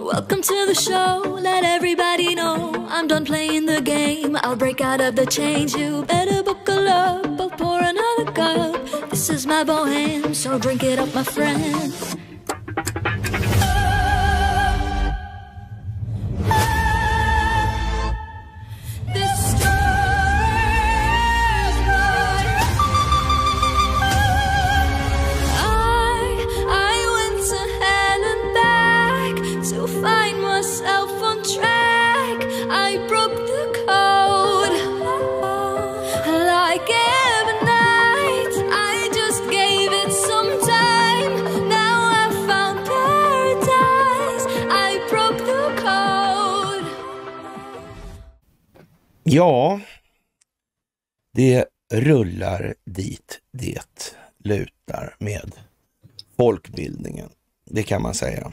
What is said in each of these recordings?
Welcome to the show, let everybody know I'm done playing the game, I'll break out of the chains You better buckle up, I'll pour another cup This is my bohem, so drink it up my friend Ja, det rullar dit det lutar med folkbildningen. Det kan man säga.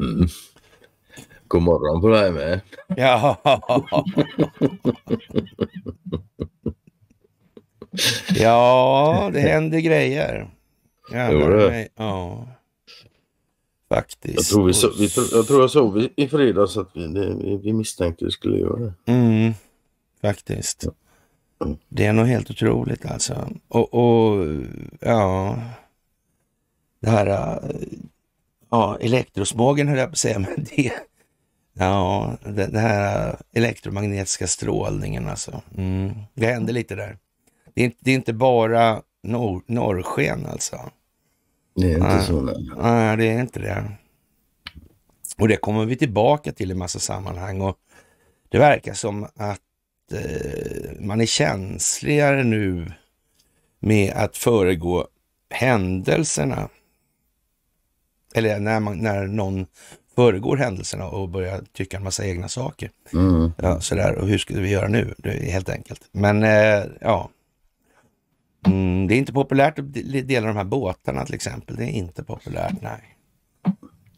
Mm. God morgon på dig med. Ja. ja, det händer grejer. Jävlar mig. Ja. Faktiskt. Jag tror, vi så, vi, jag, tror jag såg i, fredags att vi, det, vi, vi misstänkte att vi skulle göra det. Mm, faktiskt. Mm. Det är nog helt otroligt alltså. Och, och ja, det här äh, ja, elektrosmogen höll jag på att säga, men det, ja, det, det här äh, elektromagnetiska strålningen alltså. Mm. Det hände lite där. Det är, det är inte bara norr, norrsken alltså. Det är inte ja. så längre. Nej, det är inte det. Och det kommer vi tillbaka till i massa sammanhang och det verkar som att eh, man är känsligare nu med att föregå händelserna. Eller när, man, när någon föregår händelserna och börjar tycka en massa egna saker. Mm. Ja, sådär, och hur ska vi göra nu? Det är helt enkelt. Men eh, ja, Mm, det är inte populärt att dela de här båtarna till exempel. Det är inte populärt, nej.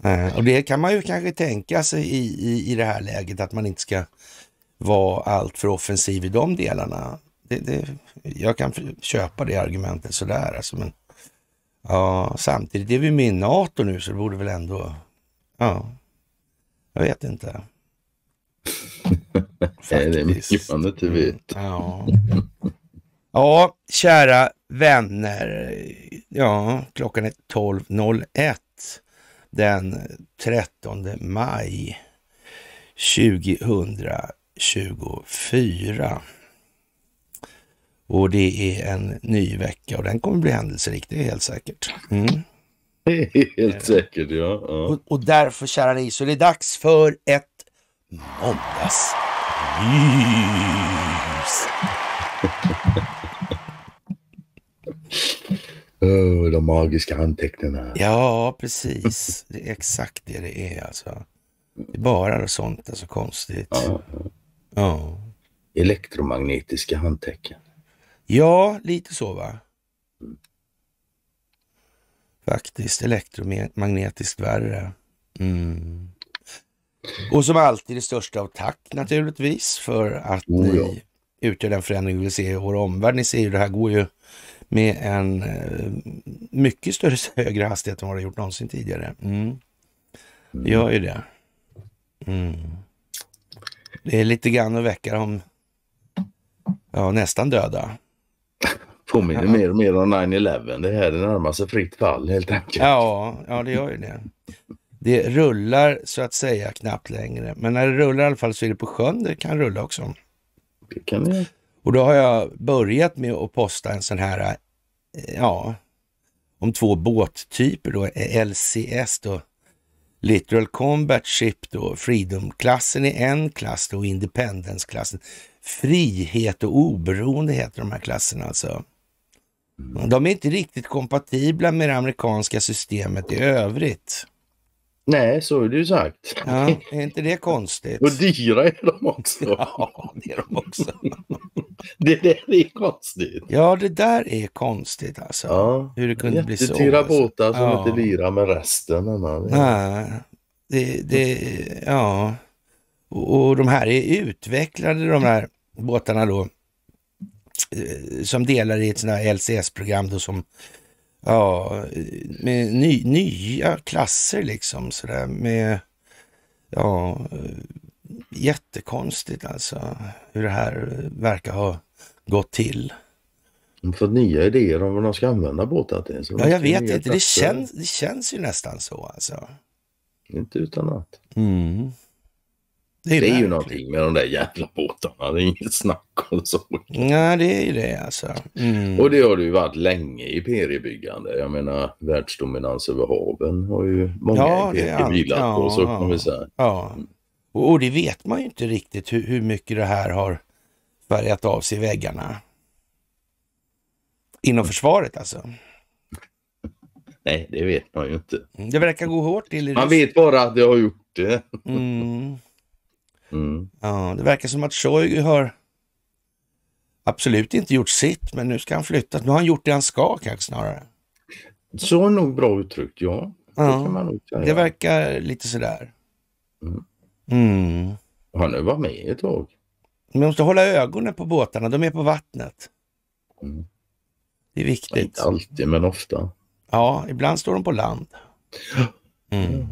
Uh, och det kan man ju kanske tänka sig i, i, i det här läget att man inte ska vara alltför offensiv i de delarna. Det, det, jag kan köpa det argumentet sådär alltså, men ja, samtidigt är vi med i NATO nu så det borde väl ändå, ja, jag vet inte. Faktiskt. det är mycket fan, det är vi. Ja. Ja, kära vänner. Ja, klockan är 12.01 den 13 maj 2024. Och det är en ny vecka och den kommer bli händelserik, det är helt säkert. Mm. Helt säkert, ja. ja. Och, och, därför, kära ni, så är det dags för ett måndagsmys. Oh, de magiska anteckningarna. Ja, precis. Det är exakt det det är alltså. Det är bara sånt, alltså konstigt. Ja. ja. Elektromagnetiska handtecken. Ja, lite så va. Faktiskt elektromagnetiskt värre. Mm. Och som alltid det största av tack naturligtvis för att oh, ni ja utgör den förändring vi vill se i vår omvärld. Ni ser ju, det här går ju med en eh, mycket större, högre hastighet än vad det gjort någonsin tidigare. Mm. Det gör ju det. Mm. Det är lite grann att väcka dem ja, nästan döda. Påminner ja. mer och mer om 9-11. Det här närmar sig fritt fall helt enkelt. Ja, ja det gör ju det. Det rullar så att säga knappt längre. Men när det rullar i alla fall så är det på sjön det kan rulla också. Det kan jag. Och då har jag börjat med att posta en sån här, eh, ja, om två båttyper då, LCS då, Literal Combat Ship då, Freedom-klassen är en klass då, Independence-klassen. Frihet och oberoende heter de här klasserna alltså. De är inte riktigt kompatibla med det amerikanska systemet i övrigt. Nej, så är det ju sagt. Ja, är inte det konstigt? Och dyra är de också. Ja, det är de också. det där är konstigt. Ja, det där är konstigt alltså. Ja, Hur det kunde bli så. Jättedyra alltså. båtar som ja. inte lirar med resten. Nej, det, det, ja. Och, och de här är utvecklade de här båtarna då. Eh, som delar i ett sånt här LCS-program då som ja, med ny, nya klasser liksom sådär med, ja, jättekonstigt alltså hur det här verkar ha gått till. De har fått nya idéer om vad de ska använda båtar till. ja, jag vet inte. Det känns, det känns ju nästan så alltså. Inte utan att. Mm. Det är, det är ju någonting med de där jävla båtarna. Det är inget snack om saken. Nej, det är ju det alltså. Mm. Och det har det ju varit länge i imperiebyggande. Jag menar världsdominans över haven har ju många ja, vilat ja, på. Så ja, säga. Ja. Och, och, det vet man ju inte riktigt hur, hur mycket det här har färgat av sig i väggarna. Inom försvaret alltså. Nej, det vet man ju inte. Mm, det verkar gå hårt till. Man vet bara att det har gjort det. Mm. Mm. Ja, det verkar som att Shoigu har absolut inte gjort sitt, men nu ska han flytta. Nu har han gjort det han ska kanske snarare. Så är nog bra uttryckt, ja. Det, ja, det verkar lite sådär. Mm. Mm. Han har varit med ett tag. Man måste hålla ögonen på båtarna, de är på vattnet. Mm. Det är viktigt. inte alltid, men ofta. Ja, ibland står de på land. Mm.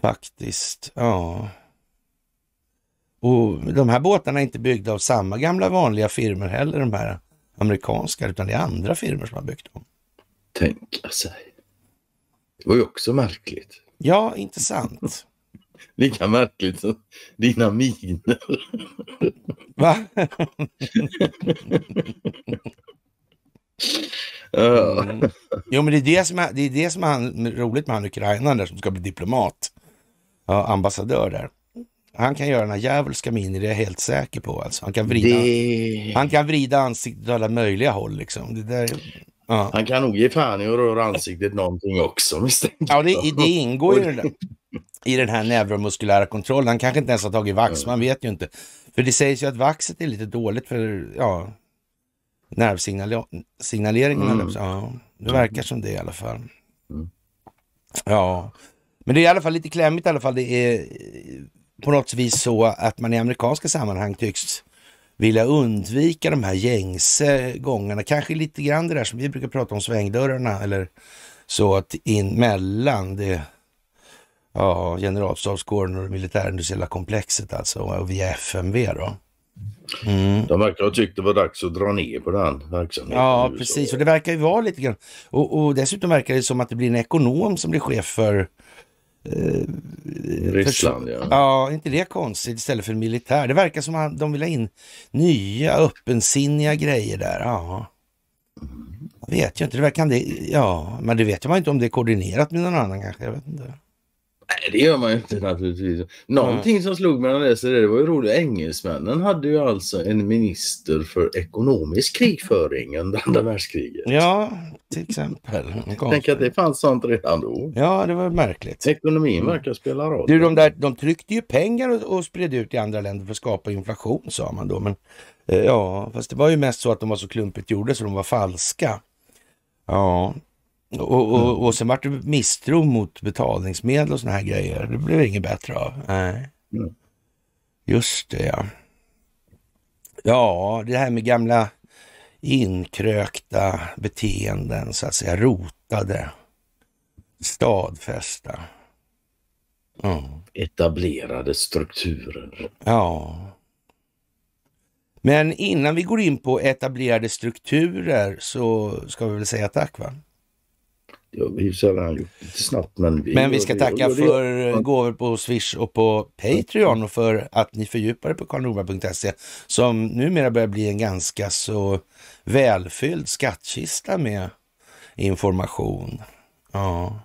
Faktiskt, ja. Och de här båtarna är inte byggda av samma gamla vanliga firmor heller, de här amerikanska, utan det är andra firmor som har byggt dem. Tänka sig. Det var ju också märkligt. Ja, inte sant? Lika märkligt som dina miner. Va? Mm. Jo, men det är det som är, det är, det som är roligt med han ukrainaren där som ska bli diplomat. Ja, ambassadör där. Han kan göra den här djävulska minen, det är jag helt säker på. Alltså. Han, kan vrida, det... han kan vrida ansiktet åt alla möjliga håll. Liksom. Det där, ja. Han kan nog ge fan i att röra ansiktet någonting också Ja, det, det ingår ju i, i den här neuromuskulära kontrollen. Han kanske inte ens har tagit vax, man vet ju inte. För det sägs ju att vaxet är lite dåligt för ja, nervsignaleringen. Mm. Ja, det verkar som det i alla fall. Mm. Ja, men det är i alla fall lite klämmigt i alla fall. Det är på något vis så att man i amerikanska sammanhang tycks vilja undvika de här gängse gångarna. Kanske lite grann det där som vi brukar prata om, svängdörrarna eller så att in mellan det ja, generalstabskåren och det militärindustriella komplexet alltså och via FMV då. Mm. De verkar ha tyckt det var dags att dra ner på den verksamheten. Ja, precis. Och det verkar ju vara lite grann. Och, och dessutom verkar det som att det blir en ekonom som blir chef för Eh, Ryssland, ja. Ja, inte det konstigt istället för militär? Det verkar som att de vill ha in nya öppensinniga grejer där. Ja. Jag vet ju inte, det verkar, ja, men det vet jag inte om det är koordinerat med någon annan kanske. Jag vet inte. Nej, det gör man ju inte naturligtvis. Någonting mm. som slog mig när jag läste det, det var ju roligt. Engelsmännen hade ju alltså en minister för ekonomisk krigföring under andra mm. världskriget. Ja, till exempel. Tänk att det fanns sånt redan då. Ja, det var märkligt. Ekonomin mm. verkar spela roll. Du, de, där, de tryckte ju pengar och, och spred ut i andra länder för att skapa inflation, sa man då. Men eh, ja, fast det var ju mest så att de var så klumpigt gjorda så de var falska. Ja, och, och, mm. och sen vart det misstro mot betalningsmedel och såna här grejer. Det blev inget bättre av. Nej. Mm. Just det ja. Ja, det här med gamla inkrökta beteenden, så att säga rotade, stadfästa. Mm. Etablerade strukturer. Ja. Men innan vi går in på etablerade strukturer så ska vi väl säga tack va? så hade han gjort lite snabbt. Men vi, men vi ska tacka det, för eh, gåvor på Swish och på Patreon och för att ni fördjupade er på karlnorberg.se som numera börjar bli en ganska så välfylld skattkista med information. Ja,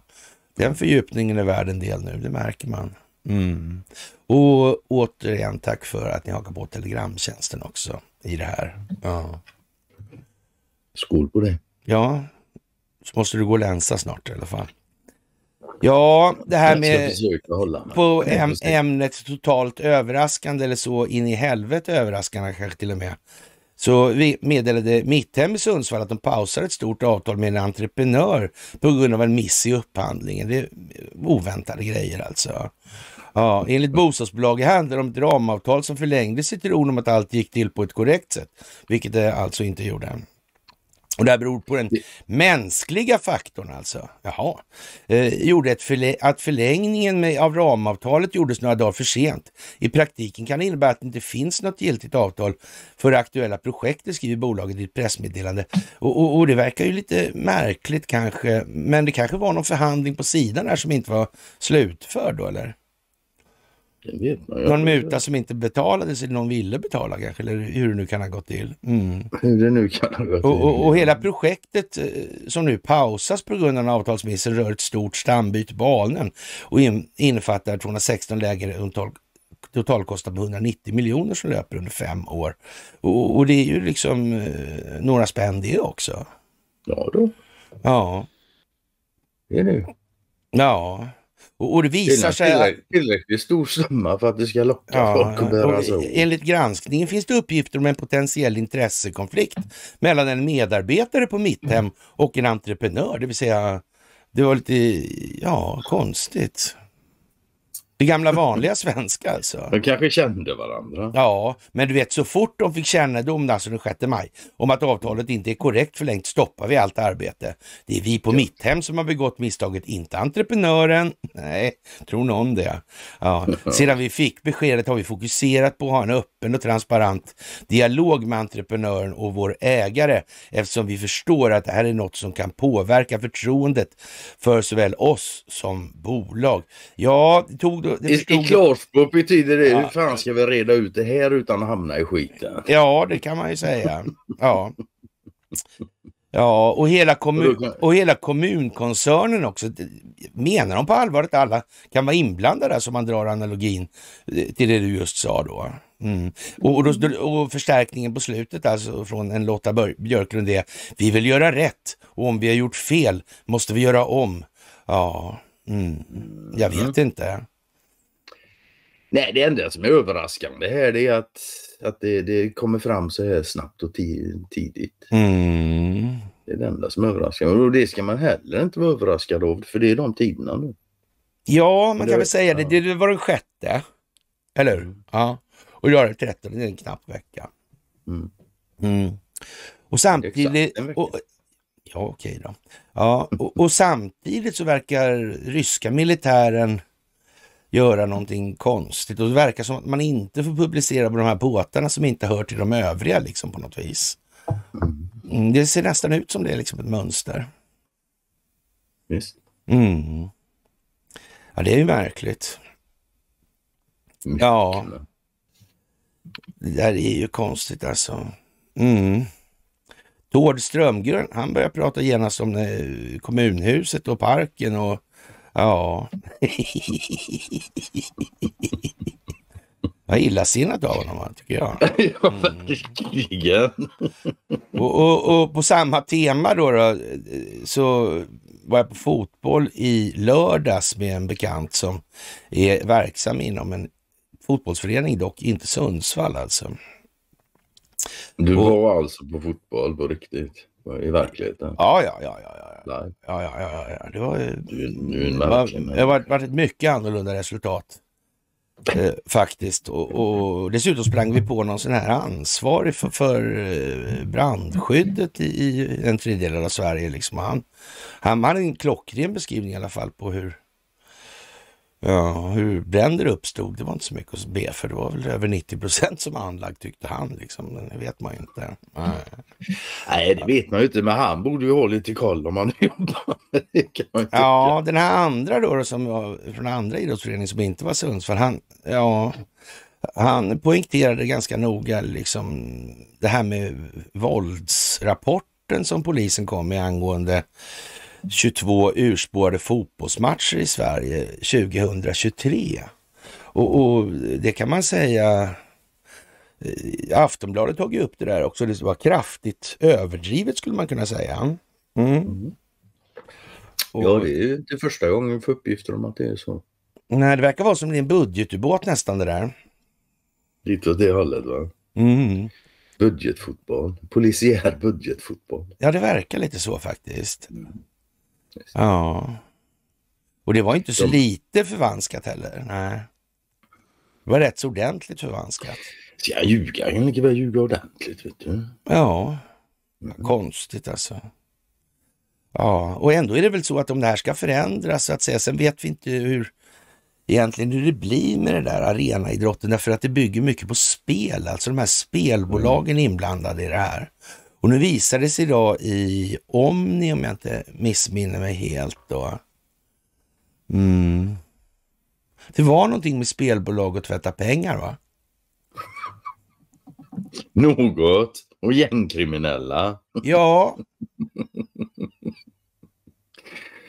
den fördjupningen är värd en del nu, det märker man. Mm. Och återigen tack för att ni hakar på telegramtjänsten också i det här. Ja. Skål på det. Ja, så måste du gå och länsa snart i alla fall. Ja, det här med på ämnet totalt överraskande eller så in i helvete överraskande kanske till och med. Så vi meddelade Mitthem i Sundsvall att de pausar ett stort avtal med en entreprenör på grund av en miss i upphandlingen. Det är oväntade grejer alltså. Ja, enligt bostadsbolaget handlar det om ett ramavtal som förlängde i tron om att allt gick till på ett korrekt sätt, vilket det alltså inte gjorde. Och det här beror på den mänskliga faktorn alltså. Jaha. Eh, gjorde förlä att förlängningen med, av ramavtalet gjordes några dagar för sent. I praktiken kan det innebära att det inte finns något giltigt avtal för aktuella projektet skriver bolaget i ett pressmeddelande. Och, och, och, det verkar ju lite märkligt kanske, men det kanske var någon förhandling på sidan här som inte var slutförd då eller? Någon muta som inte betalades eller någon ville betala kanske, eller hur det nu kan ha gått till. Mm. Hur det nu kan ha gått till. Och, och, och hela projektet eh, som nu pausas på grund av avtalsmissen rör ett stort stambyte på Alnen och in, innefattar 216 lägenheter totalkostnad på 190 miljoner som löper under fem år. Och, och det är ju liksom eh, några spänn det också. Ja då. Ja. Det är det Ja. Och, och det visar sig att... Tillräckligt stor summa för att det ska locka ja, folk att bära så. Enligt granskningen finns det uppgifter om en potentiell intressekonflikt mellan en medarbetare på Mitthem och en entreprenör, det vill säga det var lite, ja, konstigt. Det gamla vanliga svenska alltså. De kanske kände varandra. Ja, men du vet så fort de fick kännedom, alltså den 6 maj, om att avtalet inte är korrekt förlängt stoppar vi allt arbete. Det är vi på ja. Mitthem som har begått misstaget, inte entreprenören. Nej, tror någon det. Ja. Sedan vi fick beskedet har vi fokuserat på att ha en öppen öppen och transparent dialog med entreprenören och vår ägare eftersom vi förstår att det här är något som kan påverka förtroendet för såväl oss som bolag. Ja, det tog då, det I, I klarspråk betyder det, ja. hur fan ska vi reda ut det här utan att hamna i skiten? Ja, det kan man ju säga. Ja. Ja, och hela, kommun, och hela kommunkoncernen också. Menar de på allvar att alla kan vara inblandade, som man drar analogin eh, till det du just sa då? Mm. Och, och, då, och, förstärkningen på slutet alltså från en Lotta Björklund är, vi vill göra rätt och om vi har gjort fel måste vi göra om. Ja, mm. jag vet mm. inte. Nej, det enda som är överraskande här det är att, att det, det kommer fram så här snabbt och tidigt. Mm. Det är det enda som överraskar. Och det ska man heller inte vara överraskad av, för det är de tiderna nu. Ja, man kan väl säga det. Det var den sjätte. Eller hur? Mm. Ja och göra det 13 i en knapp vecka. Mm. Mm. Och samtidigt... Och, ja, okej då. Ja, och, och, samtidigt så verkar ryska militären göra någonting konstigt och det verkar som att man inte får publicera på de här båtarna som inte hör till de övriga liksom på något vis. Mm, det ser nästan ut som det är liksom ett mönster. Visst. Mm. Ja, det är ju märkligt. Ja. Det där är ju konstigt alltså. Mm. Tord Strömgren, han börjar prata genast om eh, kommunhuset och parken och ja. Vad illasinnat av honom, tycker jag. Mm. Ja, verkligen. Och, och, och, på samma tema då, då, så var jag på fotboll i lördags med en bekant som är verksam inom en fotbollsförening dock, inte Sundsvall alltså. Du var och, alltså på fotboll på riktigt? I verkligheten? Ja, ja, ja. ja, ja. Live. ja, ja, ja, ja. Det var, du, du det var, det var, var ett mycket annorlunda resultat. Eh, faktiskt. Och, och, dessutom sprang vi på någon sån här ansvarig för, för eh, brandskyddet i, i en tredjedel av Sverige. Liksom. Han, han hade en klockren beskrivning i alla fall på hur Ja, hur bränder uppstod, det var inte så mycket att be för. Det var väl över 90 procent som anlagd tyckte han. Liksom. Det vet man ju inte. Nej. Nej, det vet man ju inte. Men han borde ju ha lite koll om han jobbar med ja, den här andra då, som var från andra idrottsföreningen som inte var Sundsvall. Han, ja, han poängterade ganska noga liksom, det här med våldsrapporten som polisen kom med angående 22 urspårade fotbollsmatcher i Sverige 2023. Och, och det kan man säga eh, Aftonbladet tog ju upp det där också. Det var kraftigt överdrivet skulle man kunna säga. Mm. Mm. ja, det är inte första gången för uppgifter om att det är så. Nej, det verkar vara som en budgetubåt nästan det där. Lite åt det hållet va? Mm. Budgetfotboll, polisiär budgetfotboll. Ja, det verkar lite så faktiskt. Mm faktiskt. Ja. Och det var inte så lite förvanskat heller. Nej. Det var rätt så ordentligt förvanskat. Så jag ljuga, hur mycket väl ljuga ordentligt vet du. Ja, mm. konstigt alltså. Ja, och ändå är det väl så att om det här ska förändras så att säga, sen vet vi inte hur egentligen hur det blir med det där arenaidrotten därför att det bygger mycket på spel, alltså de här spelbolagen mm. inblandade i det här. Och nu visades idag i Omni, om jag inte missminner mig helt. Då. Mm. Det var någonting med spelbolag och tvätta pengar, va? Något. Och gängkriminella. Ja.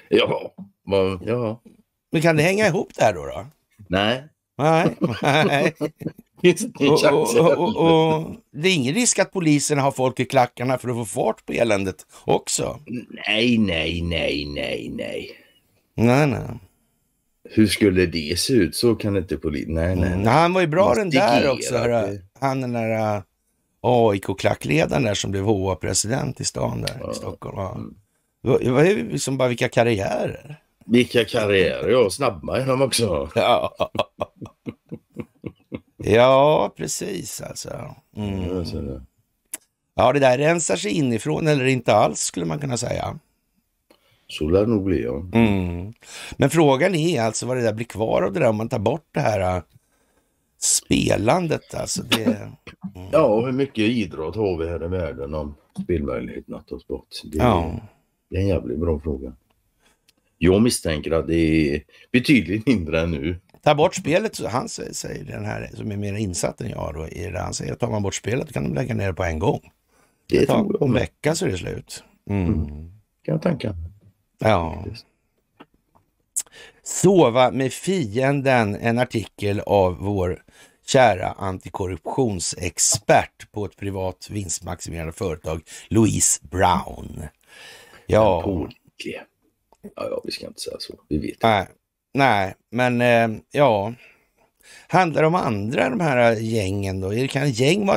ja. ja. Men kan det hänga ihop där då? då? Nej. Nej. och, och, och, det är ingen risk att polisen har folk i klackarna för att få fart på eländet också? Nej, nej, nej, nej, nej. Nej, nej. Hur skulle det se ut? Så kan inte polisen... Nej, nej, nej. Mm, han var ju bra den där också. Hörde. Han den där äh, AIK-klackledaren där som blev HA-president i stan där ja. i Stockholm. Ja. Det var ju liksom bara vilka karriärer. Vilka karriärer, ja. Snabba är de också. Ja. Ja, precis alltså. Mm. Ja, det där rensar sig inifrån eller inte alls skulle man kunna säga. Så lär det nog bli, ja. Mm. Men frågan är alltså vad det där blir kvar av det där om man tar bort det här äh, spelandet alltså. Det... Mm. Ja, hur mycket idrott har vi här i världen om spelmöjligheterna tas bort? Det ja. det är en jävligt bra fråga. Jag misstänker att det är betydligt mindre än nu. Tar bort spelet, han säger, säger den här som är mer insatt än jag då, i det, han säger tar man bort spelet kan de lägga ner det på en gång. Det, tar en vecka så är det slut. Mm. Mm. Kan jag tänka Ja. Sova med fienden, en artikel av vår kära antikorruptionsexpert på ett privat vinstmaximerande företag, Louise Brown. Ja. Ja, ja, vi ska inte säga så. Vi vet. Nej, Nej, men eh, ja. Handlar det om andra de här eh, gängen då? Är det kanske gäng?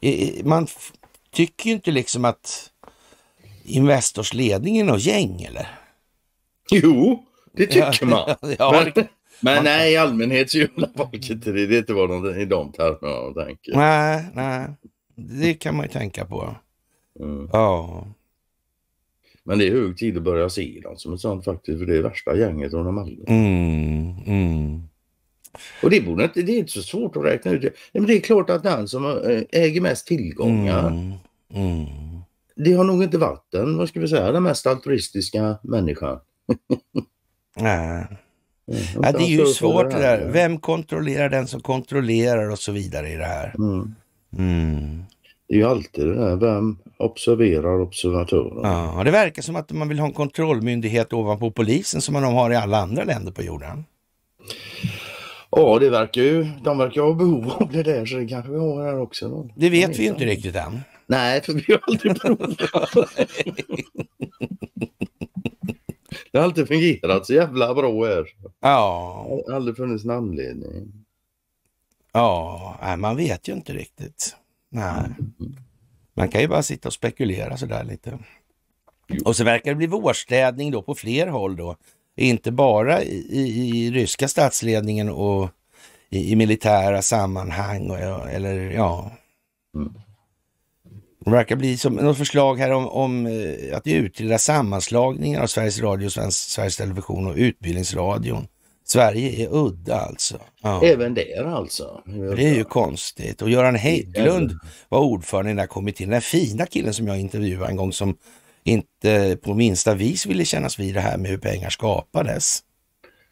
Eh, man tycker ju inte liksom att Investors ledning är något gäng eller? Jo, det tycker man. ja, men, men man... nej, i allmänhet så gör folk inte det. Det är inte vad de, i de termerna tänker. Nej, nej. Det kan man ju tänka på. Mm. Ja. Men det är hög tid att börja se dem som ett sånt faktiskt, för det är värsta gänget under Malmö. Mm, mm. Och det, borde inte, det är inte så svårt att räkna ut. Men det är klart att den som eh, äger mest tillgångar, mm, mm, det har nog inte varit den, vad ska vi säga, den mest altruistiska människan. Nej. Mm, ja, det är ju alltså, svårt det där. Vem kontrollerar den som kontrollerar och så vidare i det här. Mm. mm. Det är ju alltid det där, vem observerar observatören? Ja, det verkar som att man vill ha en kontrollmyndighet ovanpå polisen som man har i alla andra länder på jorden. Ja, det verkar ju, de verkar ha behov av det där så det kanske vi har här också. Då. Det vet vi ju inte riktigt än. Nej, för vi har aldrig provat. det har alltid fungerat så jävla bra här. Ja. Det har aldrig funnits en anledning. Ja, man vet ju inte riktigt. Nej. Mm. Man kan ju bara sitta och spekulera sådär lite. Och så verkar det bli vårstädning då på fler håll då. Inte bara i, i, i ryska statsledningen och i, i militära sammanhang och, eller ja. Mm. Det verkar bli som något förslag här om, om eh, att utreda sammanslagningar av Sveriges Radio, Sveriges Television och Utbildningsradion. Sverige är udda alltså. Ja. Även där alltså. Det är ju konstigt. Och Göran Hägglund var ordförande i den här kommittén. Den här fina killen som jag intervjuade en gång som inte på minsta vis ville kännas vid det här med hur pengar skapades.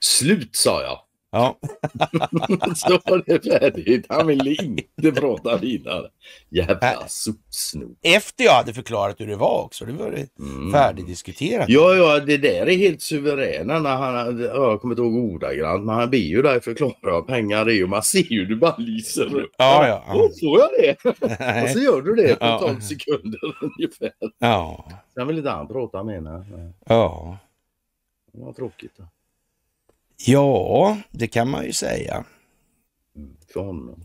Slut sa jag. Ja. så var det färdigt. Han ville inte prata vidare. Jävla äh. sopsnok. Efter jag hade förklarat hur det var också. Det var det mm. färdigdiskuterat. Ja, ja, det där är helt suveräna när han, jag kommer inte ihåg ordagrant, men han ber ju dig förklara vad pengar är och man ser ju, du bara lyser upp. Ja, ja. Och så jag det? och så gör du det på ja. 12 sekunder ungefär. Ja. Sen vill inte han prata med henne. Ja. Det var tråkigt. Då. Ja, det kan man ju säga. Från?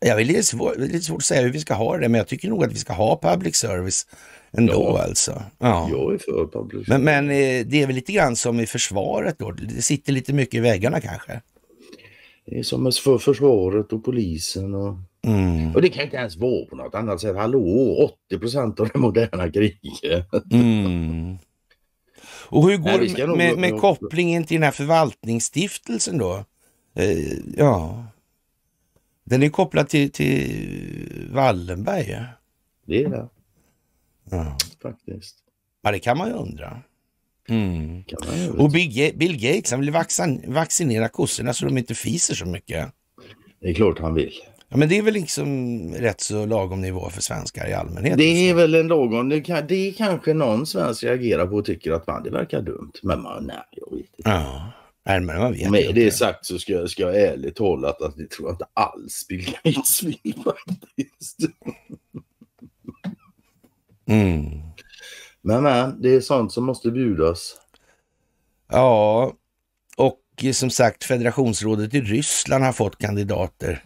Ja, det är, lite det är lite svårt att säga hur vi ska ha det, men jag tycker nog att vi ska ha public service ändå ja. alltså. Ja. Jag är för public service. Men, men eh, det är väl lite grann som i försvaret då, det sitter lite mycket i väggarna kanske? Det är som för försvaret och polisen och Mm. Och det kan inte ens vara på något annat sätt. Hallå, 80 procent av det moderna kriget. Mm. Och hur går det med, med, kopplingen till den här förvaltningsstiftelsen då? Eh, ja, den är kopplad till, till Wallenberg. Det är det. Ja. Faktiskt. Ja, det kan man ju undra. Mm. man ju och Bill, Bill Gates han vill vaccinera kossorna så de inte fiser så mycket. Det är klart han vill. Ja, men det är väl liksom rätt så lagom nivå för svenskar i allmänhet. Det liksom. är väl en lagom. Det, kan, det är kanske någon svensk reagerar på och tycker att fan, det verkar dumt. Men man, nej, jag vet inte. Ja. Med det sagt så ska, ska jag ärligt talat att ni tror jag inte alls Bill Gates vill faktiskt. Mm. Men, men, det är sånt som måste bjudas. Ja, och som sagt Federationsrådet i Ryssland har fått kandidater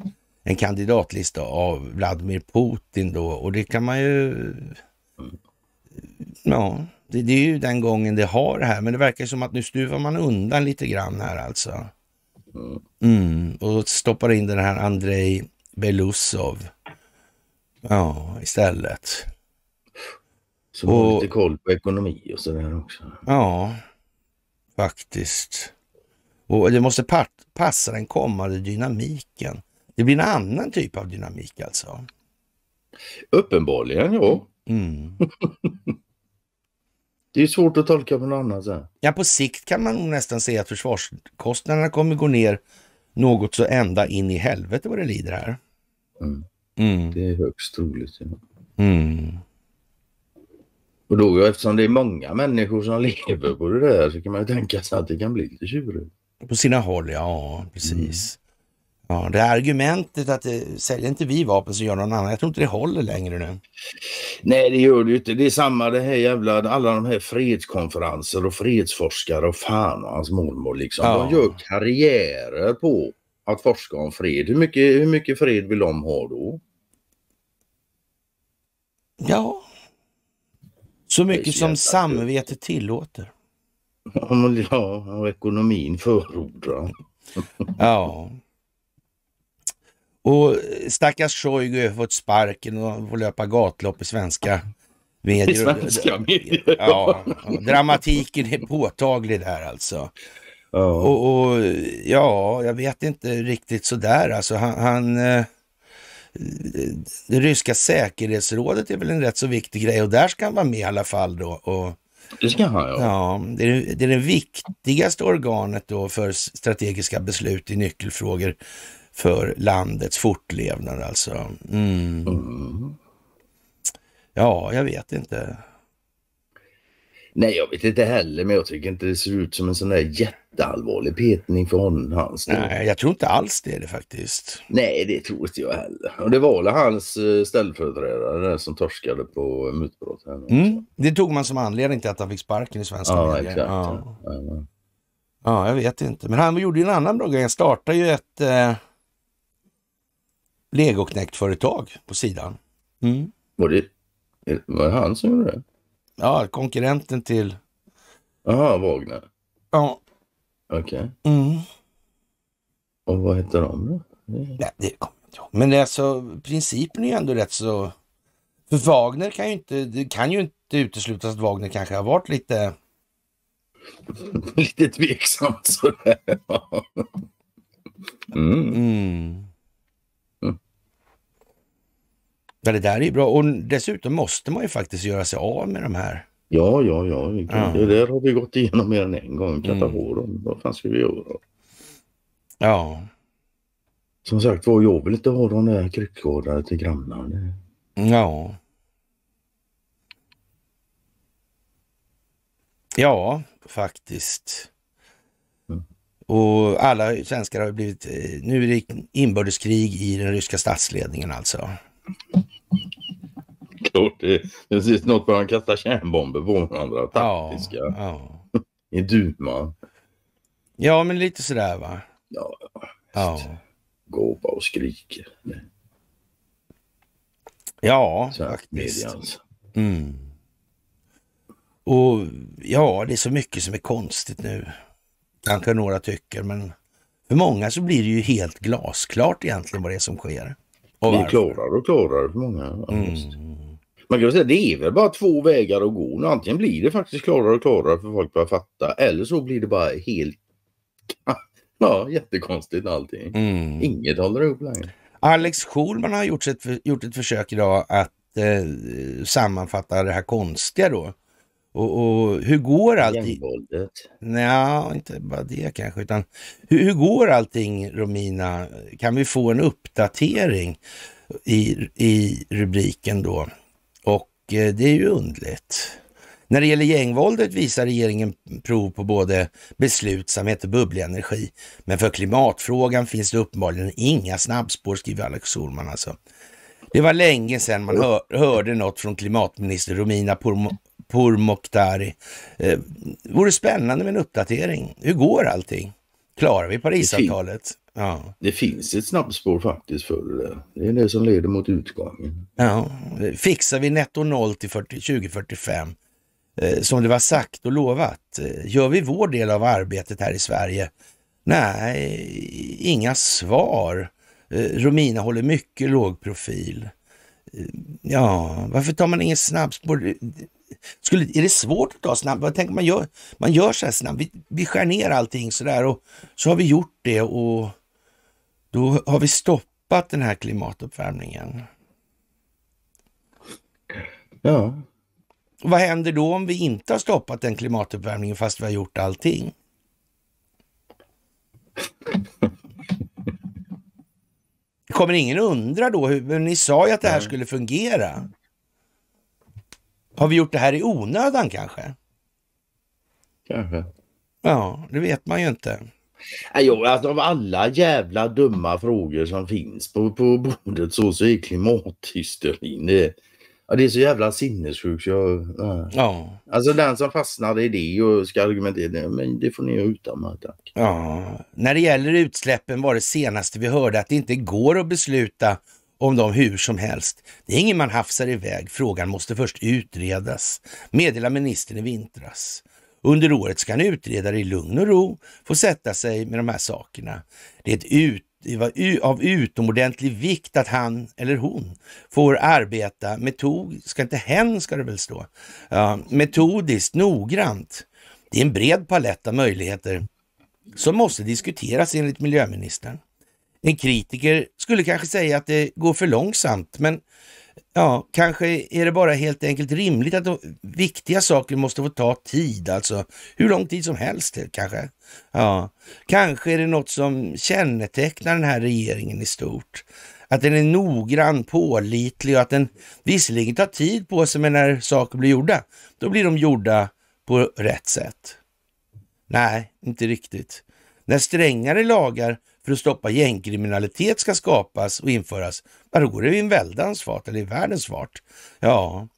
en kandidatlista av Vladimir Putin då och det kan man ju... Ja, det, det, är ju den gången det har det här, men det verkar som att nu stuvar man undan lite grann här alltså. Mm, och stoppar in den här Andrei Belusov. Ja, istället. Så och, har lite koll på ekonomi och sådär också. Ja, faktiskt. Och det måste passa den kommande dynamiken. Det blir en annan typ av dynamik alltså. Uppenbarligen ja. Mm. det är svårt att tolka på något annat sätt. Ja, på sikt kan man nog nästan säga att försvarskostnaderna kommer gå ner något så ända in i helvete vad det lider här. Mm. Mm. Det är högst troligt. Ja. Mm. Och då eftersom det är många människor som lever på det där så kan man ju tänka sig att det kan bli lite tjurigt. På sina håll, ja precis. Mm. Ja, det argumentet att eh, säljer inte vi vapen så gör någon annan. Jag tror inte det håller längre nu. Nej, det gör det ju inte. Det är samma det här jävla, alla de här fredskonferenser och fredsforskare och fan och hans mormor liksom. Ja. De gör karriärer på att forska om fred. Hur mycket, hur mycket fred vill de ha då? Ja, så mycket så som samvetet tillåter. Ja, och ekonomin förordar. ja. Och stackars Shoigu har fått sparken och får löpa gatlopp i svenska medier. I svenska medier? Ja, dramatiken är påtaglig där alltså. Oh. Och, och, ja, jag vet inte riktigt sådär alltså. Han, han eh, det ryska säkerhetsrådet är väl en rätt så viktig grej och där ska han vara med i alla fall då. Och, det ska han ja. ja det, är, det är det viktigaste organet då för strategiska beslut i nyckelfrågor för landets fortlevnad alltså. Mm. Mm. Ja, jag vet inte. Nej, jag vet inte heller, men jag tycker inte det ser ut som en sån där jätteallvarlig petning för honom, hans Nej, jag tror inte alls det är det faktiskt. Nej, det tror inte jag heller. Och det var väl hans eh, ställföreträdare som torskade på mutbrott. mm, det tog man som anledning till att han fick sparken i svenska ja, medier. Exakt, ja. Ja. ja. jag vet inte. Men han gjorde ju en annan bra grej. Han startade ju ett eh legoknäktföretag på sidan. Mm. Var, det, var det han som gjorde det? Ja, konkurrenten till... Jaha, Wagner? Ja. Okej. Okay. Mm. Och vad hette de då? Nej, det kommer jag inte ihåg. Men alltså, principen är ju ändå rätt så... För Wagner kan ju inte, det kan ju inte uteslutas att Wagner kanske har varit lite... lite tveksamt sådär. mm. Mm. mm. Ja, det där är bra. Och dessutom måste man ju faktiskt göra sig av med de här. Ja, ja, ja. ja. Det där har vi gått igenom mer än en gång. Kataforum. Mm. Vad fan ska vi göra? Ja. Som sagt var, jag vill inte ha de där kryckgårdarna till grannarna. Ja. Ja, faktiskt. Mm. Och alla svenskar har blivit... Eh, nu är det inbördeskrig i den ryska statsledningen alltså klart. Det, det finns något börjar kasta kärnbomber på varandra. Taktiska. Ja, ja. I Duma. Ja, men lite sådär va? Ja, ja. bara och skriker. Ja, faktiskt. Mm. Och ja, det är så mycket som är konstigt nu. Kanske några tycker, men för många så blir det ju helt glasklart egentligen vad det är som sker. Och det är klarare och klarare för många. mm. Man kan säga det är väl bara två vägar att gå. antingen blir det faktiskt klarare och klarare för folk börjar fatta eller så blir det bara helt ja, jättekonstigt allting. Mm. Inget håller ihop längre. Alex Schulman har gjort ett, gjort ett försök idag att eh, sammanfatta det här konstiga då. Och, och hur går allting? Gängvåldet? Nja, inte bara det kanske, utan hur, hur går allting Romina? Kan vi få en uppdatering i, i rubriken då? Eh, det är ju undligt. När det gäller gängvåldet visar regeringen prov på både beslutsamhet och bubblig energi. Men för klimatfrågan finns det uppenbarligen inga snabbspår, skriver Alex Solman alltså. Det var länge sedan man hör, hörde något från klimatminister Romina Pourmokhtari. Eh, vore spännande med en uppdatering. Hur går allting? Klarar vi Parisavtalet? Ja. Det finns ett snabbspår faktiskt för det. Det är det som leder mot utgången. Ja, fixar vi netto noll till 40, 2045 eh, som det var sagt och lovat. Eh, gör vi vår del av arbetet här i Sverige? Nej, inga svar. Eh, Romina håller mycket låg profil. Eh, ja, varför tar man ingen snabbspår? Skulle, är det svårt att ta snabbt? Vad tänker man gör? Man gör så här snabbt. Vi, vi skär ner allting sådär och så har vi gjort det och då har vi stoppat den här klimatuppvärmningen. Ja. Vad händer då om vi inte har stoppat den klimatuppvärmningen fast vi har gjort allting? Kommer ingen undra då? Hur, ni sa ju att det här skulle fungera. Har vi gjort det här i onödan kanske? Kanske. Ja, det vet man ju inte. Jo, alltså, av alla jävla dumma frågor som finns på, på bordet så, så är klimathysterin det. Ja, det är så jävla sinnessjukt. ja. ja. Alltså den som fastnar i det och ska argumentera, men det får ni uta med. Tack. Ja. När det gäller utsläppen var det senaste vi hörde att det inte går att besluta om dem hur som helst. Det är ingen man hafsar iväg. Frågan måste först utredas, meddelar ministern i vintras. Under året ska en utredare i lugn och ro få sätta sig med de här sakerna. Det är ut, av utomordentlig vikt att han eller hon får arbeta metodiskt, ska inte hen ska det väl stå, ja, metodiskt, noggrant. Det är en bred palett av möjligheter som måste diskuteras enligt miljöministern. En kritiker skulle kanske säga att det går för långsamt, men Ja, kanske är det bara helt enkelt rimligt att viktiga saker måste få ta tid, alltså hur lång tid som helst kanske. Ja, kanske är det något som kännetecknar den här regeringen i stort. Att den är noggrann, pålitlig och att den visserligen tar tid på sig, men när saker blir gjorda, då blir de gjorda på rätt sätt. Nej, inte riktigt. När strängare lagar för att stoppa gängkriminalitet ska skapas och införas, då går det i en väldans fart, eller i världens fart. Ja,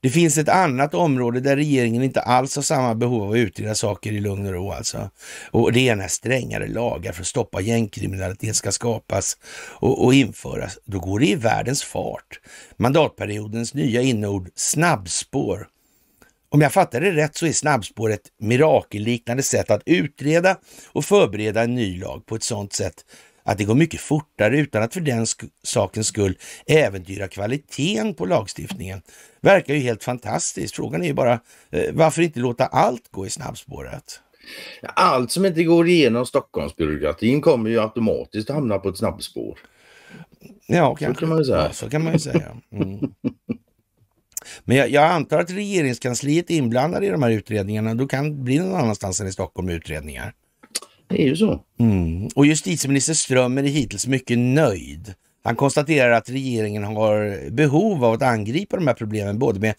det finns ett annat område där regeringen inte alls har samma behov av att utreda saker i lugn och ro alltså. Och det är när strängare lagar för att stoppa gängkriminalitet ska skapas och, och införas. Då går det i världens fart. Mandatperiodens nya inord snabbspår om jag fattar det rätt så är snabbspår ett mirakelliknande sätt att utreda och förbereda en ny lag på ett sådant sätt att det går mycket fortare utan att för den sk sakens skull äventyra kvaliteten på lagstiftningen. Verkar ju helt fantastiskt. Frågan är ju bara eh, varför inte låta allt gå i snabbspåret? Allt som inte går igenom Stockholmsbyråkratin kommer ju automatiskt hamna på ett snabbspår. Ja, Så kan man ju säga. Ja, så kan man ju säga. Mm. Men jag, jag antar att regeringskansliet är inblandade i de här utredningarna. Då kan det bli någon annanstans än i Stockholm utredningar. Det är ju så. Mm. Och justitieminister Strömmer är hittills mycket nöjd. Han konstaterar att regeringen har behov av att angripa de här problemen både med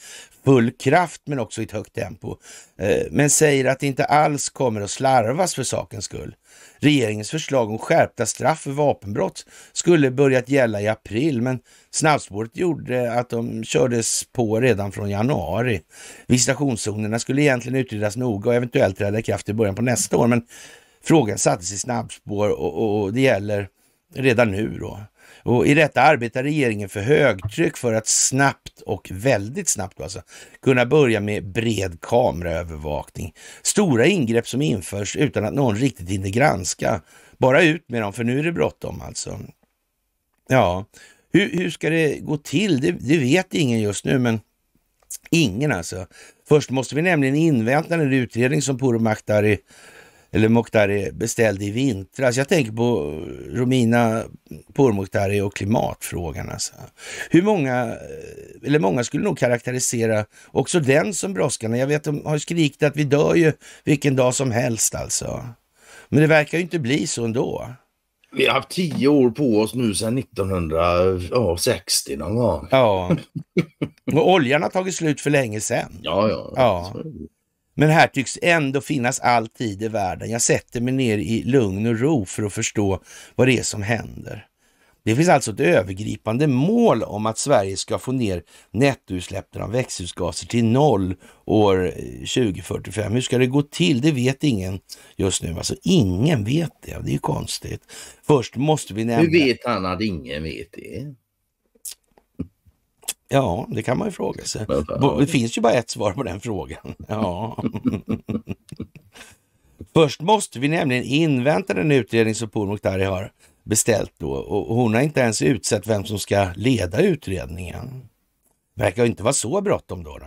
full kraft men också i ett högt tempo. Eh, men säger att det inte alls kommer att slarvas för sakens skull. Regeringens förslag om skärpta straff för vapenbrott skulle börjat gälla i april, men snabbspåret gjorde att de kördes på redan från januari. Visitationszonerna skulle egentligen utredas noga och eventuellt träda i kraft i början på nästa år, men frågan sattes i snabbspår och, och det gäller redan nu då. Och I detta arbetar regeringen för högtryck för att snabbt och väldigt snabbt alltså, kunna börja med bred kameraövervakning. Stora ingrepp som införs utan att någon riktigt hinner granska. Bara ut med dem, för nu är det bråttom alltså. Ja, hur, hur ska det gå till? Det, det vet ingen just nu, men Ingen alltså. Först måste vi nämligen invänta den utredning som Puro Poromaktari eller Mokhtari beställde i vintras. Jag tänker på eh, Romina Pourmokhtari och klimatfrågan. Alltså. Hur många, eh, eller många skulle nog karaktärisera också den som brådskande. Jag vet att de har skrikit att vi dör ju vilken dag som helst alltså. Men det verkar ju inte bli så ändå. Vi har haft tio år på oss nu sedan 1960 någon gång. Ja, och oljan har tagit slut för länge sedan. Ja, ja. ja. Men här tycks ändå finnas all tid i världen. Jag sätter mig ner i lugn och ro för att förstå vad det är som händer. Det finns alltså ett övergripande mål om att Sverige ska få ner nettoutsläppen av växthusgaser till noll år 2045. Eh, Hur ska det gå till? Det vet ingen just nu. Alltså ingen vet det. Det är konstigt. Först måste vi nämna... Hur vet han att ingen vet det? Ja, det kan man ju fråga sig. Det finns ju bara ett svar på den frågan. Ja. Först måste vi nämligen invänta den utredning som Pourmokhtari har beställt då och hon har inte ens utsett vem som ska leda utredningen. Verkar inte vara så bråttom då.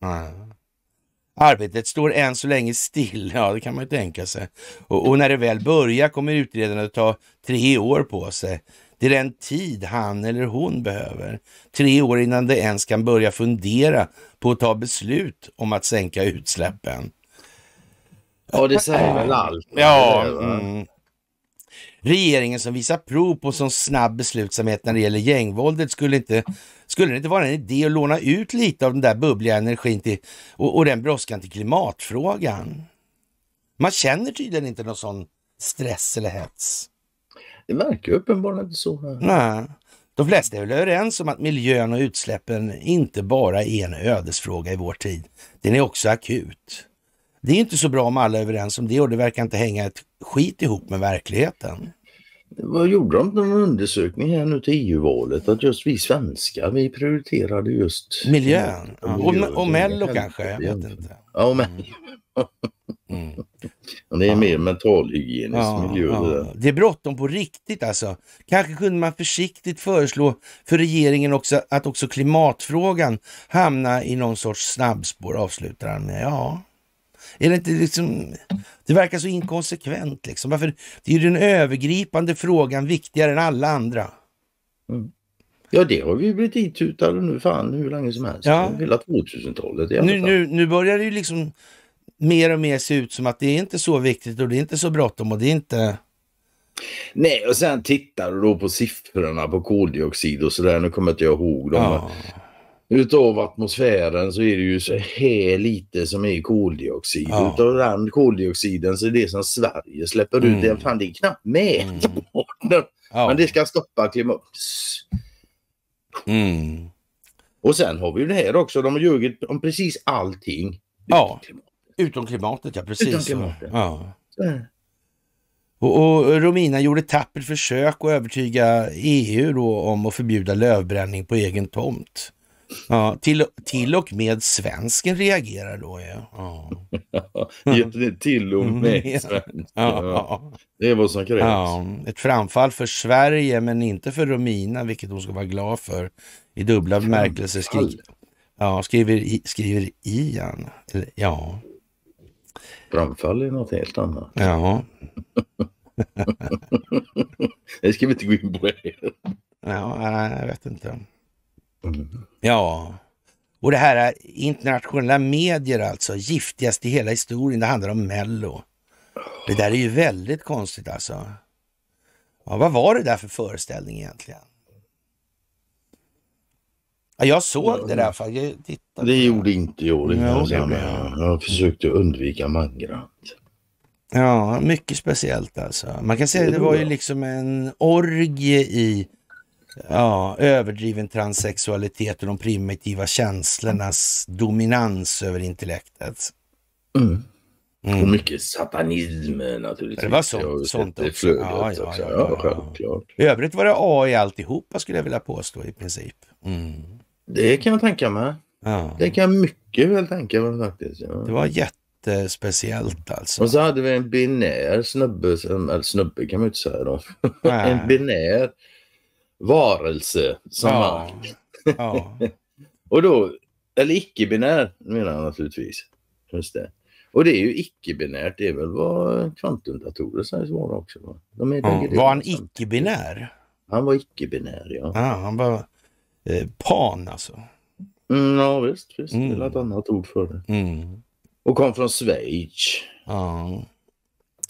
Nej. Arbetet står än så länge still, ja det kan man ju tänka sig. Och, och när det väl börjar kommer utredarna att ta tre år på sig det är den tid han eller hon behöver. Tre år innan det ens kan börja fundera på att ta beslut om att sänka utsläppen. Ja, det säger väl allt. Ja. Mm. Regeringen som visar prov på sån snabb beslutsamhet när det gäller gängvåldet skulle inte skulle det inte vara en idé att låna ut lite av den där bubbliga energin till, och, och den brådskan till klimatfrågan? Man känner tydligen inte någon sån stress eller hets. Det verkar uppenbarligen inte så. Nej. De flesta är väl överens om att miljön och utsläppen inte bara är en ödesfråga i vår tid. Den är också akut. Det är inte så bra om alla är överens om det och det verkar inte hänga ett skit ihop med verkligheten. Vad gjorde de någon undersökning här nu till EU-valet att just vi svenskar vi prioriterade just miljön? Ja. Och, och Mello kanske? Jag vet inte. Ja, och Mello. Men det är ja. mer mentalhygienisk ja, miljö. Ja. Det, är bråttom på riktigt alltså. Kanske kunde man försiktigt föreslå för regeringen också att också klimatfrågan hamnar i någon sorts snabbspår, avslutar han med. Ja. Är det, inte liksom, det verkar så inkonsekvent. Liksom. Varför, det är ju den övergripande frågan viktigare än alla andra. Mm. Ja, det har vi blivit itutade nu fan hur länge som helst. Ja. Hela 2000-talet. Nu, nu, nu börjar det ju liksom mer och mer se ut som att det är inte så viktigt och det är inte så bråttom och det är inte... Nej, och sen tittar du då på siffrorna på koldioxid och sådär. Nu kommer inte jag ihåg dem. Ja. Utav atmosfären så är det ju så här lite som är koldioxid. Ja. Utav den koldioxiden så är det som Sverige släpper mm. ut. Det, fan, det är knappt mätbart. Mm. Ja. Men det ska stoppa klimatet. Mm. Och sen har vi ju det här också. De har ljugit om precis allting. Ja. Klimat. Utom klimatet, ja precis. Utom klimatet. Ja. Och, och, Romina gjorde tappert försök att övertyga EU då om att förbjuda lövbränning på egen tomt. Ja, till, till och med svensken reagerar då. Ja. ja. till och mm. med svensken. Ja. Det är vad som krävs. Ja. Ett framfall för Sverige men inte för Romina, vilket hon ska vara glad för. I dubbla bemärkelser skri ja, skriver, skriver Ian. ja. Framfall är något helt annat. Ja. det ska vi inte gå in på. ja, jag vet inte. Mm. Ja. Och det här är internationella medier alltså, giftigast i hela historien. Det handlar om Mello. Det där är ju väldigt konstigt alltså. Ja, vad var det där för föreställning egentligen? Ja, jag såg det där. Fan. Jag tittade. Det gjorde inte jag. Det ja, det jag. jag försökte undvika mangrant. Ja, mycket speciellt alltså. Man kan säga att det var ju liksom en orgie i ja, överdriven transsexualitet och de primitiva känslornas dominans över intellektet. Mm. Mm. Och mycket satanism naturligtvis. Det var sånt, sånt också. ja, ja, också. Ja, ja, ja, självklart. I övrigt var det AI i alltihopa skulle jag vilja påstå i princip. Mm. Det kan jag tänka mig. Ja. Det kan jag mycket väl tänka mig faktiskt. Ja. Det var jättespeciellt alltså. Och så hade vi en binär snubbe, eller snubbe kan man ju inte säga då. en binär varelse som ja. ja. Och då, eller icke-binär menar jag naturligtvis. Just det. Och det är ju icke-binärt, det är väl vad kvantumdatorer sägs vara också. Va? De är ja. Var han icke-binär? Han var icke-binär, ja. ja han var Eh, pan alltså. Mm, ja visst, visst. Mm. det är ett mm. annat ord för det. Mm. Och kom från Schweiz. Ja.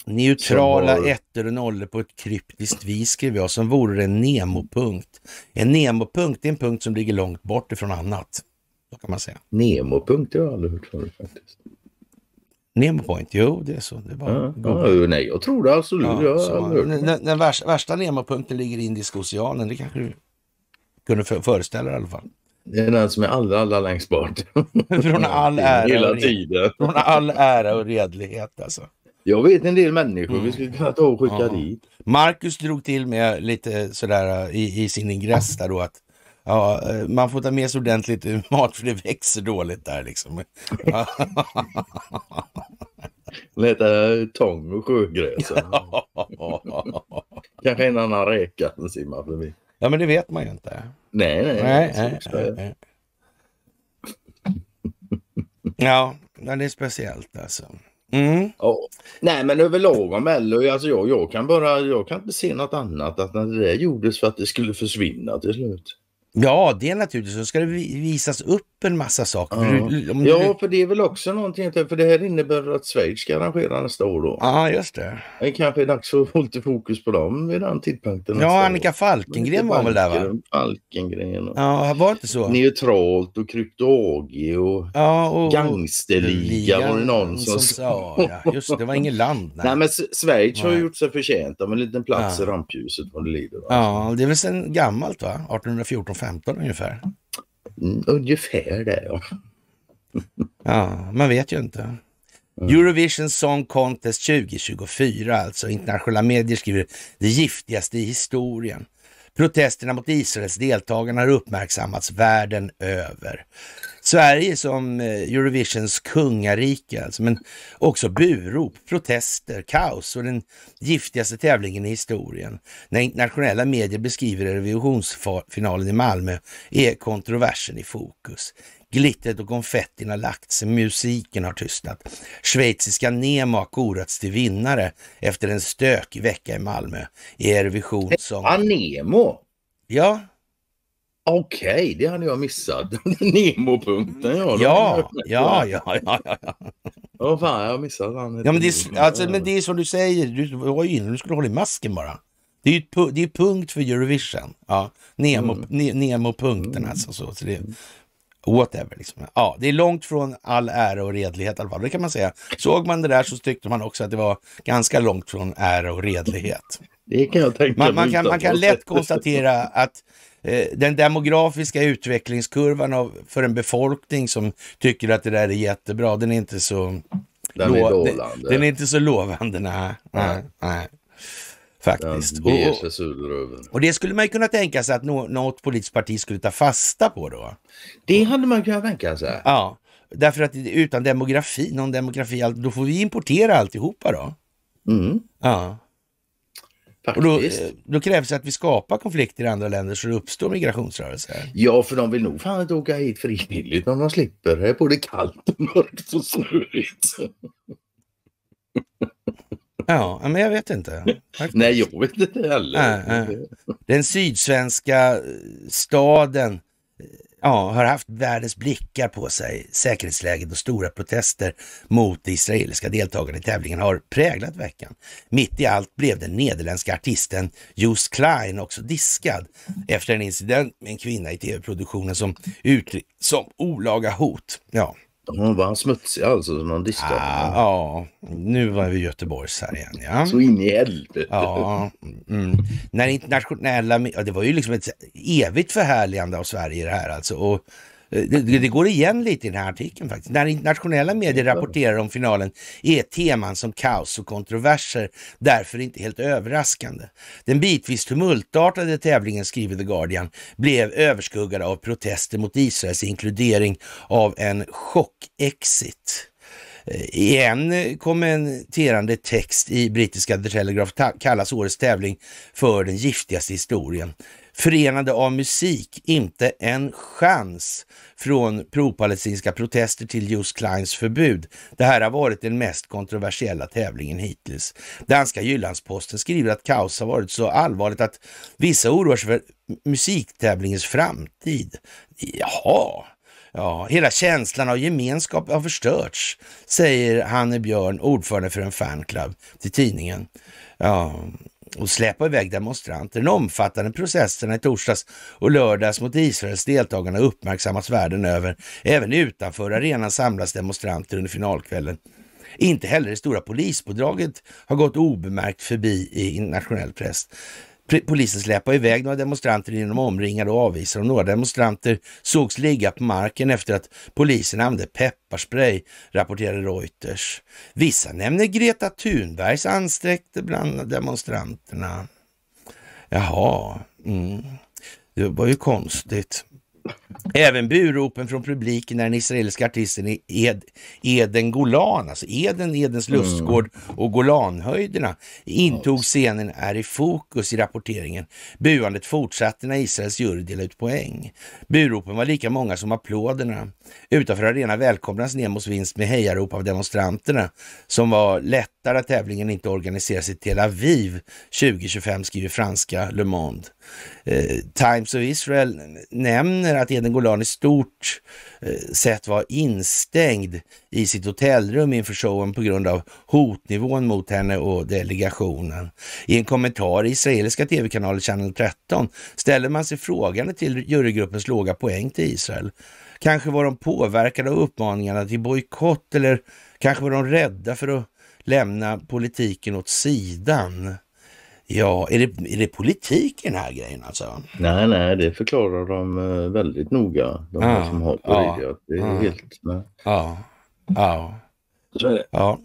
Neutrala var... ettor och nollor på ett kryptiskt vis skrev jag, som vore det en nemopunkt. En nemopunkt är en punkt som ligger långt bort ifrån annat. Så kan man säga. Nemopunkt, det har jag aldrig hört förut faktiskt. Nemopoint, jo det är så. Det var ja, ja, nej, jag tror det absolut. Ja, ja, den, den, värsta, värsta nemopunkten ligger i Indiska oceanen, det kanske du kunde föreställa i alla fall. Det är den som är allra, allra längst bort. från all ära, Hela tiden. från all ära och redlighet alltså. Jag vet en del människor mm. vi skulle kunna ta och skicka ja. dit. Marcus drog till med lite sådär eh, i, i sin ingress där då att Ja, eh, man får ta med sig ordentligt eh, mat för det växer dåligt där liksom. Leta tång och sjögräs. Kanske en annan räka som simmar förbi. Ja men det vet man ju inte. Nej, nej. nej, nej, nej. ja, det är speciellt alltså. Mm. Oh. Nej men överlag om Mello, alltså jag, jag, kan bara, jag kan inte se något annat att när det där gjordes för att det skulle försvinna till slut. Ja, det är naturligtvis. Så ska det visas upp en massa saker. Ja, du, ja för det är väl också någonting. För det här innebär att Schweiz ska arrangera nästa år då. Ja, just det. Det kanske är dags att få lite fokus på dem vid den tidpunkten. Ja, Annika Falkengren var väl där va? Falkengren. Och ja, var inte så? Neutralt och Krypto-AG och, ja, och Gangsterliga var det någon som, som sa. Ja. Just det, det var inget land. Nej, nej men Schweiz har gjort sig förtjänt av en liten plats ja. i rampljuset vad det lider. Ja, det är väl sedan gammalt va? 1814 2015 ungefär? Mm, ungefär det ja. ja, man vet ju inte. Eurovision Song Contest 2024 alltså. Internationella medier skriver det giftigaste i historien. Protesterna mot Israels deltagande har uppmärksammats världen över. Sverige som eh, Eurovisions kungarike alltså, men också burop, protester, kaos och den giftigaste tävlingen i historien. När internationella medier beskriver Eurovisionsfinalen i Malmö är kontroversen i fokus. Glittret och konfettin har lagt sig, musiken har tystnat. Schweiziska Nemo har korats till vinnare efter en stökig vecka i Malmö i Eurovision som... Anemo? Ja, Okej, okay, det hade jag missat. Nemo-punkten ja. Ja, ja, ja, ja. Ja, oh, fan, jag har missat han. Ja, men, det är, alltså, men det är som du säger, du var ju inne, du skulle hålla i masken bara. Det är ju det är punkt för Eurovision. Ja, mm. Nemo-punkten mm. Nemo alltså. Så, så det, whatever. Liksom. Ja, det är långt från all ära och redlighet i alla fall, det kan man säga. Såg man det där så tyckte man också att det var ganska långt från ära och redlighet. Det kan jag tänka man, man, kan, man kan lätt konstatera att Eh, den demografiska utvecklingskurvan av, för en befolkning som tycker att det där är jättebra, den är inte så, den är lovande. Den, är inte så lovande. Nej, nej, nej. Faktiskt. Och, och, det skulle man ju kunna tänka sig att något politiskt parti skulle ta fasta på då. Det hade man kunnat tänka sig. Ja, därför att utan demografi, någon demografi, då får vi importera alltihopa då. Mm. Ja. Och då, eh, då, krävs det att vi skapar konflikter i andra länder så det uppstår migrationsrörelser. Ja, för de vill nog fan inte åka hit frivilligt om de slipper. Det är både kallt och mörkt och snöigt. Ja, men jag vet inte. Faktiskt. Nej, jag vet inte heller. Nej, nej. Den sydsvenska eh, staden ja, har haft världens blickar på sig. Säkerhetsläget och stora protester mot de israeliska deltagarna i tävlingen har präglat veckan. Mitt i allt blev den nederländska artisten Joost Klein också diskad efter en incident med en kvinna i tv-produktionen som uttryckt som olaga hot. Ja, hon var smutsig alltså, som de diskade. Ah, ja, nu var vi i Göteborgs här igen. Ja. Så in i helvete. Ja, mm. När internationella, det var ju liksom ett evigt förhärligande av Sverige det här alltså. Och Eh, det, det, går igen lite i den här artikeln faktiskt. När internationella medier rapporterar om finalen är teman som kaos och kontroverser därför inte helt överraskande. Den bitvis tumultartade tävlingen, skriver The Guardian, blev överskuggad av protester mot Israels inkludering av en chock-exit. Eh, I en kommenterande text i brittiska The Telegraph kallas årets tävling för den giftigaste historien. Förenade av musik, inte en chans från propalestinska protester till Just Kleins förbud. Det här har varit den mest kontroversiella tävlingen hittills. Danska Jyllandsposten skriver att kaos har varit så allvarligt att vissa oroar sig för musiktävlingens framtid. Jaha, Ja, hela känslan av gemenskap har förstörts, säger Hanne Björn, ordförande för en fanclub, till tidningen. Ja, och släpa iväg demonstranter. Den omfattande processerna i torsdags och lördags mot Israels deltagarna uppmärksammas världen över. Även utanför arenan samlas demonstranter under finalkvällen. Inte heller det stora polispådraget har gått obemärkt förbi i internationell press. Polisen släpade iväg några demonstranter genom omringade och avvisade dem. några demonstranter sågs ligga på marken efter att polisen använde pepparspray, rapporterade Reuters. Vissa nämner Greta Thunbergs ansträckte bland demonstranterna. Jaha, mm. det var ju konstigt. Även buropen från publiken när den israeliska artisten e- Ed, Eden Golan, alltså Eden, Edens mm. lustgård och Golanhöjderna intog scenen är i fokus i rapporteringen. Buandet fortsatte när Israels jury delade ut poäng. Buropen var lika många som applåderna. Utanför arenan välkomnades Nemos vinst med hejarop av demonstranterna som var lätt fattar att tävlingen inte organiseras i Tel Aviv 2025, skriver franska Le Monde. Eh, Times of Israel nämner att Eden Golan i stort eh, sett var instängd i sitt hotellrum inför showen på grund av hotnivån mot henne och delegationen. I en kommentar i israeliska tv-kanalen Channel 13 ställer man sig frågande till jurygruppens låga poäng till Israel. Kanske var de påverkade av uppmaningarna till bojkott eller kanske var de rädda för att lämna politiken åt sidan. Ja, är det, är det politik i den här grejen alltså? Nej, nej, det förklarar de eh, väldigt noga, de ja, ah, som har ja, det. är ja, ah. helt... Nej. Ja, ja. Så är det. Ja.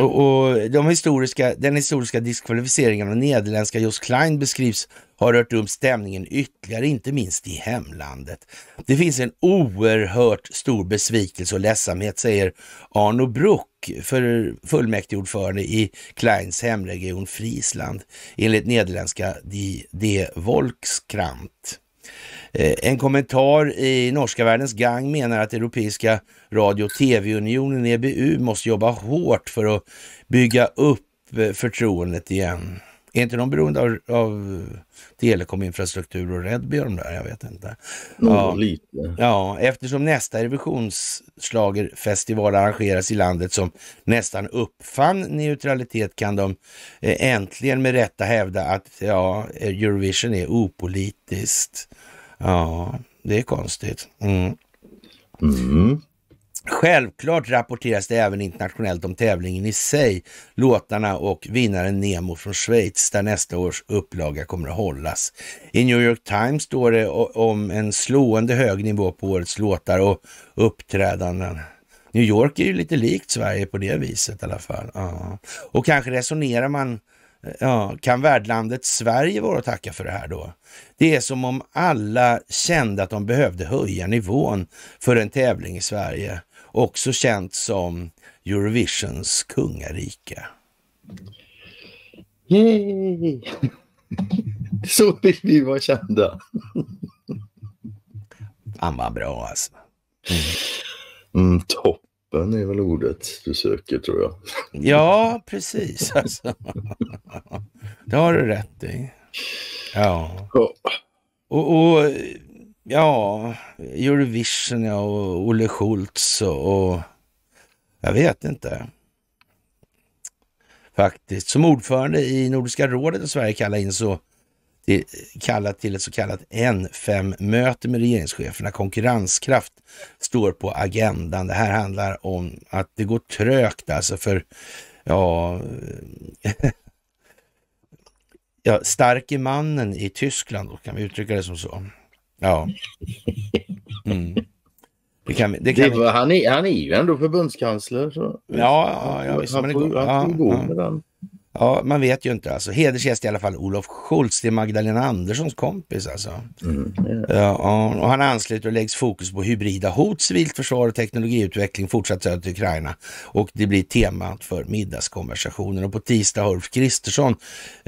Och, och de historiska, den historiska diskvalificeringen av nederländska Jos Klein beskrivs har rört upp stämningen ytterligare, inte minst i hemlandet. Det finns en oerhört stor besvikelse och ledsamhet, säger Arno Bruck, för fullmäktigeordförande i Kleins hemregion Friesland, enligt nederländska Die, Die Volkskrant. Eh, en kommentar i norska världens gang menar att Europeiska radio och tv-unionen, EBU, måste jobba hårt för att bygga upp eh, förtroendet igen. Är inte de beroende av, av telekominfrastruktur och Redby och de där? Jag vet inte. Mm, ja, lite. ja, eftersom nästa revisionsslagerfestival arrangeras i landet som nästan uppfann neutralitet kan de eh, äntligen med rätta hävda att ja, Eurovision är opolitiskt. Ja, det är konstigt. Mm. Mm. Självklart rapporteras det även internationellt om tävlingen i sig, låtarna och vinnaren Nemo från Schweiz där nästa års upplaga kommer att hållas. I New York Times står det om en slående hög nivå på årets låtar och uppträdanden. New York är ju lite likt Sverige på det viset i alla fall. Ja. Och kanske resonerar man Ja, kan värdlandet Sverige vara att tacka för det här då? Det är som om alla kände att de behövde höja nivån för en tävling i Sverige också känt som Eurovisions kungarike. Yay! Så vill vi vara kända. Fan vad bra alltså. Mm. Mm, toppen är väl ordet du söker tror jag. Ja, precis. Alltså. Det har du rätt i. Ja. Och, och ja, Eurovision ja, och Olle Schultz och, och jag vet inte faktiskt. Som ordförande i Nordiska rådet har Sverige kallar in så till, kallat till ett så kallat N5-möte med regeringscheferna. Konkurrenskraft står på agendan. Det här handlar om att det går trögt alltså för, ja, ja starke mannen i Tyskland då, kan vi uttrycka det som så. Ja. Mm. Det kan, det kan... Det var, han, är, han är ju ändå förbundskansler. Så. Ja, ja, ja, han, får, han får gå med den. Ja, man vet ju inte alltså. Hedersgäst i alla fall Olof Schultz, det är Magdalena Anderssons kompis alltså. Mm. Ja, och han ansluter och läggs fokus på hybrida hot, civilt försvar och teknologiutveckling, fortsatt stöd till Ukraina. Och det blir temat för middagskonversationen. Och på tisdag har Ulf Kristersson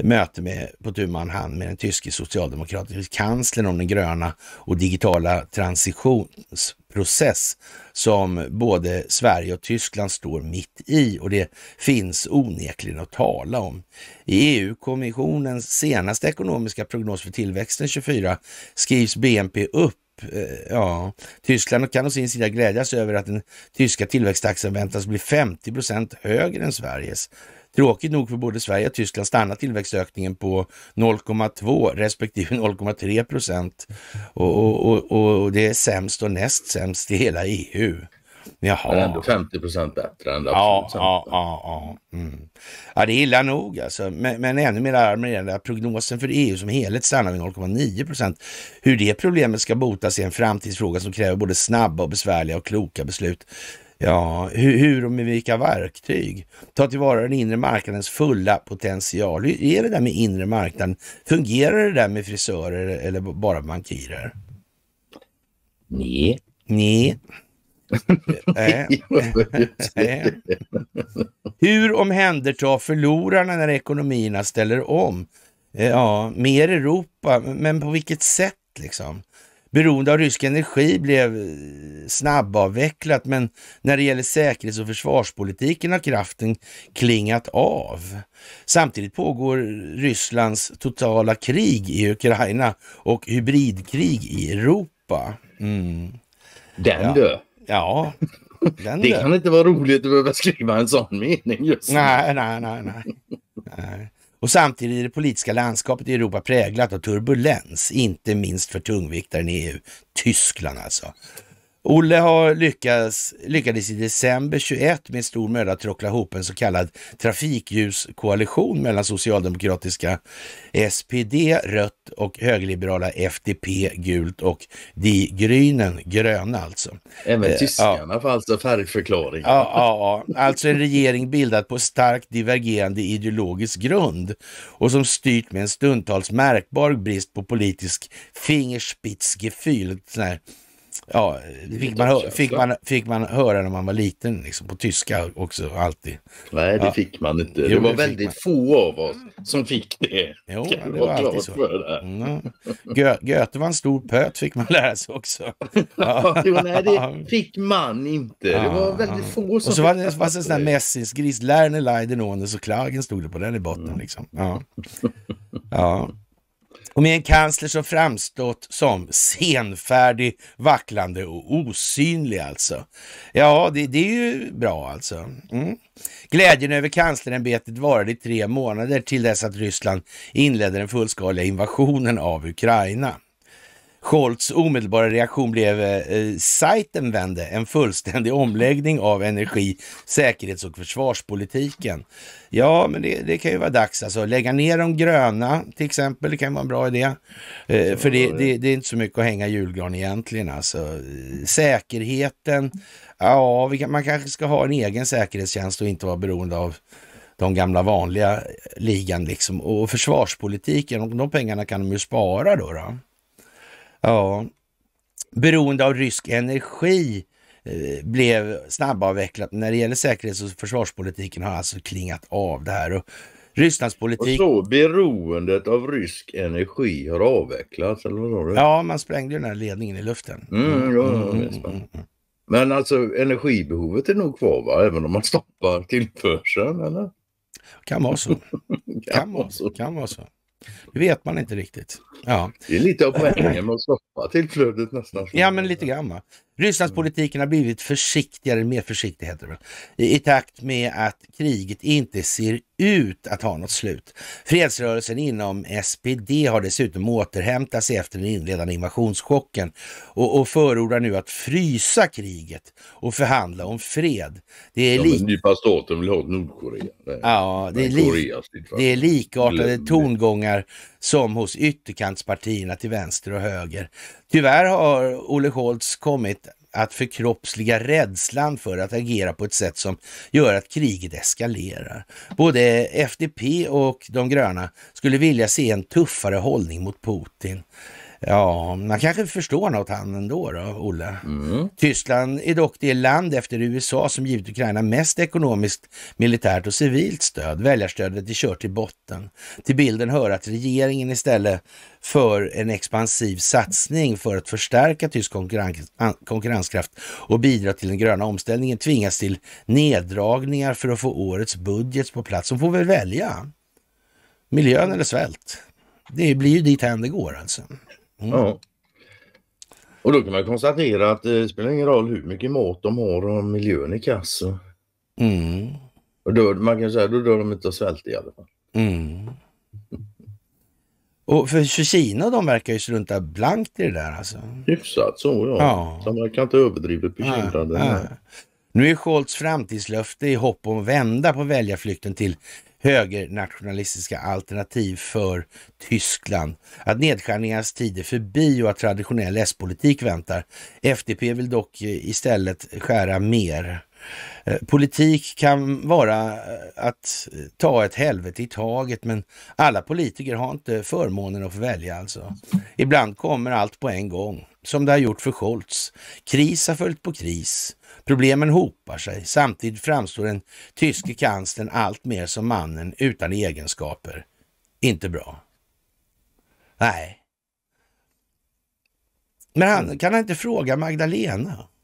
möte med, på tu man hand med den tyske socialdemokratiska kanslern om den gröna och digitala transitions process som både Sverige och Tyskland står mitt i och det finns onekligen att tala om. I EU-kommissionens senaste ekonomiska prognos för tillväxten 24 skrivs BNP upp eh, ja, Tyskland kan å sin sida glädjas över att den tyska tillväxttakten väntas bli 50 procent högre än Sveriges Tråkigt nog för både Sverige och Tyskland stannar tillväxtökningen på 0,2 respektive 0,3 procent och, och, och, och, det är sämst och näst sämst i hela EU. Jaha. Men ändå 50 procent bättre än det ja, ja, ja, ja. Mm. ja, det är illa nog alltså. Men, men ännu mer alarmerande att prognosen för EU som helhet stannar vid 0,9 procent. Hur det problemet ska botas är en framtidsfråga som kräver både snabba och besvärliga och kloka beslut Ja, hur, hur och med vilka verktyg? Ta tillvara den inre marknadens fulla potential. Hur är det där med inre marknaden? Fungerar det där med frisörer eller bara bankirer? Nej. Nej. Hur omhändertar förlorarna när ekonomierna ställer om? Eh, ja, mer Europa, men på vilket sätt liksom? beroende av rysk energi blev eh, snabbavvecklat, men när det gäller säkerhets och försvarspolitiken har kraften klingat av. Samtidigt pågår Rysslands totala krig i Ukraina och hybridkrig i Europa. Mm. Den ja. du! Ja, den det kan inte vara roligt att behöva skriva en sån mening just nu. Nej, nej, nej. nej. nej. Och samtidigt är det politiska landskapet i Europa präglat av turbulens, inte minst för tungviktaren i EU, Tyskland alltså. Olle har lyckats, lyckades i december 21 med stor möda trockla ihop en så kallad trafikljuskoalition mellan socialdemokratiska SPD, rött och högerliberala FDP, gult och Die Grünen, gröna alltså. Även eh, tyskarna eh, får alltså färgförklaringar. Ja, ja, ja, alltså en regering bildad på starkt divergerande ideologisk grund och som styrt med en stundtals märkbar brist på politisk fingerspitzgefühl, sån här Ja, fick man, fick, man, fick man höra när man var liten liksom, på tyska också alltid. Nej, det ja. fick man inte. Jo, det var det väldigt få av oss som fick det. Jo, det var alltid så. För mm. Gö- Göte var en stor pöt fick man lära sig också. ja, jo, nej, det fick man inte. Det var väldigt få som Och så var det, var det en sån där mässingsgris. Lärne, Leiden, Ånes och Klagen stod det på den i botten. Mm. Liksom. Ja. ja och med en kansler som framstått som senfärdig, vacklande och osynlig alltså. Ja, det, det är ju bra alltså. Mm. Glädjen över kanslerämbetet varade i tre månader till dess att Ryssland inledde den fullskaliga invasionen av Ukraina. Scholz omedelbara reaktion blev eh, eh vände en fullständig omläggning av energi-, säkerhets och försvarspolitiken. Ja, men det, det, kan ju vara dags alltså. Lägga ner de gröna till exempel, det kan vara en bra idé. Eh, för det, det, det, är inte så mycket att hänga julgran egentligen alltså. Säkerheten, ja, kan, man kanske ska ha en egen säkerhetstjänst och inte vara beroende av de gamla vanliga ligan liksom. Och försvarspolitiken, och de pengarna kan de ju spara då. då. Ja, beroende av rysk energi eh, blev snabbavvecklat. När det gäller säkerhets och försvarspolitiken har alltså klingat av det här. Och Rysslands politik... Och så beroendet av rysk energi har avvecklats? Eller vad var det? Ja, man sprängde den här ledningen i luften. Mm, ja, mm mm, mm, mm, mm, Men alltså energibehovet är nog kvar va? Även om man stoppar tillförseln Kan vara så. kan, kan vara så. Kan vara så. Det vet man inte riktigt. Ja. Det är lite av poängen med att stoppa tillflödet nästan. Ja, men lite grann. Rysslandspolitiken har blivit försiktigare, mer försiktig heter det väl, i, i takt med att kriget inte ser ut att ha något slut. Fredsrörelsen inom SPD har dessutom återhämtat sig efter den inledande invasionschocken och, och förordar nu att frysa kriget och förhandla om fred. Det är ja, lik... vill ha Nordkorea. ja, det är, lik... det är likartade tongångar som hos ytterkantspartierna till vänster och höger. Tyvärr har Olle Scholz kommit att förkroppsliga rädslan för att agera på ett sätt som gör att kriget eskalerar. Både FDP och de gröna skulle vilja se en tuffare hållning mot Putin. Ja, man kanske förstår något han ändå då, Olle. Mm. Tyskland är dock det land efter USA som givit Ukraina mest ekonomiskt, militärt och civilt stöd. Väljarstödet är kört till botten. Till bilden hör att regeringen istället för en expansiv satsning för att förstärka tysk konkurrenskraft och bidra till den gröna omställningen tvingas till neddragningar för att få årets budget på plats. De får väl välja miljön eller svält. Det blir ju dit det går alltså. Mm. Ja. Och då kan man konstatera att eh, det spelar ingen roll hur mycket mat de har om miljön är kass. Mm. Och då, man kan säga då dör de inte av svält i alla fall. Mm. Och för, för Kina de verkar ju strunta blankt i det där alltså. Hyfsat så ja. ja. Så man inte överdrivet bekymrade. ja, ja. Nu är Scholz framtidslöfte i hopp om att vända på väljarflykten till högernationalistiska alternativ för Tyskland. Att nedskärningarnas tid är förbi och att traditionell S-politik väntar. FDP vill dock eh, istället skära mer. Eh, politik kan vara eh, att ta ett helvete i taget, men alla politiker har inte förmånen att få välja alltså. Ibland kommer allt på en gång, som det har gjort för Scholz. Kris har följt på kris. Problemen hopar sig. Samtidigt framstår den tyske kanslern allt mer som mannen utan egenskaper. Inte bra. Nej. Men han kan han inte fråga Magdalena?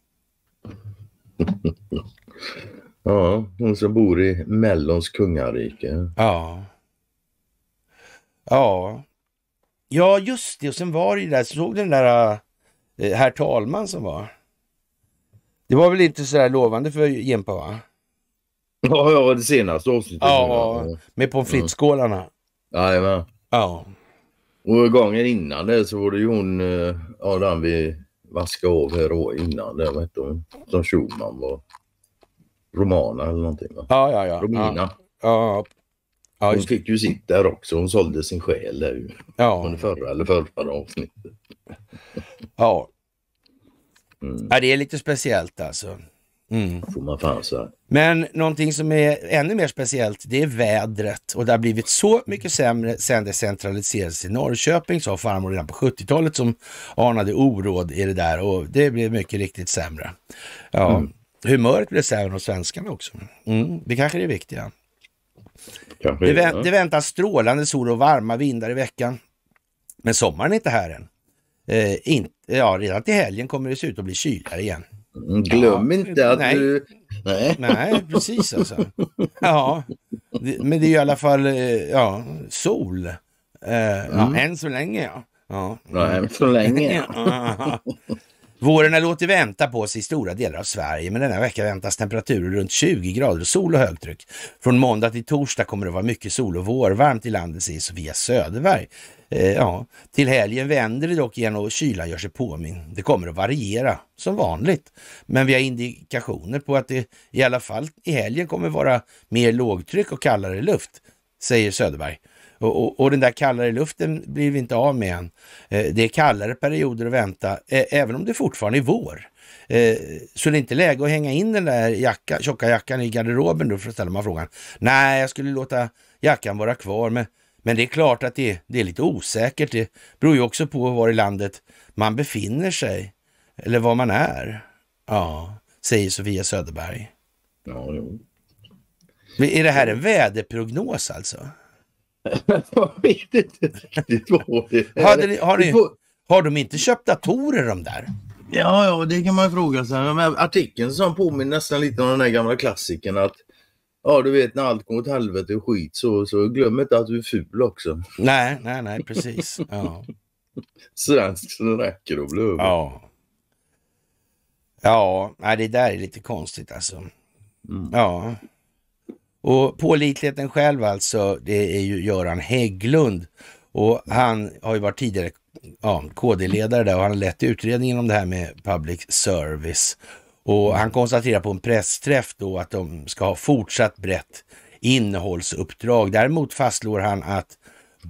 Ja, hon som bor i Mellons kungarike. Ja. Ja. Ja, just det. Och sen var det ju där, såg du den där eh, herr talman som var? Det var väl inte så sådär lovande för Jimpa va? Ja, ja, det senaste avsnittet. Ja, med pommes frites-skålarna. Jajamän. Ja. Och gången innan det så var det ju hon, ja eh, den vi vaskade av här då innan det, vad hette Som Schumann var Romana eller någonting va? Ja, ja, ja. Romina. Ja, ja. ja hon fick ju sitt där också. Hon sålde sin själ där ju. Ja. Under förra eller förra avsnittet. Ja. Mm. Ja, det är lite speciellt alltså. Mm. Får man fan säga. Men någonting som är ännu mer speciellt, det är vädret. Och det har blivit så mycket sämre sedan det centraliserades i Norrköping, sa farmor redan på 70-talet som anade oråd i det där. Och det blev mycket riktigt sämre. Ja. Mm. Humöret blev sämre hos svenskarna också. Mm. Det kanske är det viktiga. Kanske, det, vä ja. det väntas strålande sol och varma vindar i veckan. Men sommaren är inte här än. Eh, in, ja, redan till helgen kommer det se ut att bli kyligare igen. Mm, glöm ja, inte att nej. du... Nej. nej, precis alltså. Ja, men det är i alla fall eh, ja, sol. Eh, ja, mm. Än så länge ja. Ja, ja än så länge. Ja. Våren har låtit vänta på sig i stora delar av Sverige, men denna vecka väntas temperaturer runt 20 grader och sol och högtryck. Från måndag till torsdag kommer det vara mycket sol och vårvarmt i landet, säger Sofia Söderberg Eh, ja, till helgen vänder det dock igen och kylan gör sig påminn. Det kommer att variera som vanligt, men vi har indikationer på att det i alla fall i helgen kommer vara mer lågtryck och kallare luft, säger Söderberg. Och, och, och, den där kallare luften blir vi inte av med än. Eh, det är kallare perioder att vänta, eh, även om det fortfarande är vår. Eh, så det är inte läge att hänga in den där jacka, tjocka jackan i garderoben då, för att ställa man frågan. Nej, jag skulle låta jackan vara kvar, men men det är klart att det, det är lite osäkert. Det beror ju också på var i landet man befinner sig eller var man är. Ja, säger Sofia Söderberg. Ja, jo. Är det här en väderprognos alltså? Jag vet inte riktigt vad det är. Har, de inte köpt datorer de där? Ja, ja, det kan man fråga sig. artikeln som påminner nästan lite om den där gamla klassikern att ja du vet när allt går åt helvete och skit så, så glöm inte att du är ful också. Nej, nej, nej precis. Ja. Svensk så det räcker att bli Ja. Ja, nej, det där är lite konstigt alltså. Mm. Ja. Och pålitligheten själv alltså, det är ju Göran Hägglund. Och han har ju varit tidigare ja, KD-ledare där och han har lett utredningen om det här med public service. Och han konstaterar på en pressträff då att de ska ha fortsatt brett innehållsuppdrag. Däremot fastslår han att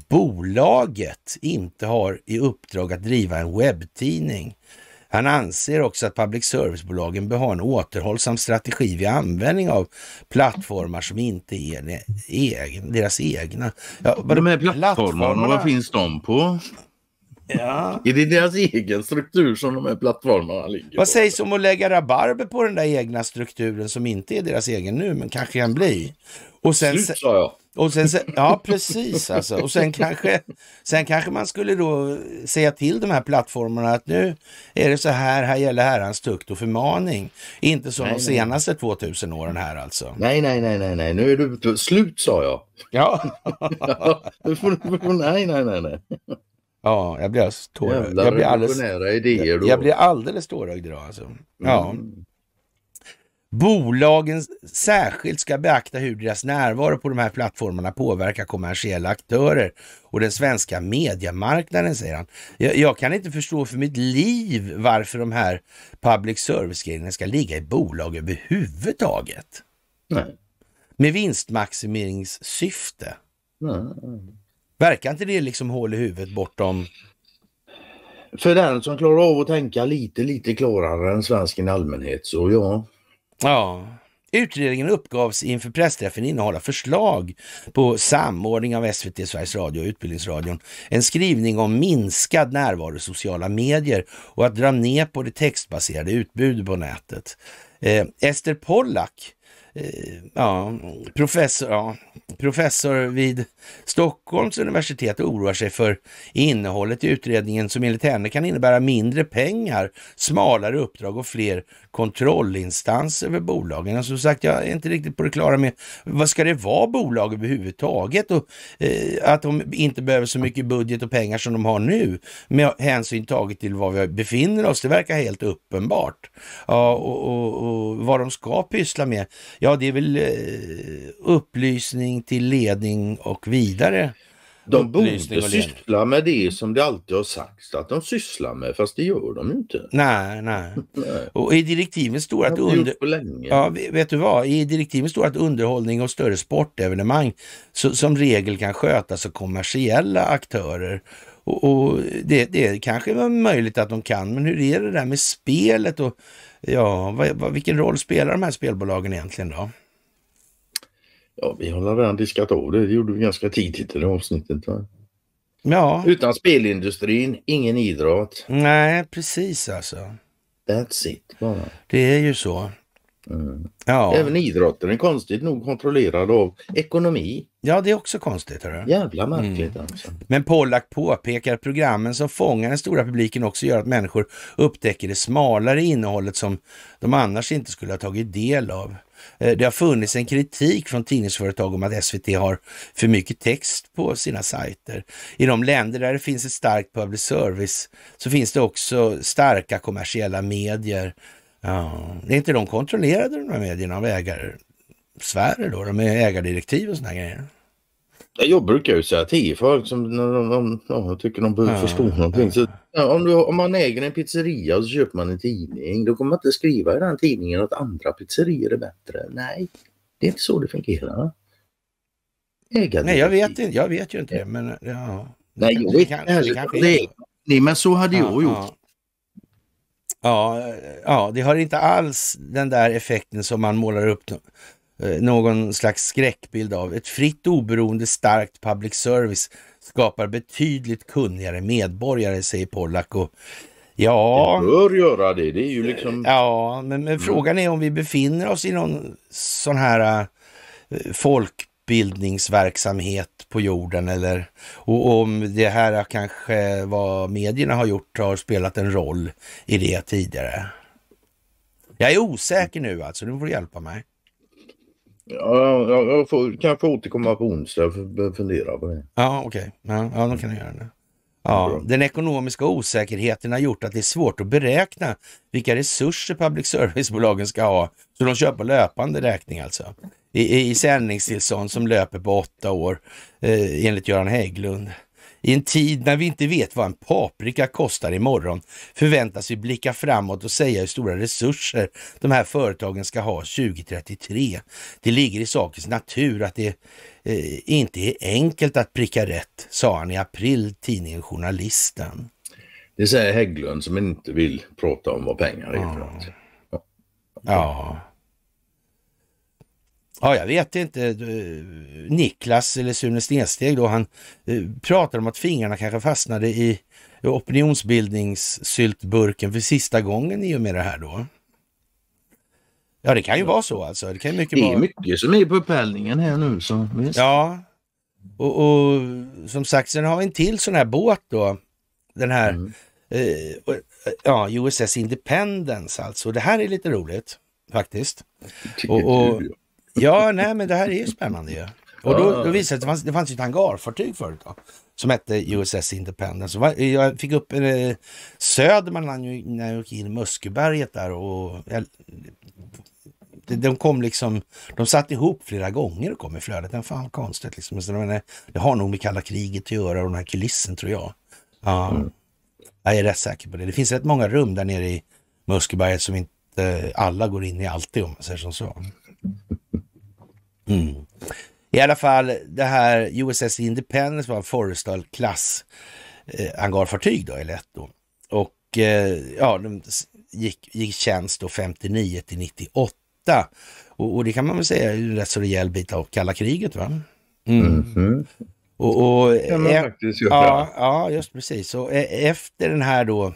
bolaget inte har i uppdrag att driva en webbtidning. Han anser också att public service-bolagen bör ha en återhållsam strategi vid användning av plattformar som inte är deras egna. Ja, de här plattformarna, vad finns de på? Ja. Är det deras egen struktur som de här plattformarna ligger Vad på? sägs om att lägga rabarber på den där egna strukturen som inte är deras egen nu, men kanske kan bli? Och sen, Slut, sa jag. Och sen, ja, precis alltså. Och sen kanske, sen kanske man skulle då säga till de här plattformarna att nu är det så här, här gäller herrans tukt och förmaning. Inte som nej, de senaste nej. 2000 åren här alltså. Nej, nej, nej, nej, nej, nu är du slut sa jag. Ja. nej, nej, nej, nej. Ja, jag blir alldeles tårögd. Jag blir alldeles, idéer då. jag blir alldeles tårögd idag alltså. Ja. Mm. Bolagen särskilt ska beakta hur deras närvaro på de här plattformarna påverkar kommersiella aktörer och den svenska mediemarknaden, säger han. Jag, jag kan inte förstå för mitt liv varför de här public service-grejerna ska ligga i bolag överhuvudtaget. Nej. Med vinstmaximeringssyfte. Nej. Verkar inte det liksom hål i huvudet bortom... För den som klarar av att tänka lite, lite klarare än svensken i allmänhet, så ja. Ja. Utredningen uppgavs inför pressträffen innehålla förslag på samordning av SVT, Sveriges Radio och Utbildningsradion. En skrivning om minskad närvaro i sociala medier och att dra ner på det textbaserade utbudet på nätet. Eh, Ester Pollack Eh, ja, professor, ja, professor vid Stockholms universitet oroar sig för innehållet i utredningen som enligt henne kan innebära mindre pengar, smalare uppdrag och fler kontrollinstanser över bolagen. Och alltså, som sagt, jag är inte riktigt på det klara med vad ska det vara bolag överhuvudtaget och eh, att de inte behöver så mycket budget och pengar som de har nu med hänsyn taget till var vi befinner oss. Det verkar helt uppenbart. Ja, och, och, och vad de ska pyssla med. Ja, det är väl eh, upplysning till ledning och vidare. De borde syssla med det som det alltid har sagts att de sysslar med, fast det gör de ju inte. Nej, nej. Och i direktiven står att... Under... Ja, vet du vad? I direktiven står att underhållning och större sportevenemang så, som regel kan skötas av kommersiella aktörer och, och det, det kanske var möjligt att de kan, men hur är det där med spelet och ja, vad, vad, vilken roll spelar de här spelbolagen egentligen då? Ja, vi har redan diskat av det. Det gjorde vi ganska tidigt i det avsnittet. Va? Ja. Utan spelindustrin, ingen idrott. Nej, precis alltså. That's it bara. Det är ju så. Mm. Ja. Även idrotten är konstigt nog kontrollerad av ekonomi. Ja, det är också konstigt. Hörru. Jävla mm. märkligt mm. alltså. Men Pollack påpekar att programmen som fångar den stora publiken också gör att människor upptäcker det smalare innehållet som de annars inte skulle ha tagit del av. Eh, det har funnits en kritik från tidningsföretag om att SVT har för mycket text på sina sajter. I de länder där det finns ett starkt public service så finns det också starka kommersiella medier. Ja, är inte de kontrollerade de här medierna av ägare sfärer då, med ägardirektiv och sådana grejer? Jag brukar ju säga till folk som när de, de, de, tycker de behöver ja, förstå någonting. Så, om, du, om man äger en pizzeria och så köper man en tidning, då kommer man inte skriva i den tidningen att andra pizzerior är bättre. Nej, det är inte så det fungerar. Nej, jag vet, inte, jag vet ju inte det, men ja. Nej, jag vet inte heller. Nej, men så hade jag gjort. Ja. Ja, ja, det har inte alls den där effekten som man målar upp Eh, någon slags skräckbild av. Ett fritt, oberoende, starkt public service skapar betydligt kunnigare medborgare, säger Pollack. Och, ja, det bör göra det. Det är ju liksom... Ja, men, men mm. frågan är om vi befinner oss i någon sån här äh, folkbildningsverksamhet på jorden eller och om det här kanske vad medierna har gjort har spelat en roll i det tidigare. Jag är osäker nu alltså, nu får du hjälpa mig. Ja, jag, jag får, kanske återkomma på onsdag och fundera på det. Ja, okej. Okay. Ja, ja, då kan jag göra det. Ja, den ekonomiska osäkerheten har gjort att det är svårt att beräkna vilka resurser public service-bolagen ska ha. Så de kör på löpande räkning alltså. I, i, i sändningstillstånd som löper på åtta år, eh, enligt Göran Hägglund. I en tid när vi inte vet vad en paprika kostar imorgon förväntas vi blicka framåt och säga hur stora resurser de här företagen ska ha 2033. Det ligger i sakens natur att det eh, inte är enkelt att pricka rätt, sa han i april, tidningen Journalisten. Det säger Hägglund som inte vill prata om vad pengar är för något. Ja. ja ja, jag vet inte, eh, Niklas eller Sune Stensteg då, han eh, pratade om att fingrarna kanske fastnade i opinionsbildningssyltburken för sista gången i och med det här då. Ja, det kan ju vara så alltså. Det, kan mycket det är vara... mycket som är på upphällningen här nu. Så, visst. Ja, och, och, som sagt, sen har vi en till sån här båt då. Den här mm. eh, ja, USS Independence alltså. Det här är lite roligt faktiskt. Och, och, Ja, nej men det här är ju spännande ju. Och då, då visade det sig att det fanns, det ett hangarfartyg förut då, som hette USS Independence. jag fick upp eh, Södermanland när jag gick in i Musköberget där och jag, eh, de, kom liksom, de satt ihop flera gånger och kom i flödet. Det fan konstigt liksom. Så, menar, det har nog med kalla kriget att göra och den här kulissen tror jag. Ja, mm. Jag är rätt säker på det. Det finns rätt många rum där nere i Musköberget som inte eh, alla går in i alltid om man säger som så. Mm. I alla fall, det här USS Independence var en Forrestal-klass eh, hangarfartyg då, i Letto. Och eh, ja, de gick i tjänst då 59 till 98. Och, och, det kan man väl säga är en rätt så rejäl bit av kalla kriget. va? Mm. Mm -hmm. Och, och, ja, e ja, ja, just precis. Så e efter den här då,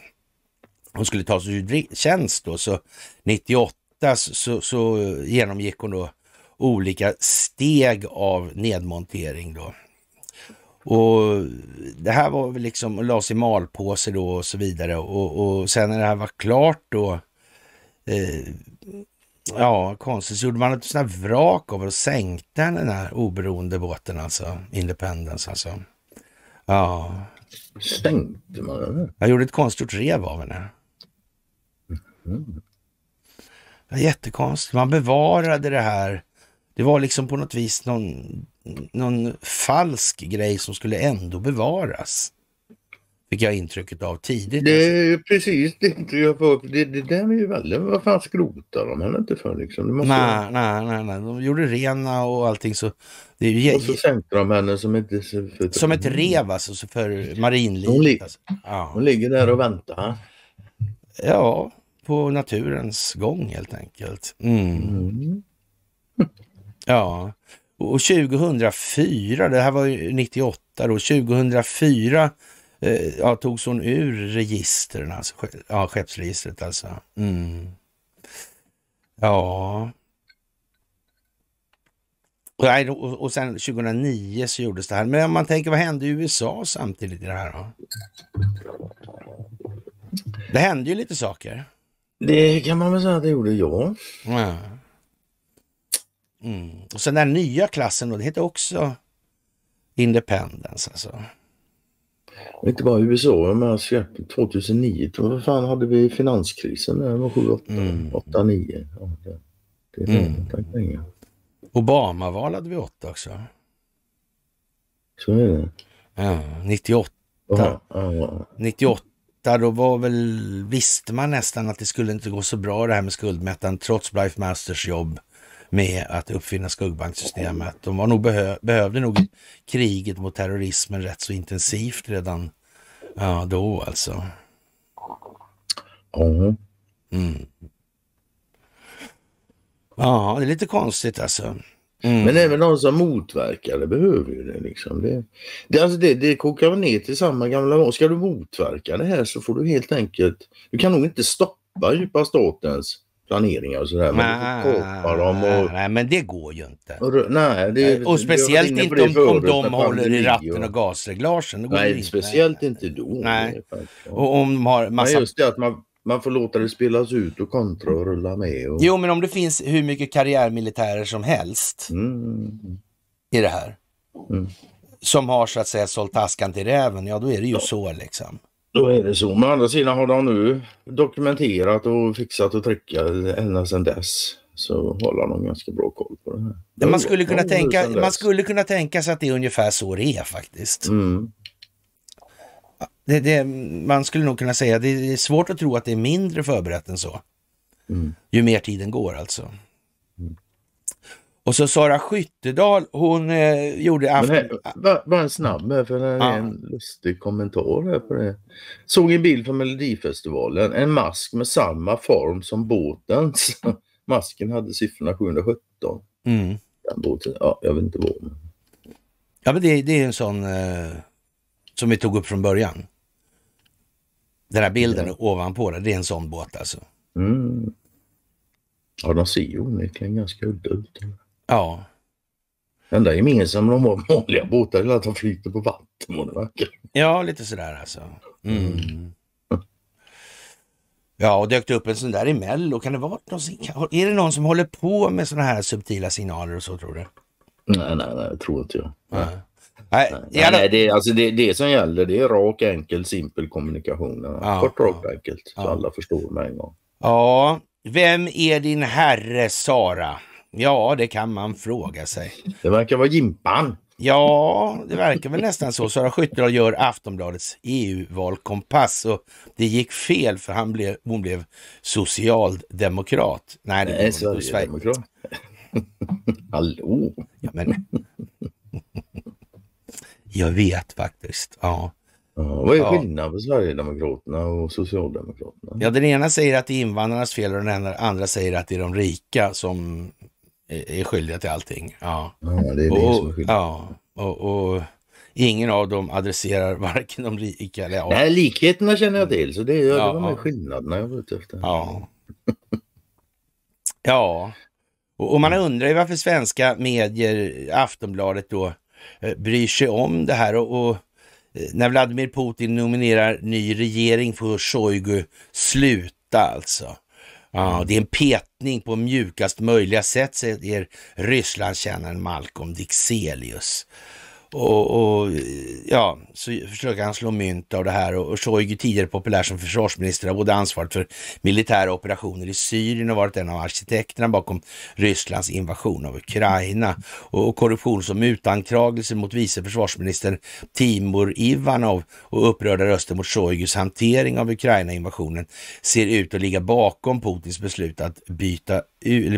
hon skulle ta sig ur tjänst då, så 98 så, så genomgick hon då olika steg av nedmontering då. Och Det här var väl liksom, lades i malpåse då och så vidare och, och sen när det här var klart då, eh, ja konstigt, så gjorde man ett sånt här vrak av och sänkte den här oberoende båten alltså, Independence alltså. Ja. Sänkte man den? Jag gjorde ett konstgjort rev av henne. Mm. Jättekonstigt. Man bevarade det här det var liksom på något vis någon, någon falsk grej som skulle ändå bevaras. Fick jag intrycket av tidigt. Det är precis det jag får. Det, det där är ju väldigt, vad fan skrotar de henne inte för liksom? Nej, nej, nej, de gjorde rena och allting så. Det Och så sänkte de henne som ett... För... Som ett rev alltså för marinlivet. Hon, li... alltså. ja. hon ligger där och väntar. Ja, på naturens gång helt enkelt. Mm. Mm. Ja, och 2004, det här var ju 98 då, 2004 eh, ja, togs hon ur registren, alltså, ja, skeppsregistret alltså. Mm. Ja. och, och sen 2009 så gjordes det här. Men om man tänker, vad hände i USA samtidigt i det här då? Det hände ju lite saker. Det kan man väl säga att det gjorde, ja. ja. Mm. Och sen den nya klassen då, det heter också Independence alltså. Inte bara USA, men 2009 vad fan hade vi finanskrisen där 7, 8, mm. 8 9. Ja, det, det är mm. Obamaval hade vi 8 också. Så är det. Ja, 98. Aha, aha. 98 då var väl, visste man nästan att det skulle inte gå så bra det här med skuldmättan trots Blythe Masters jobb med att uppfinna skuggbanksystemet. De var nog behö behövde nog kriget mot terrorismen rätt så intensivt redan ja, då alltså. Mm. Ja, det är lite konstigt alltså. Mm. Men även de som motverkar det behöver ju det. Liksom. Det, det, alltså det, det kokar ner till samma gamla Ska du motverka det här så får du helt enkelt, du kan nog inte stoppa djupa statens planeringar och sådär. Men ah, du dem och... Nej, men det går ju inte. Och, nej, det, och speciellt inte om, förut, om de håller i ratten och, och gasreglagen. nej, inte. speciellt inte då. Nej. Och om de har massa... Men just det att man, man får låta det spelas ut och kontra och rulla med. Och... Jo, men om det finns hur mycket karriärmilitärer som helst mm. i det här. Mm. Som har så att säga sålt askan till räven, ja då är det ju ja. så liksom. Då är det så. Men å andra sidan har de nu dokumenterat och fixat och trycka ända sedan dess så håller de ganska bra koll på det här. Det man, skulle kunna tänka, man skulle kunna tänka sig att det är ungefär så det är faktiskt. Mm. Det, det, man skulle nog kunna säga att det är svårt att tro att det är mindre förberett än så. Mm. Ju mer tiden går alltså. Och så Sara Skyttedal, hon eh, gjorde... Bara, en snabb, för det är ja. en lustig kommentar här på det. Såg en bild från Melodifestivalen, en mask med samma form som båtens. Masken hade siffrorna 717. Mm. Den båten, ja, jag vet inte vad. Ja, men det, det är en sån eh, som vi tog upp från början. Den här bilden ja. ovanpå, det, det är en sån båt alltså. Mm. Ja, de ser ju onekligen ganska udda ut. Ja. Den där gemensamma med de var vanliga båtar, eller att de flyter på vatten var det Ja, lite sådär alltså. Mm. mm. Ja, och dök det upp en sån där i Mello? Kan det vara någon, är det någon som håller på med sådana här subtila signaler och så tror du? Nej, nej, nej, det tror inte jag. Nej. Nej, nej, alla... nej det, alltså det, det som gäller det är rak, enkel, simpel kommunikation. Ja, Kort, rakt, ja, enkelt så ja. alla förstår med en gång. Ja, vem är din herre Sara? Ja, det kan man fråga sig. Det verkar vara Jimpan. Ja, det verkar väl nästan så. Sara Skyttedal gör Aftonbladets EU-valkompass och det gick fel för han blev, hon blev socialdemokrat. Nej, det blev hon Sverigedemokrat. Hallå! Ja, men... Jag vet faktiskt. Ja. Ja, vad är ja. skillnaden på Sverigedemokraterna och Socialdemokraterna? Ja, den ena säger att det är invandrarnas fel och den andra säger att det är de rika som är skyldiga till allting. Ja, ja det är och, som är skyldig. Ja, och, och, ingen av dem adresserar varken de rika eller... Ja. Nej, likheterna känner jag till, så det, ja, det var ja. skillnaderna jag var ute efter. Ja. ja. Och, och man mm. undrar ju varför svenska medier, Aftonbladet då, eh, bryr sig om det här. och, och eh, när Vladimir Putin nominerar ny regering får Shoigu sluta alltså. Ja, det är en petning på mjukast möjliga sätt, säger Rysslandskännaren Malcolm Dixelius. Och, och, ja, så försöker han slå mynt av det här och, och Shoigu, tidigare populär som försvarsminister, har både ansvaret för militära operationer i Syrien och varit en av arkitekterna bakom Rysslands invasion av Ukraina och, och korruption som utanklagelser mot vice försvarsminister Timur Ivanov och upprörda röster mot Shoigus hantering av Ukraina-invasionen ser ut att ligga bakom Putins beslut att byta,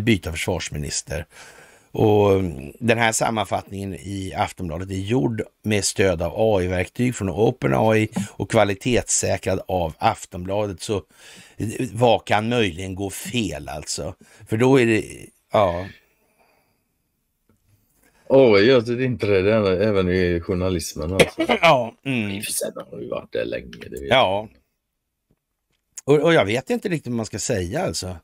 byta försvarsminister. Och Den här sammanfattningen i Aftonbladet är gjord med stöd av AI-verktyg från OpenAI och kvalitetssäkrad av Aftonbladet. Så vad kan möjligen gå fel alltså? För då är det, ja. AI gör sitt typ inträde även i journalismen. Alltså. ja. Mm. I och har vi varit där länge. ja. Och, och jag vet inte riktigt vad man ska säga alltså.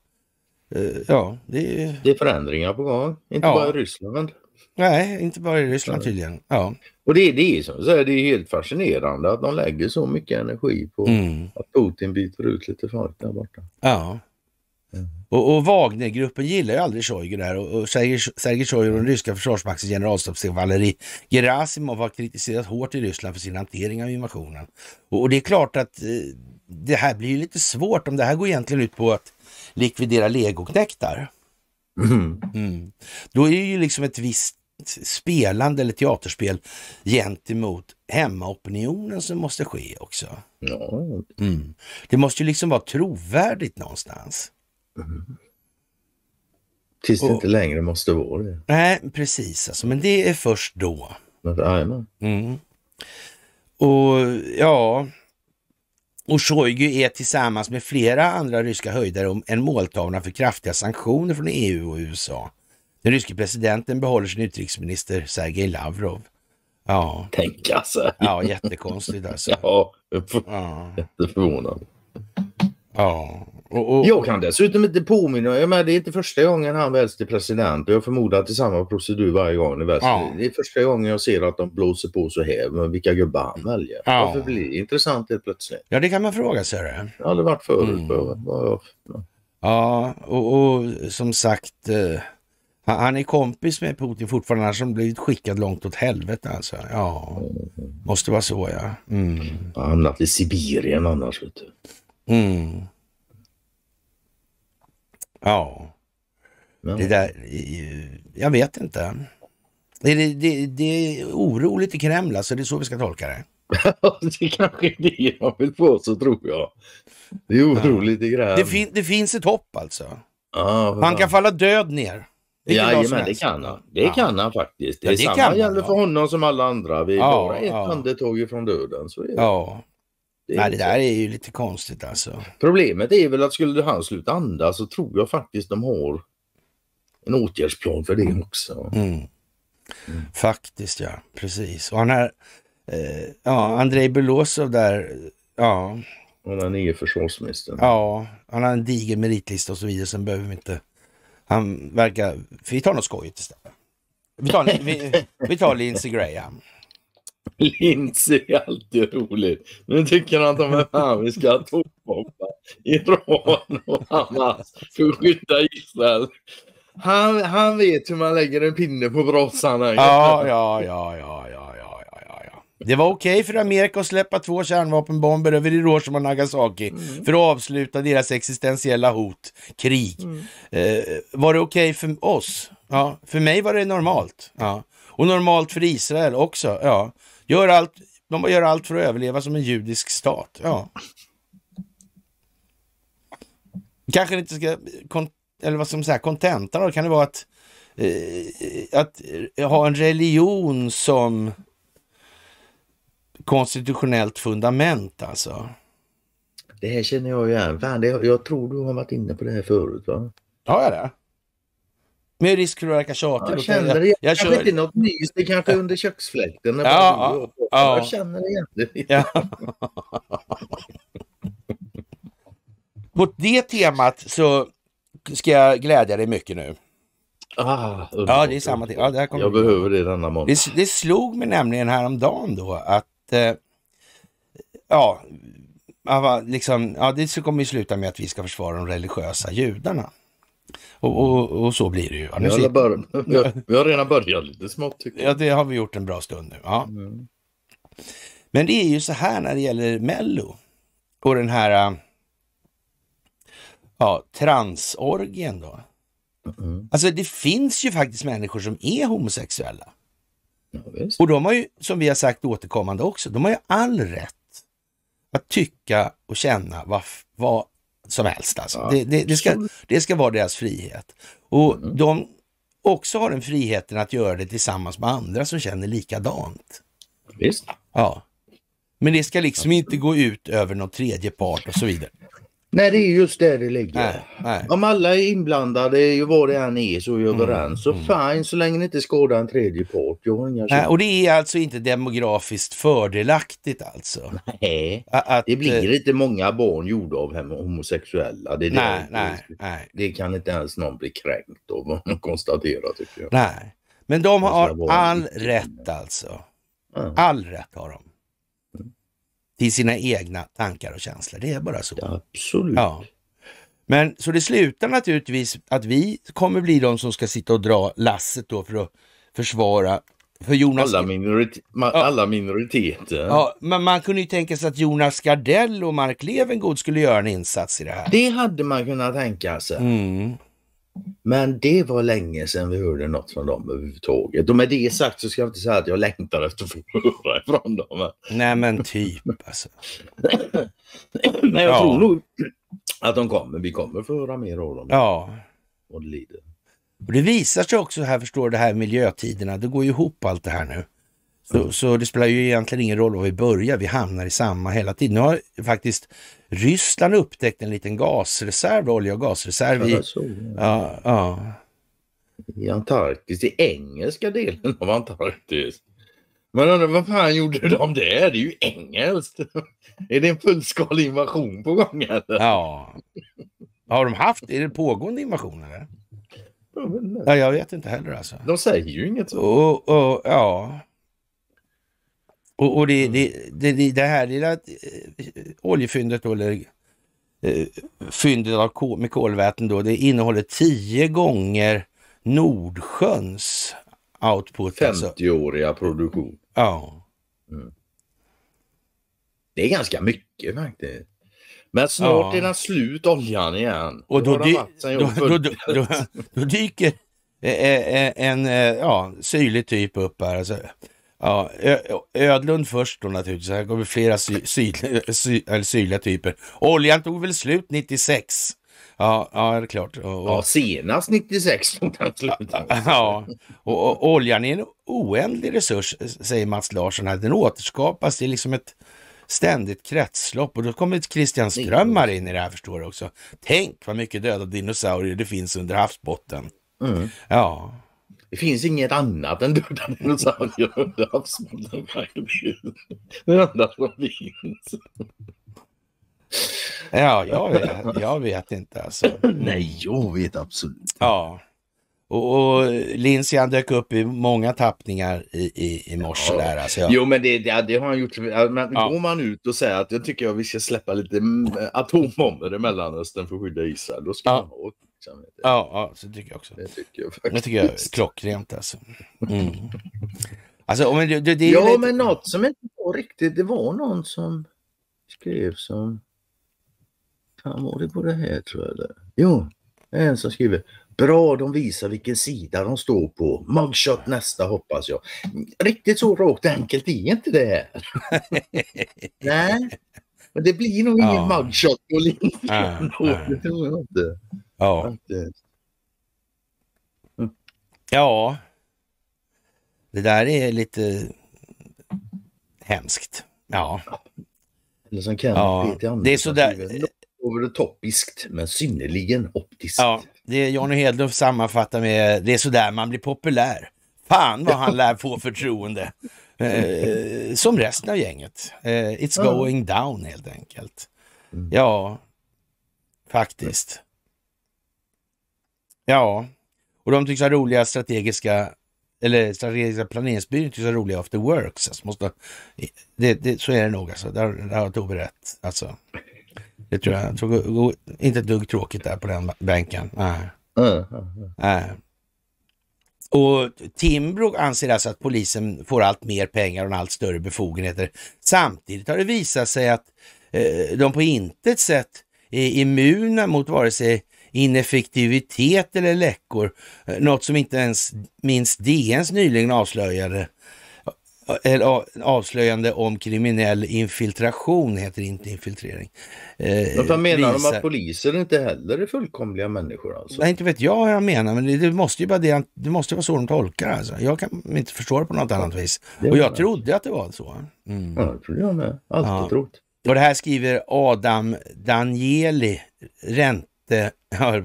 Eh, ja, det är... det är förändringar på gång. Inte ja. bara i Ryssland. Nej, inte bara i Ryssland Nej. tydligen. Ja. Och det, det, är som så här, det är helt fascinerande att de lägger så mycket energi på mm. att Putin byter ut lite folk där borta. Ja. Mm. Och, och Wagnergruppen gillar ju aldrig Shoigu där och, och Sergej Shoigu och den ryska försvarsmaktens generalstabschef Valeri Gerasimov har kritiserat hårt i Ryssland för sin hantering av invasionen. Och, och det är klart att eh, det här blir lite svårt om det här går egentligen ut på att likvidera legoknektar. Mm. Mm. Då är det ju liksom ett visst spelande eller teaterspel gentemot hemmaopinionen som måste ske också. Mm. Det måste ju liksom vara trovärdigt någonstans. Mm. Tills det Och, inte längre måste vara det. Nej, precis. Alltså, men det är först då. Mm. Och ja, och Shoigu är tillsammans med flera andra ryska höjdare en måltavla för kraftiga sanktioner från EU och USA. Den ryske presidenten behåller sin utrikesminister Sergej Lavrov. Ja. Tänk alltså. Ja, jättekonstigt alltså. Ja, jätteförvånad. Ja. Och, och... Jag kan dessutom inte påminna mig. Det är inte första gången han väljs till president. Jag förmodar att det är samma procedur varje gång det väljs. Ja. Det är första gången jag ser att de blåser på så här med vilka gubbar han väljer. Ja. Varför blir det intressant helt plötsligt? Ja, det kan man fråga sig. Det. har aldrig varit förut. Mm. Ja, och, och, som sagt. Eh, han är kompis med Putin fortfarande, Han har blivit skickad långt åt helvete alltså. Ja, mm. måste vara så ja. Mm. Han har hamnat i Sibirien annars. Vet du. Mm. Ja. Men. Det där, jag vet inte. Det, det, det är oroligt i Kreml, alltså det är så vi ska tolka det. det kanske är det jag vill få så tror jag. Det är oroligt ja. i Kreml. Det, fin det finns ett hopp alltså. Ah, han kan falla död ner. Jajamän, det kan han. Det ja. kan han faktiskt. Det, ja, det samma gäller för honom som alla andra. Vi är bara ett ja. handetag ifrån döden. Så är det. Ja. Det Nej, det där är ju lite konstigt alltså. Problemet är väl att skulle han sluta andas så tror jag faktiskt de har en åtgärdsplan för det också. Mm. Mm. Faktiskt ja, precis. Och han här, eh, ja, Andrei Belosov där, ja. Han är nye försvarsministern. Ja, han har en diger meritlista och så vidare. Sen behöver vi inte... Han verkar... Vi tar något skojigt istället. Vi tar, vi, vi tar Lindsey Graham. Lindsey är alltid roligt. Nu tycker han att de är fan vi ska ha Iran och Hamas för att skydda Israel. Han, han vet hur man lägger en pinne på brassarna. Ja, ja, ja, ja, ja, ja, ja, ja. Det var okej okay för Amerika att släppa två kärnvapenbomber över Hiroshima och Nagasaki mm. för att avsluta deras existentiella hot, krig. Mm. Eh, var det okej okay för oss? Ja, för mig var det normalt. Ja. Och normalt för Israel också. Ja. Gör allt, de gör allt för att överleva som en judisk stat. Ja. Kanske inte ska, eller vad som säger, kontentan då kan det vara att, eh, att eh, ha en religion som konstitutionellt fundament alltså. Det här känner jag igen. Fan, det, jag tror du har varit inne på det här förut va? Har jag det? Med risk för att verka tjatig. Jag känner det. jag, jag kanske inte något nys, det kanske är under köksfläkten. Ja, ja, Jag känner igen det. Ja. På det temat så ska jag glädja dig mycket nu. Ah, ja, det är samma tema. Ja, jag behöver det denna månad. Det, det slog mig nämligen häromdagen då att eh, ja, liksom, ja, det kommer ju sluta med att vi ska försvara de religiösa judarna. Och, och, och så blir det ju. Nu sitter... bör... vi, har, vi har redan börjat lite smått. Tycker jag. Ja, det har vi gjort en bra stund nu. Ja. Mm. Men det är ju så här när det gäller Mello och den här äh, ja, transorgen då. Mm. Alltså det finns ju faktiskt människor som är homosexuella. Ja, och de har ju, som vi har sagt återkommande också, de har ju all rätt att tycka och känna vad, vad som helst. Alltså. Ja. Det, det, det, ska, mm. det ska vara deras frihet. Och mm. de också har den friheten att göra det tillsammans med andra som känner likadant. Visst. Ja. Men det ska liksom inte gå ut över någon tredje part och så vidare. Nej, det är just där det ligger. Nej, nej. Om alla är inblandade, vad det än är, så är mm, överens. Så mm. fine, så länge det inte skadar en tredje part. nej, och det är alltså inte demografiskt fördelaktigt alltså? Nej, att, det blir eh, inte många barn gjorda av homosexuella. Det, nej, nej, nej. det kan inte ens någon bli kränkt av, att konstatera, tycker jag. Nej, men de alltså, har all rätt alltså. All rätt har de till sina egna tankar och känslor. Det är bara så. Absolut. Ja. Men så det slutar naturligtvis att vi kommer bli de som ska sitta och dra lasset då för att försvara för Jonas... alla, minorite... alla minoriteter. Ja, men man kunde ju tänka sig att Jonas Gardell och Mark Levengood skulle göra en insats i det här. Det hade man kunnat tänka sig. Mm. Men det var länge sedan vi hörde något från dem överhuvudtaget. Och med det sagt så ska jag inte säga att jag längtar efter att få höra från dem. Nej men typ alltså. men jag ja. tror nog att de kommer. Vi kommer få höra mer av dem. Ja. Och det lider. Och det visar sig också här förstår du, det här miljötiderna. Det går ju ihop allt det här nu. Så, mm. så det spelar ju egentligen ingen roll var vi börjar. Vi hamnar i samma hela tiden. Nu har faktiskt Ryssland upptäckte en liten gasreserv, olja och gasreserv i, ja, ja. i Antarktis, i engelska delen av Antarktis. Men vad fan gjorde de där? Det är ju engelskt. Är det en fullskalig invasion på gång eller? Ja. Har de haft, är det pågående invasion eller? jag vet inte heller alltså. De säger ju inget. Så. Och, och, ja. Och, och mm. det, det, det, det, här lilla eh, oljefyndet då, eller eh, fyndet av kol, med kolväten då, det innehåller tio gånger Nordsjöns output. 50-åriga alltså. produktion. Ja. Mm. Det är ganska mycket faktiskt. Men snart ja. är den slut, oljan igen. Och då, dy då, då, då dyker eh, en ja, syrlig typ upp här. Alltså. Ja, Ödlund först då naturligtvis. Här kommer flera sy, sy, sy syrliga typer. Oljan tog väl slut 96? Ja, ja, det är klart. Och, och... Ja, senast 96 Ja, och, och, oljan är en oändlig resurs, säger Mats Larsson här. Den återskapas, det är liksom ett ständigt kretslopp och då kommer Christian Strömmar in i det här förstår du också. Tänk vad mycket döda dinosaurier det finns under havsbotten. Mm. Ja, det finns inget annat än döda dinosaurier under havsbotten. Det enda som finns. Ja, jag vet, jag vet inte alltså. Nej, jag vet absolut Ja. Och, och Lindsey dök upp i många tappningar i, i, i morse ja. där. Alltså, jag... Jo, men det, det, det, har han gjort. Men ja. Går man ut och säger att jag tycker att vi ska släppa lite mm, atombomber i Mellanöstern för att skydda Israel, då ska ja. man åt. Liksom. Ja, ja, så tycker jag också. Det tycker jag faktiskt. Det tycker jag är klockrent alltså. Mm. alltså men det, det, det ja, lite... men något som inte var riktigt, det var någon som skrev som... Fan var det på det här tror jag. det Jo, en som skriver Bra, de visar vilken sida de står på. Mugshot nästa hoppas jag. Riktigt så rakt enkelt är inte det här. Nej, men det blir nog ja. ingen mugshot på Lindgren. Ja, ja. Det tror jag inte. Ja. Mm. Ja. Det där är lite hemskt. Ja. Eller som Kenneth ja. Det är sådär... Övertopiskt men synnerligen optiskt. Ja, det är Johnny Hedlund sammanfattar med det är sådär man blir populär. Fan vad han lär få förtroende. Eh, som resten av gänget. Eh, it's going down helt enkelt. Mm. Ja, faktiskt. Ja, och de tycks ha roliga strategiska eller strategiska planeringsbyrån tycks ha roliga after works. Alltså måste, det, det, så är det nog alltså. Där, där har Tove rätt. Alltså. Det tror jag. jag tror, inte ett dugg tråkigt där på den bänken. Nej. Mm. Nej. Och Timbro anser alltså att polisen får allt mer pengar och allt större befogenheter. Samtidigt har det visat sig att eh, de på intet sätt är immuna mot vare sig ineffektivitet eller läckor. Eh, något som inte ens minst DNs nyligen avslöjade eh, avslöjande om kriminell infiltration, heter inte infiltrering. Eh, Vad menar visar... de att poliser inte heller är fullkomliga människor? Alltså? Nej, inte vet jag vad jag menar, men det, det måste ju bara det, det måste vara så de tolkar alltså. Jag kan inte förstå det på något annat vis. Och jag trodde att det var så. Mm. Ja, det trodde jag med. Alltid ja. trott. Och det här skriver Adam Danieli, ränte ja,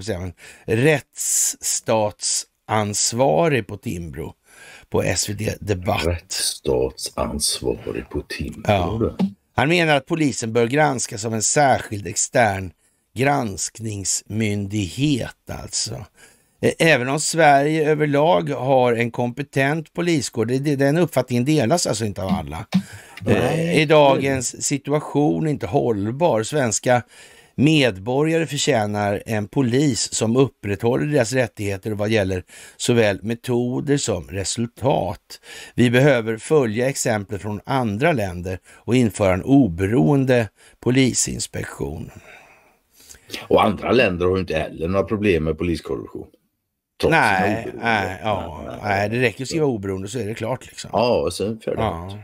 rättsstatsansvarig på Timbro på SVT Debatt. Rättsstatsansvarig på Timbro. Ja. Han menar att polisen bör granskas av en särskild extern granskningsmyndighet alltså. Även om Sverige överlag har en kompetent poliskår, den uppfattningen delas alltså inte av alla, Nej. är dagens situation inte hållbar. Svenska Medborgare förtjänar en polis som upprätthåller deras rättigheter vad gäller såväl metoder som resultat. Vi behöver följa exempel från andra länder och införa en oberoende polisinspektion. Och andra länder har ju inte heller några problem med poliskorruption. Nej, nej, ja, nej, det räcker att skriva oberoende så är det klart. Liksom. Ja, och sen för det. Ja.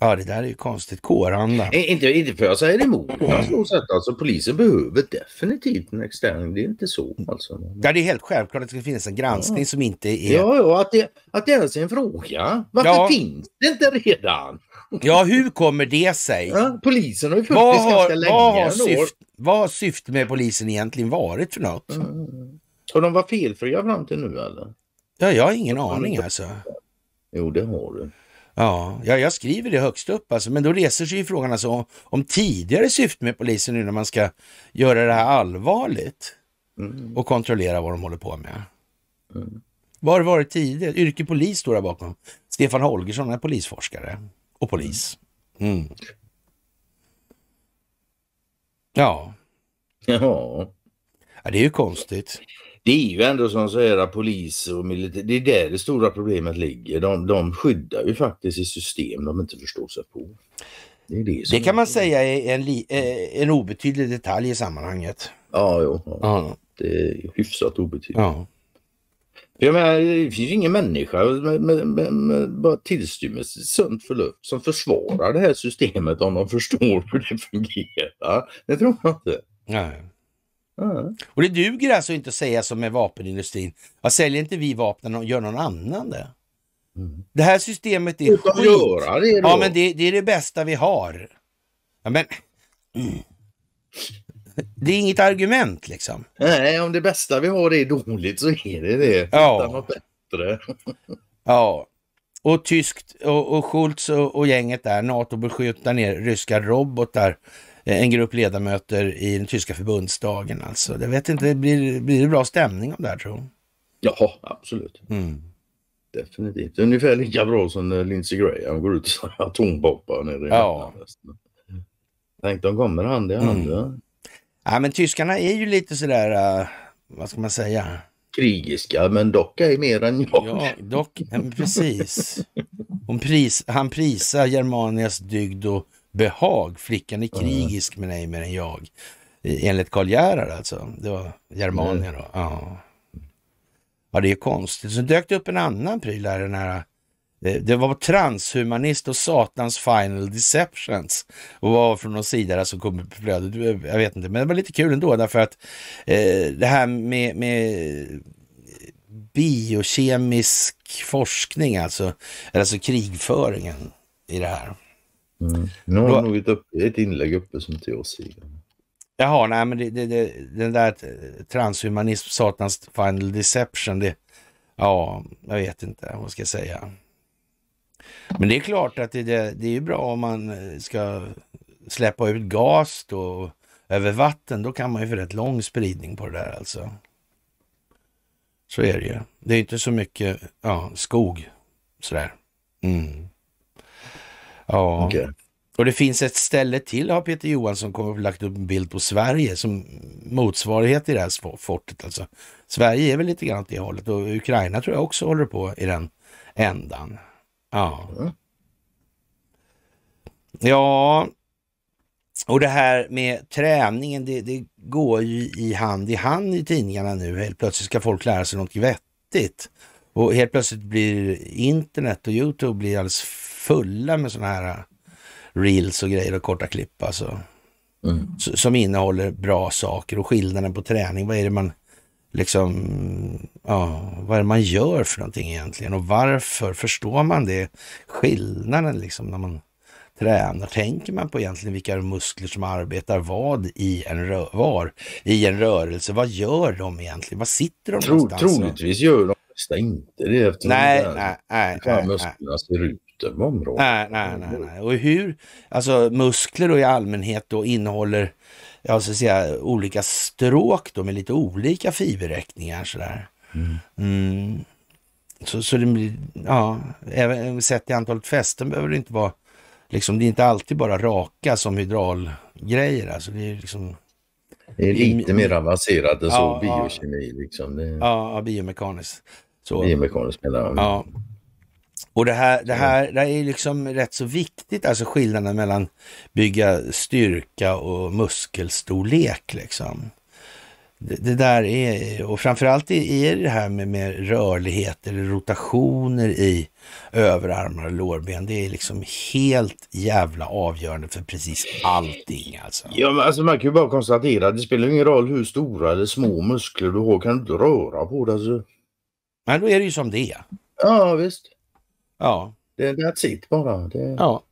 Ja, det där är ju konstigt. Kåranda. Eh, inte, inte för jag säger emot. Jag tror att alltså, polisen behöver definitivt en extern. Det är inte så. Alltså. Ja, det är helt självklart att det ska finnas en granskning ja. som inte är... Ja, ja att, det, att det ens är en fråga. Varför ja. finns det inte redan? Ja, hur kommer det sig? Ja, polisen har ju funnits ganska länge. Vad har, syft, vad har syftet med polisen egentligen varit för något? Mm. Har de varit felfria fram till nu eller? Ja, jag har ingen aning alltså. Jo, det har du. Ja, ja, jag skriver det högst upp alltså, men då reser sig ju frågan alltså om, om tidigare syfte med polisen nu när man ska göra det här allvarligt mm. och kontrollera vad de håller på med. Mm. Vad har det varit tidigare? Yrke polis står där bakom. Stefan Holgersson är polisforskare och polis. Mm. mm. Ja. ja. Ja. Det är ju konstigt det är ju ändå som så här polis och militär, det är där det stora problemet ligger. De, de skyddar ju faktiskt i system de inte förstår sig på. Det, det, det kan man säga är en, li, eh, en obetydlig detalj i sammanhanget. Ja, jo, ja. ja. det är hyfsat obetydligt. Ja. Jag menar, det finns ju ingen människa med, med, med, med bara tillstymmelse sunt förnuft som försvarar det här systemet om de förstår hur det fungerar. Det tror jag inte. Nej. Mm. Och det duger alltså inte att säga som med vapenindustrin, ja, säljer inte vi vapnen och gör någon annan det. Mm. Det här systemet är skit. Göra det då. ja, men det, det, är det bästa vi har. Ja, men... Mm. Det är inget argument liksom. Nej, om det bästa vi har är dåligt så är det det. Ja. något bättre. ja. Och tyskt och, och Schultz och, och gänget där, NATO beskjuta ner ryska robotar Eh, en grupp ledamöter i den tyska förbundsdagen. Alltså. Jag vet inte, blir, blir det bra stämning om det här tror du? Ja, absolut. Mm. Definitivt. Ungefär lika bra som när Lindsey Graham går ut och säger atomboppar nere i ja. Tänk, de kommer hand i hand. Mm. Ja. ja, men tyskarna är ju lite sådär, uh, vad ska man säga? krigiska, men dock är mer än jag. Ja, dock, precis. Pris, han prisar Germanias dygd och behag. Flickan är krigisk med ej mer än jag. Enligt Karl Gerhard alltså. Det var Germania då. Ja. ja, det är konstigt. Sen dök det upp en annan pryl här, den här eh, det var transhumanist och Satans final deceptions och var från någon sida där som kom flödet. Jag vet inte, men det var lite kul ändå därför att eh, det här med, med biokemisk forskning, alltså, alltså krigföringen i det här. Mm. Nu har Då... nog ett, upp, ett inlägg uppe som inte jag ser. Jaha, nej men det, det, det, den där eh, transhumanism, satans final deception, det, ja, jag vet inte vad ska jag säga. Men det är klart att det, det, det är bra om man eh, ska släppa ut gas då över vatten, då kan man ju få rätt lång spridning på det där alltså. Så är det ju. Det är inte så mycket ja, skog sådär. Mm. Ja. Okay. Och det finns ett ställe till har Peter Johansson och lagt upp en bild på Sverige som motsvarighet i det här fortet. Alltså, Sverige är väl lite grann åt det hållet och Ukraina tror jag också håller på i den ändan. Ja. Ja, och det här med träningen, det, det, går ju i hand i hand i tidningarna nu. Helt plötsligt ska folk lära sig något vettigt. Och helt plötsligt blir internet och Youtube blir alldeles fulla med sådana här äh, reels och grejer och korta klipp alltså. Mm. Som innehåller bra saker och skillnaden på träning. Vad är det man liksom, ja, vad är det man gör för någonting egentligen och varför? Förstår man det? Skillnaden liksom när man tränar? Tänker man på egentligen vilka muskler som arbetar vad i en, rö- var, i en rörelse? Vad gör de egentligen? Vad sitter de Tro, någonstans? Troligtvis gör de inte det eftersom nej, de nej, nej, nej, musklerna nej. ser ut byten med området. Nej, nej, nej, nej. Och hur, alltså muskler då i allmänhet då innehåller, jag ska säga, olika stråk då med lite olika fiberräkningar sådär. Mm. Mm. Så, så det blir, ja, även sett i antalet fästen behöver det inte vara, liksom det är inte alltid bara raka som hydralgrejer alltså. Det är liksom... Det är lite mm. mer avancerat än så, ja, biokemi liksom. Det... Ja, biomekaniskt. Biomekaniskt menar jag. Ja, och det här, det här, det här är liksom rätt så viktigt, alltså skillnaden mellan bygga styrka och muskelstorlek liksom. Det, det där är, och framförallt är det här med, med rörlighet eller rotationer i överarmar och lårben. Det är liksom helt jävla avgörande för precis allting alltså. Ja, men alltså man kan ju bara konstatera att det spelar ingen roll hur stora eller små muskler du har. Kan du inte röra på det alltså? Men då är det ju som det är. Ja, visst. Ja. Det, är that's it bara. Det... Ja.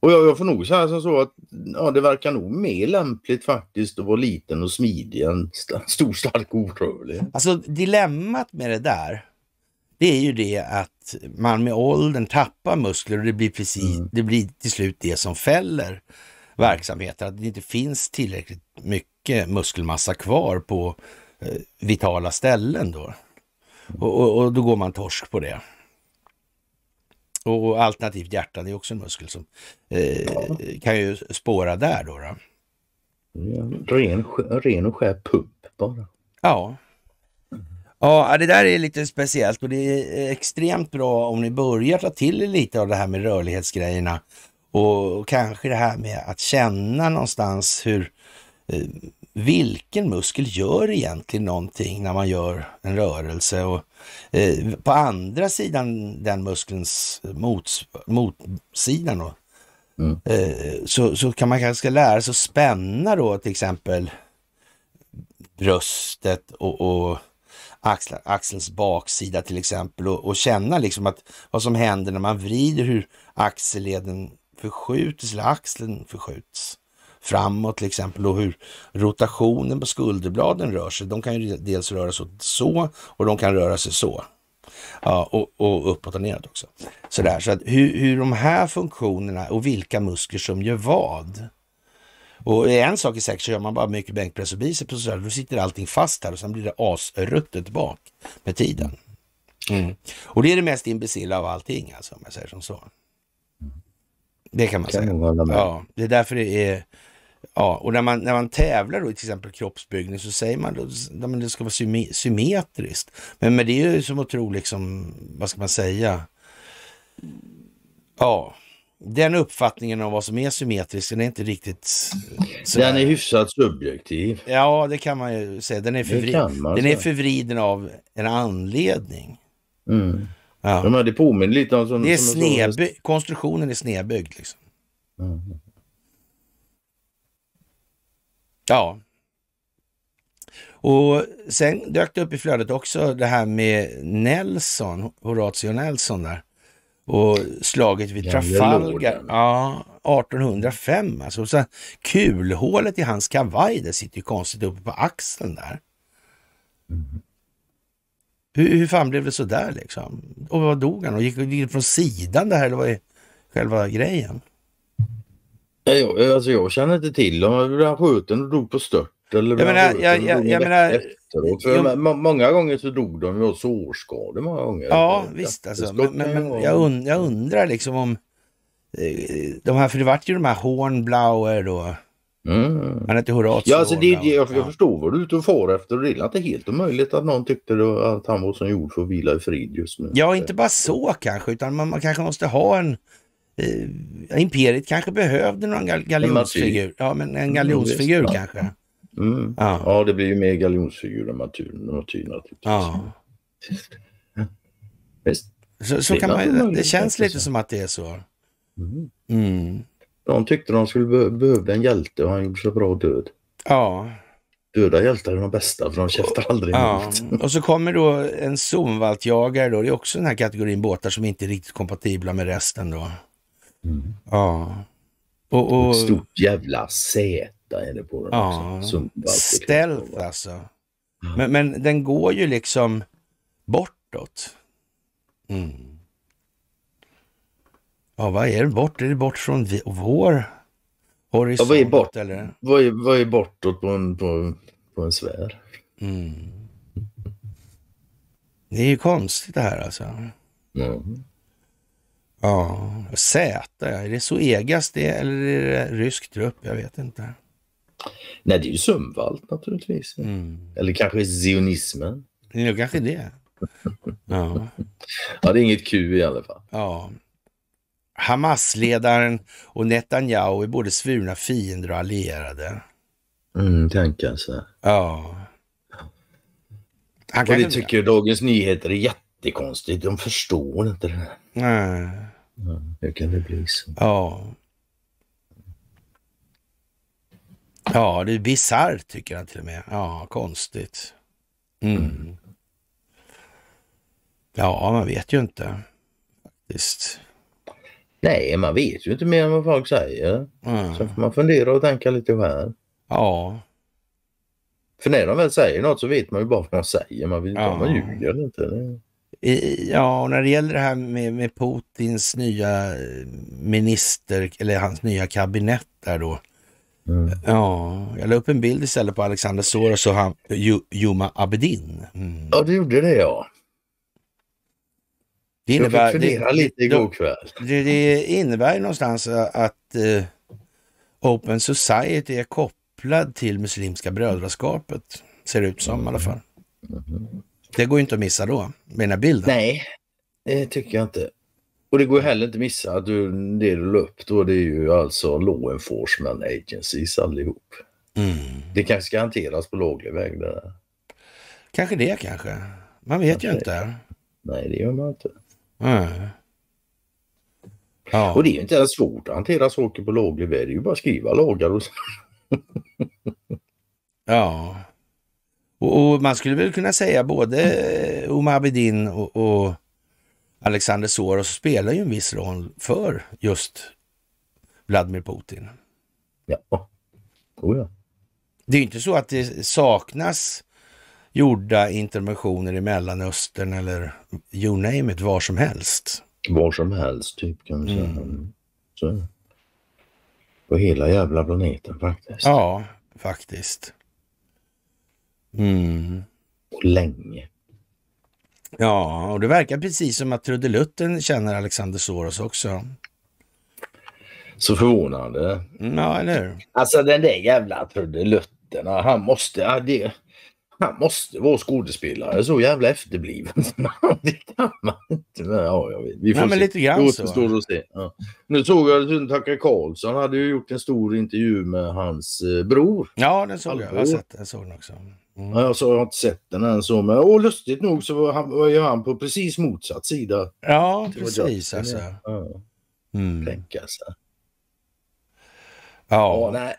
Och jag, jag får nog säga som så att ja, det verkar nog mer lämpligt faktiskt att vara liten och smidig än st stor, stark och orörlig. Alltså dilemmat med det där, det är ju det att man med åldern tappar muskler och det blir, precis, mm. det blir till slut det som fäller verksamheten. Att det inte finns tillräckligt mycket muskelmassa kvar på eh, vitala ställen då. Och, och, och då går man torsk på det. Och alternativt hjärta, det är också en muskel som eh, ja. kan ju spåra där då. då. Mm. Ren, ren och skär pump bara. Ja. Ja, det där är lite speciellt och det är extremt bra om ni börjar ta till er lite av det här med rörlighetsgrejerna och kanske det här med att känna någonstans hur eh, vilken muskel gör egentligen någonting när man gör en rörelse? Och, eh, på andra sidan den muskelns motsida då, mm. eh, så, så kan man kanske lära sig att spänna då till exempel bröstet och, och axlar, axelns baksida till exempel och, och, känna liksom att vad som händer när man vrider hur axelleden förskjuts eller axeln förskjuts framåt till exempel och hur rotationen på skulderbladen rör sig. De kan ju dels röra sig så och de kan röra sig så. Ja, och, och uppåt och neråt också. Sådär. Så att hur, hur de här funktionerna och vilka muskler som gör vad. Och en sak är säker, så gör man bara mycket bänkpress och biceps så här, då sitter allting fast här och sen blir det asruttet bak med tiden. Mm. Och det är det mest imbecilla av allting alltså, om jag säger som så. Det kan man säga. Ja, det är därför det är Ja, och när man, när man tävlar då i till exempel kroppsbyggning så säger man att det ska vara symmetriskt. Men, men det är ju som att tro liksom, vad ska man säga? Ja, den uppfattningen om vad som är symmetriskt, den är inte riktigt... Sådär. Den är hyfsat subjektiv. Ja, det kan man ju säga. Den är, förvri... den är förvriden av en anledning. Mm. Ja. Men det påminner lite om... Som, det är som snedby... Konstruktionen är snedbyggd liksom. Mm. Ja. Och sen dök det upp i flödet också det här med Nelson, Horatio Nelson där. Och slaget vid Trafalgar, ja, 1805 alltså. Och sen kulhålet i hans kavaj, det sitter ju konstigt uppe på axeln där. Mm. Hur, hur fan blev det så där liksom? Och vad dog han? Och gick, gick det från sidan det här eller vad är själva grejen? Jag, alltså jag känner inte till om Blev han skjuten och dog på stört? Eller jag menar, jag, jag, jag menar, efteråt? jag, många gånger så dog de av sårskador. Många gånger. Ja visst alltså. Men, men och... jag, und, jag undrar liksom om eh, de här, för det vart ju de här Hornblauer då. Mm. Men inte Horatio. Ja, alltså det, det, jag, jag förstår vad du är ute och far efter det är inte helt omöjligt att någon tyckte att han var som gjord för att vila i frid just nu. Ja, inte bara så kanske utan man, man kanske måste ha en eh, imperiet kanske behövde någon gal galjonsfigur. Typ. Ja, men en mm, galjonsfigur mm, kanske. Mm. Ja. ja. det blir ju mer galjonsfigur än martyr naturligtvis. Ja. Så, så kan man, det känns lite som att det är så. Mm. mm. De tyckte de skulle be behövde en hjälte och han gjorde så bra död. Ja. Döda hjältar är de bästa för de käftar aldrig ja. Emot. Och så kommer då en zonvaltjagare då, det är också den här kategorin båtar som inte är riktigt kompatibla med resten då. Mm. Ja. Och, och... Ett stort jävla säta är det på den ja. också. Ställt alltså. Mm. Men, men den går ju liksom bortåt. Mm. Ja, vad är det bort? Är det bort från vår horisont? Ja, vad, är bort, eller? Vad, är, vad är bortåt på en, på, på en sfär? Mm. Det är ju konstigt det här alltså. Mm. Ja, Zäta, är det Zoegas det eller är det rysk trupp? Jag vet inte. Nej, det är ju Sumvalt naturligtvis. Mm. Eller kanske zionismen. Ja, kanske det. ja. ja, det är inget Q i alla fall. Ja. Hamas-ledaren och Netanyahu är både svurna fiender och allierade. Mm, tänka sig. Ja. Han kan... och det tycker Dagens Nyheter är jätte det är konstigt, De förstår inte det här. Nej. Ja, mm. hur kan det bli så? Ja. Ja, det är bisarrt tycker han till och med. Ja, konstigt. Mm. Mm. Ja, man vet ju inte faktiskt. Nej, man vet ju inte mer än vad folk säger. Mm. Så får man fundera och tänka lite själv. Ja. För när de väl säger något så vet man ju bara vad de säger. Man vet inte ja. om man ljuger eller inte. Ja, och när det gäller det här med, med, Putins nya eh, minister, eller hans nya kabinett där då. Mm. Ja, jag la upp en bild istället på Alexander Soros och han, Juma Abedin. Mm. Ja, du gjorde det ja. Det innebär, jag fick fundera lite igår kväll. Det, det innebär ju någonstans att uh, Open Society är kopplad till Muslimska brödraskapet, ser det ut som mm. i alla mm. fall. Mm. Det går ju inte att missa då, med den bilden. Nej, det tycker jag inte. Och det går heller inte att missa att du, det du la upp då, det är ju alltså law enforcement agencies allihop. Mm. Det kanske ska hanteras på laglig väg. Där. Kanske det kanske. Man vet kanske ju inte. Det. Nej, det gör man inte. Mm. Ja. Och det är ju inte ens svårt att hantera saker på laglig väg. Det är ju bara att skriva lagar och så. ja. Och, och, man skulle väl kunna säga både Omar Abedin och, och Alexander Soros spelar ju en viss roll för just Vladimir Putin. Ja, oh ja. Det är ju inte så att det saknas gjorda interventioner i Mellanöstern eller you name it, var som helst. Var som helst, typ kanske. Mm. mm. Så. På hela jävla planeten faktiskt. Ja, faktiskt. Mm. Och länge. Ja, och det verkar precis som att trudelutten känner Alexander Soros också. Så förvånande. Ja, eller hur? Alltså den där jävla trudelutten, han måste... Ja, det, han måste vara skådespelare, så jävla efterbliven. det kan man inte. Men, ja, jag vet. Vi får Nej, se. men lite grann så. Att se. Ja. Nu såg jag att Tucker Carlson hade gjort en stor intervju med hans eh, bror. Ja, den såg Allbror. jag. Jag, sett, jag såg den också. Mm. Alltså, jag har inte sett den än så, men och lustigt nog så var, han, var ju han på precis motsatt sida. Ja, precis alltså. Ja. Mm. mm. Tänka alltså. Ja. ja nej.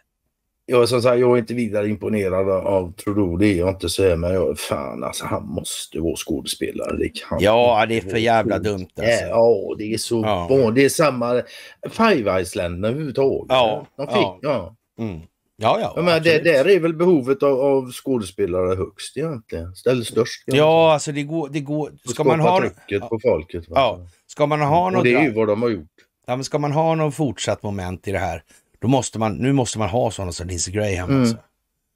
Jag, som sagt, jag är inte vidare imponerad av Trudeau, det är jag inte så här, men jag, fan alltså han måste vara skådespelare. Det kan ja, det är för jävla dumt alltså. Ja, det är så ja. Bra. Det är samma Five Eyes-länderna överhuvudtaget. Ja. De fick, ja. ja. Mm. Ja, ja. Men det, där är väl behovet av, av skådespelare högst egentligen? eller störst. Egentligen. Ja, alltså det går... Det går. Ska man ha... trycket ja. på folket. Va? Ja. Ska man ha mm. något... Och det är ju vad de har gjort. Ja, men ska man ha något fortsatt moment i det här, då måste man, nu måste man ha sådana som Lindsey Graham. Mm. Alltså.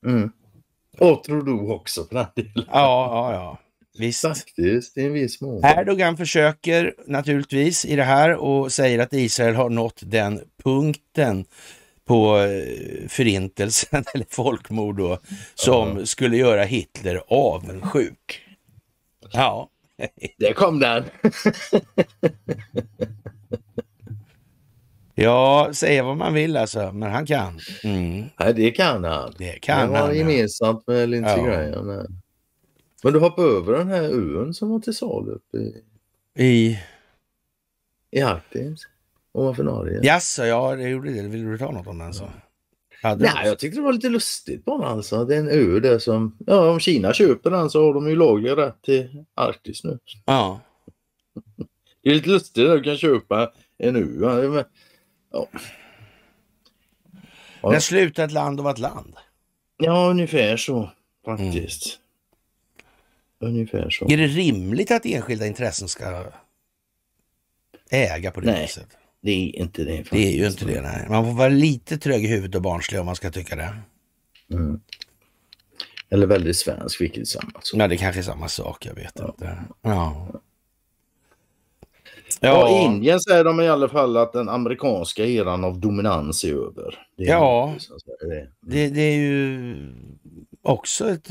Mm. Och tror du också för den delen. Ja, ja, ja. Visst. Faktiskt, i en viss mån. Erdogan försöker naturligtvis i det här och säger att Israel har nått den punkten på eh, förintelsen eller folkmord då, som skulle göra Hitler avundsjuk. Ja. Där kom den! Ja, säga vad man vill alltså, men han kan. Mm. Ja, det kan han. Det kan han. det var gemensamt med Lindsey ja. Graham. Men du hoppade över den här ön som var till salu uppe i... I? I Arktis ovanför Norge. Jaså, ja det gjorde det. Vill du ta något om den? Så? Ja, Nej, jag tyckte det var lite lustigt bara alltså. Det är en ö där som, ja om Kina köper den så har de ju laglig rätt till Arktis nu. Ja. Det är lite lustigt att du kan köpa en ö. Men, ja. Ja. När slutar ett land och av ett land? Ja, ungefär så faktiskt. Mm. Ungefär så. Är det rimligt att enskilda intressen ska äga på det Nej. viset? Det är inte det. Faktiskt. Det är ju inte det. Nej. Man får vara lite trög i huvudet och barnslig om man ska tycka det. Mm. Eller väldigt svensk, vilket är samma sak. Nej, det kanske är samma sak. Jag vet ja. inte. Ja. Ja. ja, Indien säger de i alla fall att den amerikanska eran av dominans är över. Det är ja, Det, det, är ju också ett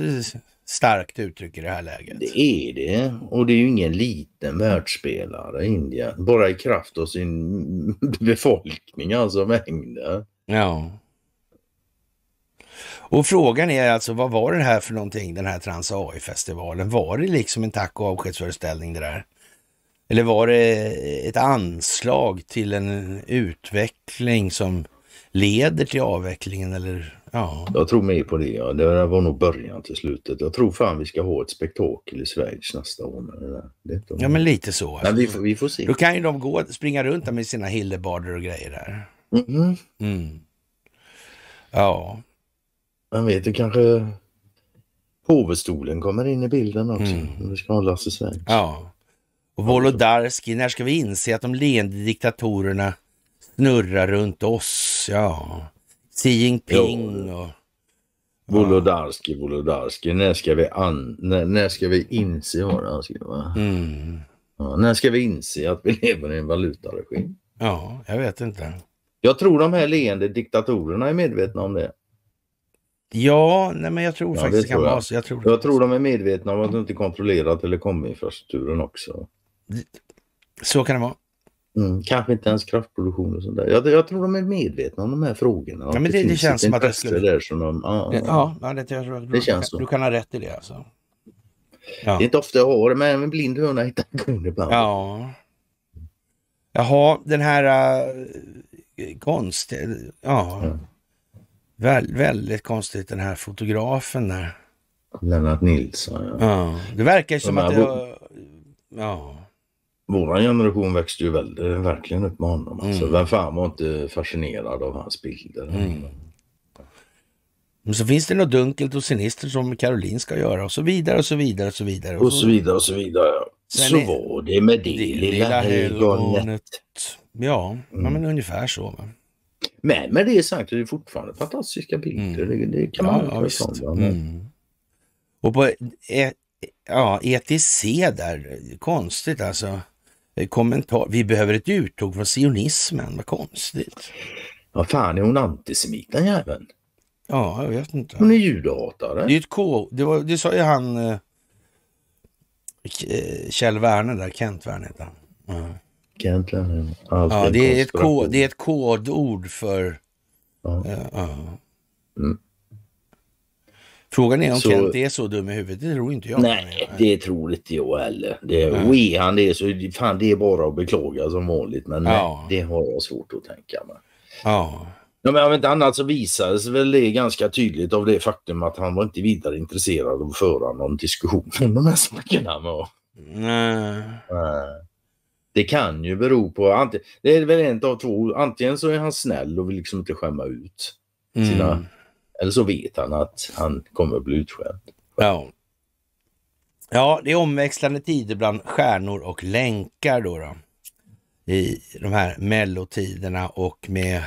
starkt uttryck i det här läget. Det är det och det är ju ingen liten världsspelare Indien. Bara i kraft av sin befolkning, alltså mängder. Ja. Och frågan är alltså vad var det här för någonting, den här Trans-AI-festivalen? Var det liksom en tack och avskedsföreställning det där? Eller var det ett anslag till en utveckling som leder till avvecklingen eller Ja. Jag tror mer på det. Ja. Det var nog början till slutet. Jag tror fan vi ska ha ett spektakel i Schweiz nästa år. det där. Det är ja, men lite så. Men vi, vi får se. Då kan ju de gå, springa runt med sina hillebarder och grejer där. Mm. Mm. Ja. Man vet ju kanske påvestolen kommer in i bilden också. Mm. Vi ska ha Lasse Schweiz. Ja. Och Wolodarski, när ska vi inse att de leende diktatorerna snurrar runt oss? Ja. Xi Jinping och... Volodarski, Volodarski. När ska vi, an, när, när ska vi inse vad han skriver? Mm. Ja, när ska vi inse att vi lever i en valutaregim? Ja, jag vet inte. Jag tror de här leende diktatorerna är medvetna om det. Ja, nej men jag tror ja, faktiskt det kan vara så. Jag tror, jag tror de är medvetna om att de inte kontrollerar telekominfrastrukturen också. Så kan det vara. Mm, kanske inte ens kraftproduktion och sånt där. Jag, jag, tror de är medvetna om de här frågorna. Ja, men det, det, det känns som att det skulle... Där som de, ja, ja, ja. det, jag tror att du, det känns så. du kan ha rätt i det. Alltså. Ja. Det är inte ofta jag har det, men en blind höna hittar kon ibland. Ja. Jaha, den här äh, konst... Ja. ja. Väl, väldigt konstigt den här fotografen där. Lennart Nilsson. Ja. ja. Det verkar ju som att... Det, ja. Vår generation växte ju väldigt, verkligen upp med honom. Alltså, mm. vem fan var inte fascinerad av hans bilder? Mm. Men så finns det något dunkelt och sinistert som Caroline ska göra och så vidare och så vidare och så vidare. Och så vidare och så vidare. Så var det med det, det lilla helgonet. Ja, mm. men ungefär så. Men med det sagt är det fortfarande fantastiska bilder. Mm. Det, det, kan man ja, ja, mm. Och på e, ja, ETC där, konstigt alltså. Eh, kommentar. Vi behöver ett uttåg från sionismen, vad konstigt. Vad fan, är hon antisemit den jäveln? Ja, jag vet inte. Hon är judehatare. Det, är ett K, det, var, det sa ju han eh, eh, Kjell Werner där, Kent Werner heter han. Mm. Kent Werner. Ja, det är, ett K, det är ett kodord för... Ja. Eh, ja. Mm. Frågan är om så... Kent är så dum i huvudet, det tror inte jag. Nej, det tror inte jag heller. Det, mm. och är han det så fan det är bara att beklaga som vanligt men ja. nej, det har jag svårt att tänka mig. Ja. Ja, men om inte annat så visades väl det ganska tydligt av det faktum att han var inte vidare intresserad av att föra någon diskussion om de här sakerna. Med. Nej. Det kan ju bero på, det är väl en av två, antingen så är han snäll och vill liksom inte skämma ut sina mm. Eller så vet han att han kommer att bli utskämd. Ja. ja, det är omväxlande tider bland stjärnor och länkar då. då I de här mellotiderna och med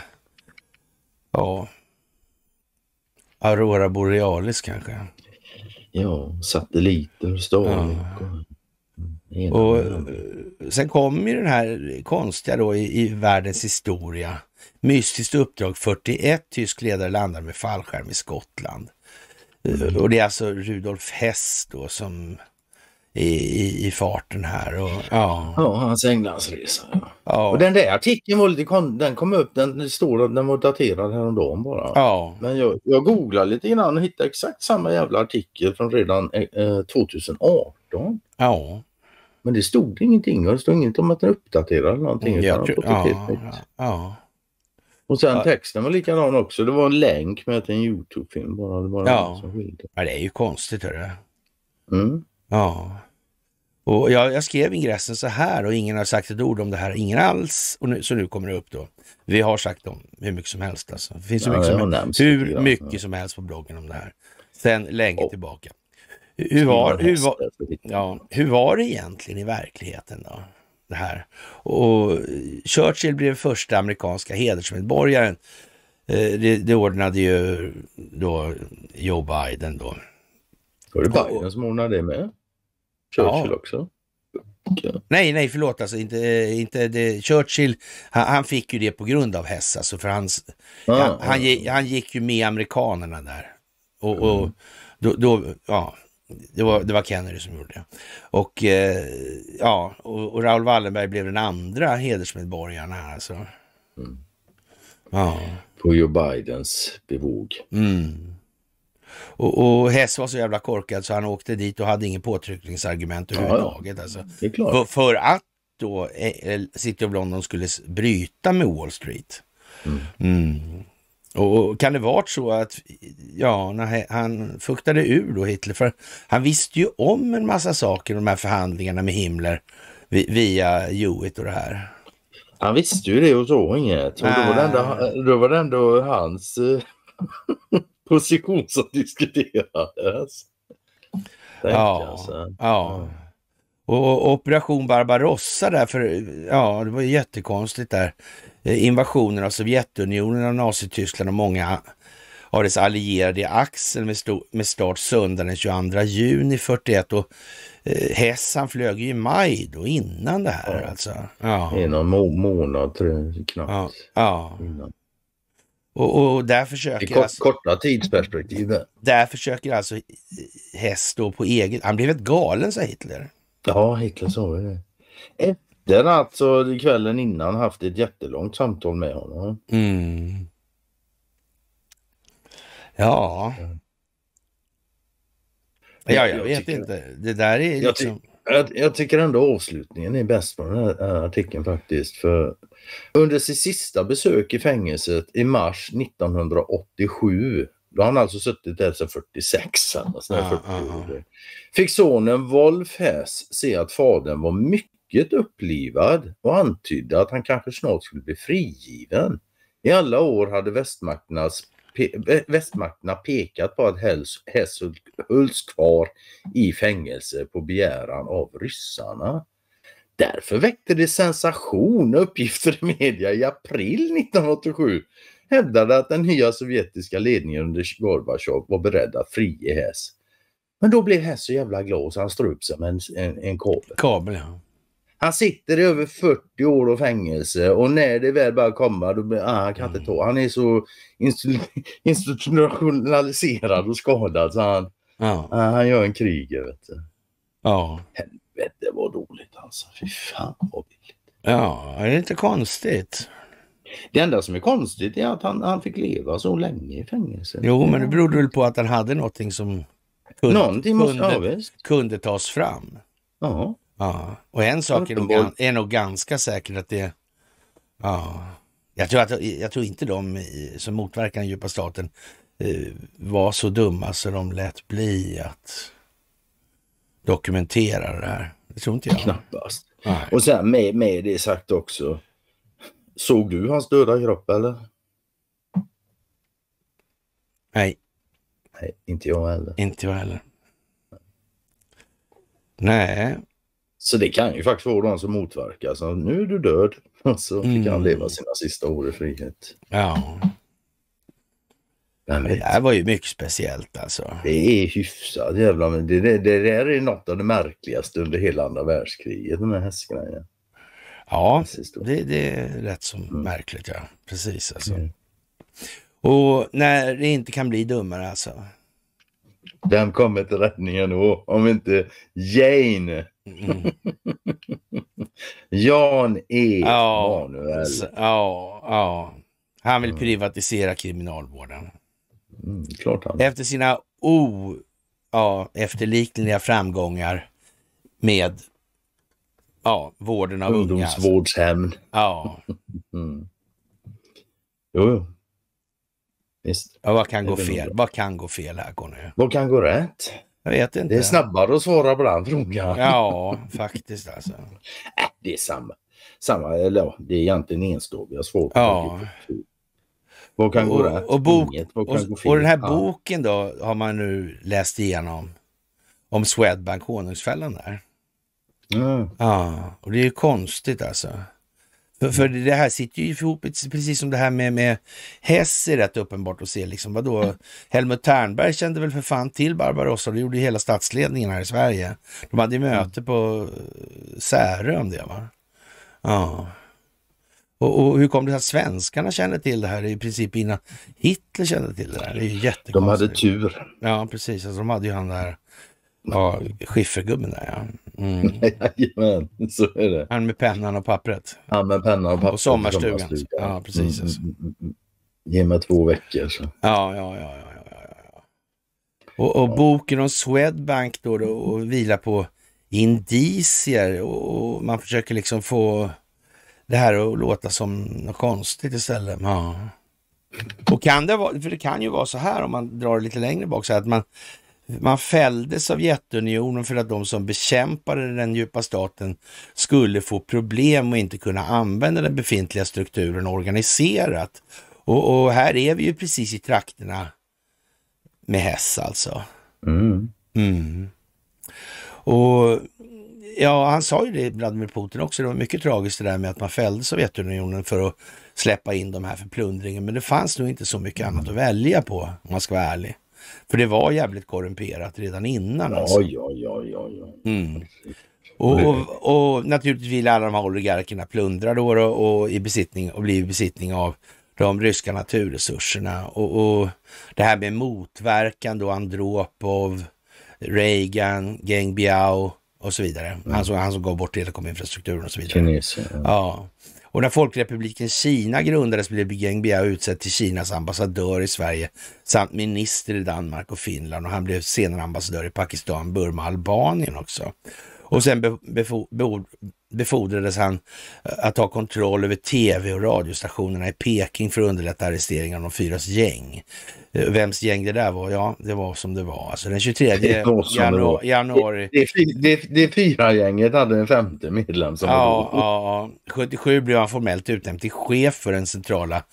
ja, Aurora Borealis kanske. Ja, satelliter, Starlink ja. Mm, och eh, sen kom ju den här konstiga då i, i världens historia Mystiskt uppdrag 41, tysk ledare landar med fallskärm i Skottland. Mm. Och det är alltså Rudolf Hess då som i, i, i farten här. Och, ja. ja, hans Englandsresa. Ja. ja. Och den där artikeln var lite den kom upp, den står den var daterad häromdagen bara. Ja. Men jag, jag googlade lite grann och hittade exakt samma jävla artikel från redan eh, 2018. Eh, ja. Men det stod ingenting och det stod inget om att den uppdaterade någonting. Mm, jag tror, ja, ja, ja. Och sen ja. texten var likadan också. Det var en länk med till en Youtube-film bara. Det bara ja. ja, det är ju konstigt. Är Mm. Ja. Och jag, jag skrev ingressen så här och ingen har sagt ett ord om det här. Ingen alls. Och nu, så nu kommer det upp då. Vi har sagt om hur mycket som helst. Alltså. Det finns ja, hur mycket, som, helst, hur det, mycket ja. som helst på bloggen om det här. Sen länge oh. tillbaka. Hur var, hur, var, ja, hur var det egentligen i verkligheten då? det här. Och Churchill blev första amerikanska hedersmedborgaren. Eh, det, det ordnade ju då Joe Biden då. Var det Biden som ordnade det med? Churchill ja. också? Okay. Nej, nej, förlåt alltså, inte, eh, inte det, Churchill, han, han, fick ju det på grund av Hess alltså, för hans, ah, han, ah. Han, han, gick ju med amerikanerna där. Och, och mm. då, då, ja, det var, det var Kennedy som gjorde det. Och eh, ja, och, och, Raoul Wallenberg blev den andra hedersmedborgaren här alltså. Mm. Ja. På Joe Bidens bevåg. Mm. Och, och Hess var så jävla korkad så han åkte dit och hade ingen påtryckningsargument överhuvudtaget. Alltså. För, för att då eh, eh, City of London skulle bryta med Wall Street. Mm. mm. Och kan det varit så att, ja, när han fuktade ur då Hitler, för han visste ju om en massa saker i de här förhandlingarna med Himmler via Hewitt och det här. Han visste ju det och så inget. Och då, var det ändå, ah. då var det ändå hans eh, position som diskuterades. ja, alltså. ja. Och operation Barbarossa där, för ja, det var ju jättekonstigt där. Eh, invasionen av Sovjetunionen, och Nazityskland och många av dess allierade i Axel med, med start söndagen den 22 juni 41 och eh, Hess han flög ju i maj då innan det här ja. alltså. Ja. I någon må månad knappt. Ja. ja. Innan. Och, och, där försöker... I kort, alltså, korta tidsperspektivet. där. försöker alltså Hess då på eget... Han blev helt galen sa Hitler. Ja, Hitler sa ju det. Efter alltså kvällen innan haft ett jättelångt samtal med honom. Mm. Ja. Ja, jag, vet inte. Det där är liksom... Jag, jag, tycker ändå avslutningen är bäst på den här artikeln faktiskt. För under sitt sista besök i fängelset i mars 1987 då har han alltså suttit där sedan 46. Alltså, ja, 40 ja, ja. Fick sonen Wolf Hess se att fadern var mycket upplivad och antydde att han kanske snart skulle bli frigiven. I alla år hade västmakternas Pe västmakterna pekat på att Hess hölls kvar i fängelse på begäran av ryssarna. Därför väckte det sensation uppgifter i media i april 1987 hävdade att den nya sovjetiska ledningen under Gorbatjov var beredd att frige Hess. Men då blev Hess så jävla glad så han strök upp sig med en, en, en kabel. kabel ja. Han sitter i över 40 år och fängelse och när det väl börjar komma då blir, ah, han kan inte mm. ta. Han är så institutionaliserad och skadad så han, ja. ah, han gör en krig. Vet du. Ja. Helvete vad dåligt alltså. Fy fan vad billigt. Ja, det är inte konstigt. Det enda som är konstigt är att han, han fick leva så länge i fängelse. Jo, men det berodde väl på att han hade någonting som kunde, någonting måste, kunde, ja, kunde tas fram. Ja. ja. Och en sak är nog, är nog ganska säkert att det... Ja. Jag tror, att, jag tror inte de som motverkar den djupa staten eh, var så dumma så de lät bli att dokumentera det här. Det tror inte jag. Knappast. Nej. Och sen med, med det sagt också Såg du hans döda kropp eller? Nej. Nej, inte jag heller. Inte jag heller. Nej. Så det kan ju faktiskt vara de som motverkar. Så nu är du död. Och så fick mm. han leva sina sista år i frihet. Ja. Det här var ju mycket speciellt alltså. Det är hyfsat jävla... Men det, det, det där är något av det märkligaste under hela andra världskriget, den här hästgrejen. Ja, det, det, är rätt så mm. märkligt. Ja. Precis alltså. Mm. Och när det inte kan bli dummare alltså. Vem kommer till räddningen då? Om inte Jane. Mm. Jan E. Ja, Manuel. Ja, ja. Han vill mm. privatisera kriminalvården. Mm, efter sina o, ja, efterlikneliga framgångar med Ja, vården av Unga, alltså. Ungdomsvårdshem. Ja. Mm. Jo, jo. Visst. Ja, vad kan gå fel? Vad kan gå fel här, Conny? Vad kan gå rätt? Jag vet inte. Det är snabbare att svara på den frågan. Ja, faktiskt alltså. Äh, det är samma. samma eller, ja, det är egentligen enstaviga svar. Ja. Vad kan gå rätt? Och, bok, Inget. Vad kan och, gå fel? och den här boken då har man nu läst igenom om Swedbank Honungsfällan där. Mm. Ja, och det är ju konstigt alltså. För, för det här sitter ju ihop, precis som det här med, med Hess är rätt uppenbart att se. Liksom, vadå? Helmut Ternberg kände väl för fan till Barbarossa, det gjorde ju hela statsledningen här i Sverige. De hade ju mm. möte på eh, Särö om det va? Ja. Och, och, hur kom det sig att svenskarna kände till det här i princip innan Hitler kände till det här? Det är ju jättekonstigt. De hade tur. Ja, precis. Alltså, de hade ju han där Ja, skiffergubben där ja. Mm. Jajamän, så är det. Han med pennan och pappret. Han med pennan och pappret. Och sommarstugan. sommarstugan. Ja, precis. Mm. Alltså. Ge mig två veckor så. Ja, ja, ja. ja, ja, ja. Och, och ja. boken om Swedbank då, då och vila på indicier och, och man försöker liksom få det här att låta som något konstigt istället. Ja. Och kan det vara, för det kan ju vara så här om man drar det lite längre bak, så här, att man man fällde Sovjetunionen för att de som bekämpade den djupa staten skulle få problem och inte kunna använda den befintliga strukturen organiserat. Och, och här är vi ju precis i trakterna med Hess alltså. Mm. Mm. Och ja, han sa ju det, Vladimir Putin också, det var mycket tragiskt det där med att man fällde Sovjetunionen för att släppa in de här för plundringen. Men det fanns nog inte så mycket annat att välja på om man ska vara ärlig. För det var jävligt korrumperat redan innan. Ja, alltså. ja, ja, ja. ja. Mm. Och, och, och, naturligtvis vill alla de här oligarkerna plundra då, och, och i besittning och bli i besittning av de ryska naturresurserna. Och, och det här med motverkan då, Andropov, Reagan, Geng Biao och så vidare. Mm. Han, som, han som gav bort telekominfrastrukturen och så vidare. Kineser, ja. ja. Och när Folkrepubliken Kina grundades blev Deng Biao utsedd till Kinas ambassadör i Sverige samt minister i Danmark och Finland och han blev senare ambassadör i Pakistan, Burma, Albanien också. Och sen befordrades han eh, att ha kontroll över tv och radiostationerna i Peking för att underlätta arresteringen av de fyras gäng. Eh, vems gäng det där var? Ja, det var som det var. Alltså den 23 det janu januari. Det, det, det, fyra gänget hade en femte medlem. Som ja, ja, ja, 77 blev han formellt utnämnd till chef för den centrala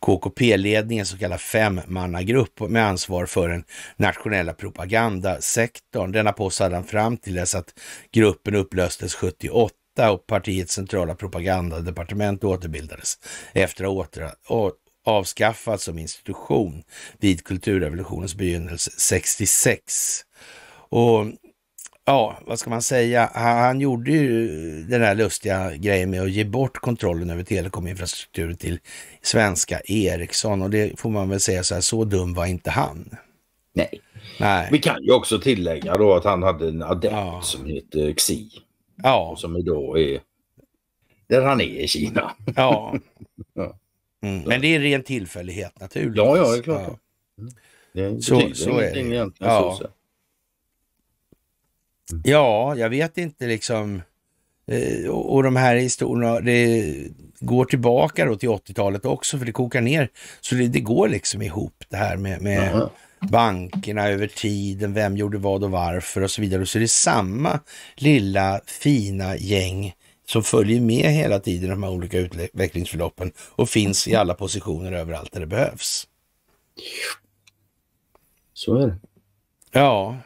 KKP-ledningen, så kallad femmannagrupp med ansvar för den nationella propagandasektorn. Denna post hade han fram till dess att gruppen upplöstes 78 Riksdag och partiets centrala propagandadepartement återbildades efter att ha avskaffats som institution vid kulturrevolutionens begynnelse 66. Och ja, vad ska man säga? Han, han, gjorde ju den här lustiga grejen med att ge bort kontrollen över telekominfrastrukturen till svenska Ericsson och det får man väl säga så här, så dum var inte han. Nej. Nej. Vi kan ju också tillägga då att han hade en adept ja. som hette Xi. Ja. Och som idag är där han är i Kina. Ja. Mm. Men det är ren tillfällighet naturligtvis. Ja, ja, det är klart. Ja. Mm. Det så, så är det. Egentligen, ja. Mm. ja, jag vet inte liksom. Eh, och, och de här historierna, det går tillbaka då till 80-talet också, för det kokar ner. Så det, det går liksom ihop det här med, med bankerna över tiden, vem gjorde vad och varför och så vidare. Och så är det samma lilla fina gäng som följer med hela tiden de här olika utvecklingsförloppen och finns i alla positioner överallt där det behövs. Så är det. Ja,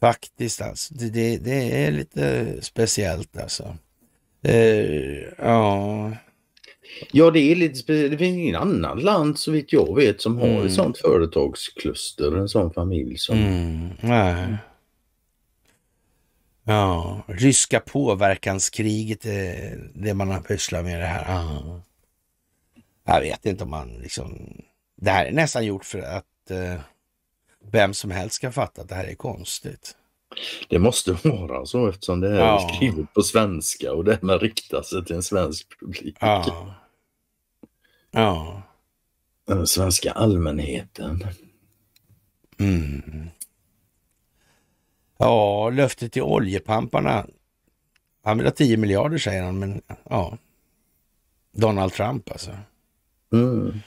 faktiskt alltså. Det, det, det är lite speciellt alltså. Eh, ja, Ja, det är lite speciellt. Det finns ingen annan land så vitt jag vet som har mm. ett sånt företagskluster, en sån familj som... Mm. Nej. Mm. Ja, ryska påverkanskriget är eh, det man har pysslat med det här. Ah. Jag vet inte om man liksom... Det här är nästan gjort för att eh, vem som helst ska fatta att det här är konstigt. Det måste vara så eftersom det här ja. är skrivet på svenska och därmed riktar sig till en svensk publik. Ja. Ja. Den svenska allmänheten. Mm. Ja, löftet till oljepamparna. Han vill ha 10 miljarder säger han, men ja. Donald Trump alltså. Mm.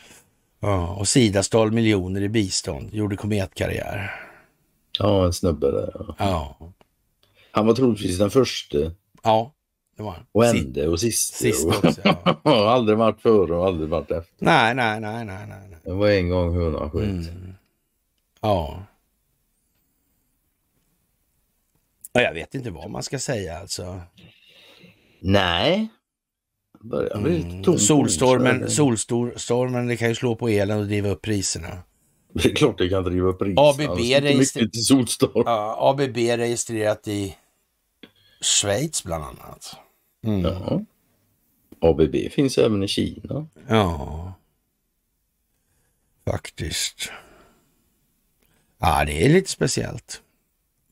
Ja, och Sida stal miljoner i bistånd, gjorde kometkarriär. Ja, en snubbe där. Ja. ja. Han var troligtvis den första. Ja, och ände och sist. sist också, ja. och aldrig varit före och aldrig varit efter. Nej, nej, nej, nej. nej. Det var en gång hundra skit. Mm. Ja. Och jag vet inte vad man ska säga alltså. Nej. Mm. solstormen, solstormen, det kan ju slå på elen och driva upp priserna. Det är klart det kan driva upp priserna. ABB, alltså, registr... ja, ABB registrerat i Schweiz bland annat. Mm. Ja. ABB finns även i Kina. Ja, faktiskt. Ja, det är lite speciellt.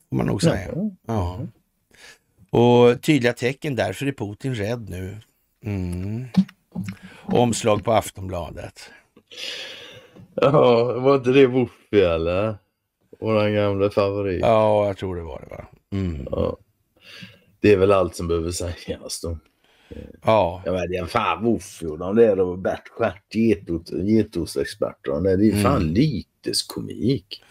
Får man nog säga. Ja. ja. Och tydliga tecken, därför är Putin rädd nu. Mm. Omslag på Aftonbladet. Ja, var inte det Wuffi eller? Vår gamla favorit. Ja, jag tror det var det va. Mm. Ja. Det är väl allt som behöver sägas då. Ja. Jag vet inte, fan Woffio, de där och Bert Stjärt, getostexperterna, det är fan mm. lyteskomik.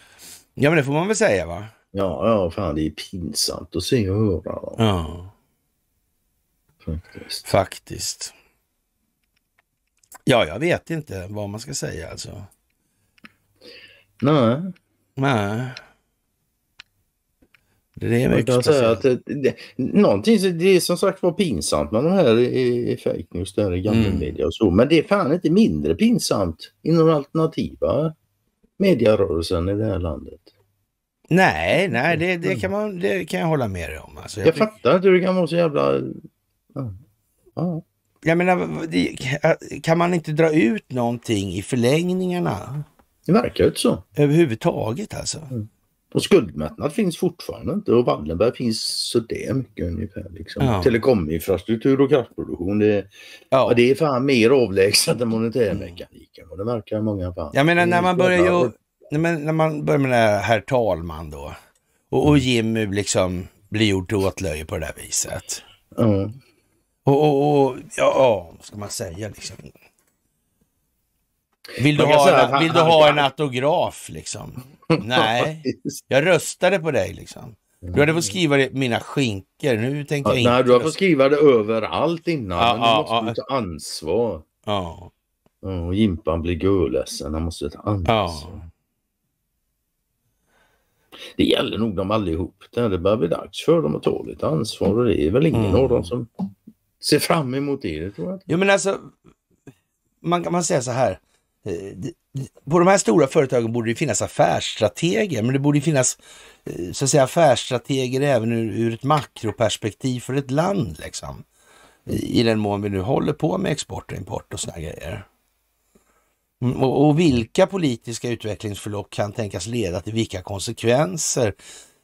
Ja men det får man väl säga va? Ja, ja fan det är pinsamt att se och höra dem. Ja. Faktiskt. Faktiskt. Ja, jag vet inte vad man ska säga alltså. Nej. Nej. Det är mycket speciellt. Att, det, någonting, det är som sagt var pinsamt med de här i, i fake news, där i gamla mm. media och så. Men det är fan inte mindre pinsamt inom alternativa medierörelsen i det här landet. Nej, nej, det, det, mm. kan, man, det kan jag hålla med dig om. Alltså, jag, jag fattar inte hur det kan vara så jävla... Ja. ja. Jag menar, kan man inte dra ut någonting i förlängningarna? Det verkar ju inte så. Överhuvudtaget alltså. Mm. Och skuldmättnad finns fortfarande inte och Wallenberg finns sådär mycket ungefär. Liksom. Ja. Telekominfrastruktur och kraftproduktion det, ja. ja. det är fan mer avlägset än monetärmekaniken och det märker många fan. Jag menar när man börjar ju, när man börjar med det herr talman då och, och mm. Jimmy liksom blir gjord till åtlöje på det där viset. Ja. Och, och, och ja, vad ska man säga liksom? Vill du, ha, en, han, vill du ha en autograf liksom? Nej, jag röstade på dig liksom. Du hade fått skriva det mina skinker. Nu tänker ja, jag inte... Nej, du har fått skriva det överallt innan. Ja, men ja, du måste ja. ta ansvar. Ja. Och Jimpan blir gulledsen. Han måste ta ansvar. Ja. Det gäller nog dem allihop. Det börjar bli dags för dem att ta lite ansvar och det är väl ingen mm. av dem mm. som ser fram emot det. Tror jag. Jo, men alltså, man kan man säga så här. Eh, på de här stora företagen borde det finnas affärsstrateger, men det borde finnas eh, så att säga, affärsstrateger även ur, ur ett makroperspektiv för ett land. Liksom. I, den mån vi nu håller på med export och import och sådana grejer. Mm, och, och vilka politiska utvecklingsförlopp kan tänkas leda till vilka konsekvenser?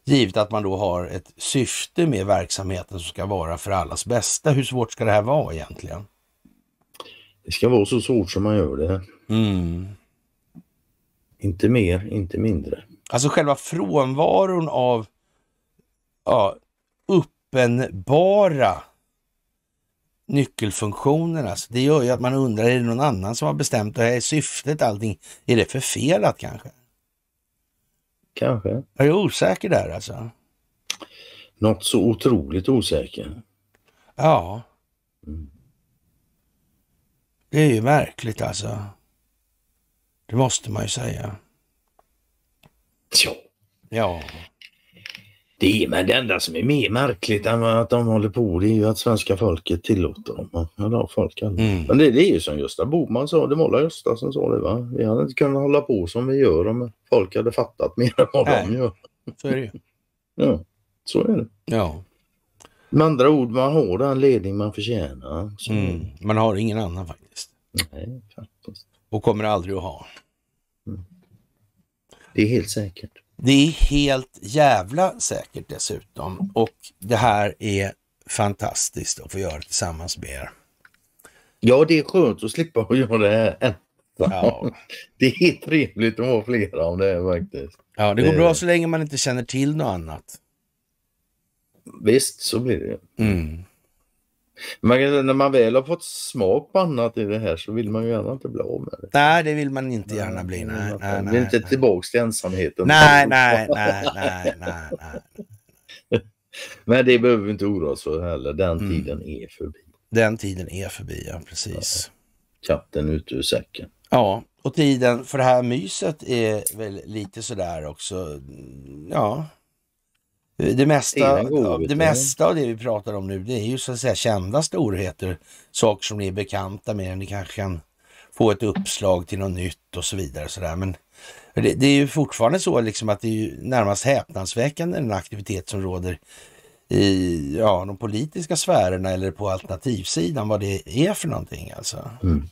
Givet att man då har ett syfte med verksamheten som ska vara för allas bästa. Hur svårt ska det här vara egentligen? Det ska vara så svårt som man gör det. Mm. Inte mer, inte mindre. Alltså själva frånvaron av ja, uppenbara nyckelfunktionerna. Alltså det gör ju att man undrar, är det någon annan som har bestämt det här är syftet allting? Är det förfelat kanske? Kanske. Jag är osäker där alltså. Något så otroligt osäker. Ja. Mm. Det är ju märkligt alltså. Det måste man ju säga. Ja. Ja. Det är men det enda som är mer märkligt än att de håller på det är ju att svenska folket tillåter dem ja, folk. Mm. Men det, det, är ju som Gösta Bohman sa, det var väl Gösta som sa det va. Vi hade inte kunnat hålla på som vi gör om folk hade fattat mer än vad Nej. de gör. Så är det ju. Ja, så är det. Ja. Med andra ord, man har den ledning man förtjänar. Så... Mm. Man har ingen annan faktiskt. Nej, faktiskt och kommer aldrig att ha. Mm. Det är helt säkert. Det är helt jävla säkert dessutom och det här är fantastiskt att få göra tillsammans med er. Ja, det är skönt att slippa att göra det här ensam. Ja. Det är trevligt att vara flera om det är faktiskt. Ja, det går det... bra så länge man inte känner till något annat. Visst, så blir det. Mm. Men när man väl har fått smak på annat i det här så vill man ju gärna inte bli av med det. Nej, det vill man inte gärna bli. Nej, nej, man vill inte tillbaka till ensamheten. Nej, nej, nej, nej, nej, Men det behöver vi inte oroa oss för heller. Den mm. tiden är förbi. Den tiden är förbi, ja precis. Ja. Katten ute ur säcken. Ja, och tiden för det här myset är väl lite sådär också. Ja, det mesta, det, god, det mesta av det vi pratar om nu det är ju så att säga kända storheter, saker som ni är bekanta med, ni kanske kan få ett uppslag till något nytt och så vidare. så där. Men det, det, är ju fortfarande så liksom att det är ju närmast häpnadsväckande den aktivitet som råder i ja, de politiska sfärerna eller på alternativsidan, vad det är för någonting alltså. Mm.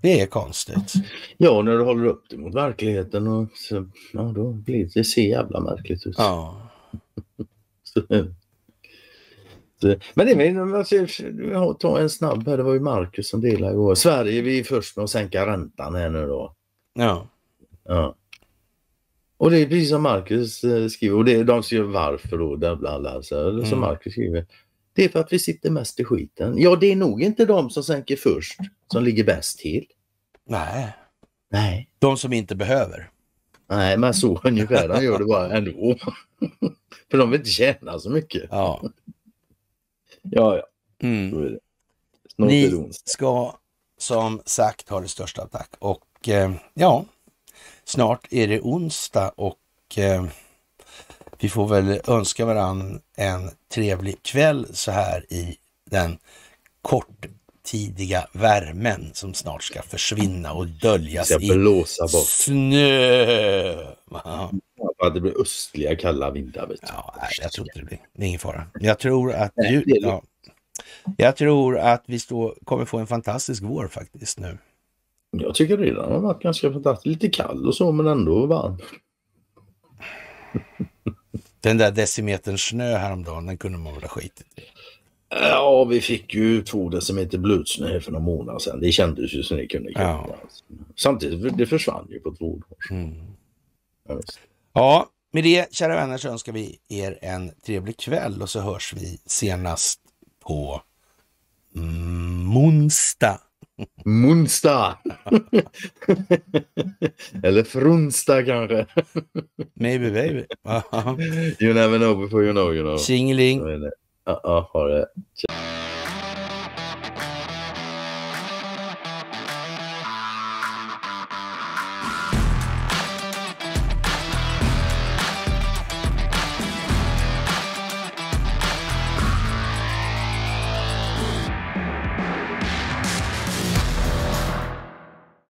Det är konstigt. Ja, när du håller upp det mot verkligheten och så, ja, då blir det, det ser jävla märkligt ut. Ja. Men det vi ta en snabb här. Det var ju Marcus som delade igår. Sverige, vi är först med att sänka räntan här nu då. Ja. ja. Och det är precis som Marcus eh, skriver. Och det, de skriver varför då. Bla bla bla, så, mm. Som Marcus skriver. Det är för att vi sitter mest i skiten. Ja, det är nog inte de som sänker först som ligger bäst till. Nej. Nej. De som inte behöver. Nej, men så ungefär. De gör det bara ändå. För de vill inte tjäna så mycket. Ja, ja. ja. Mm. Ni ska som sagt ha det största tack och eh, ja, snart är det onsdag och eh, vi får väl önska varann en trevlig kväll så här i den kort tidiga värmen som snart ska försvinna och döljas ska i snö. Ja, det blir östliga kalla vindar. Ja, nej, jag tror inte det blir. Det är ingen fara. Jag tror att, ju, ja, jag tror att vi stå, kommer få en fantastisk vår faktiskt nu. Jag tycker redan har varit ganska fantastiskt. Lite kall och så men ändå varm. Den där decimetern snö häromdagen, den kunde man väl ha skitit i. Ja, vi fick ju två decimeter blutsnö för några månader sedan. Det kändes ju som det kunde ja. Samtidigt, det försvann ju på två år. Mm. Ja, ja, med det kära vänner så önskar vi er en trevlig kväll och så hörs vi senast på mm, Monsta. Monsta! Eller Frunsta kanske. Maybe baby. you never know before you know you know. Tjingeling. uh oh, hold it. Just-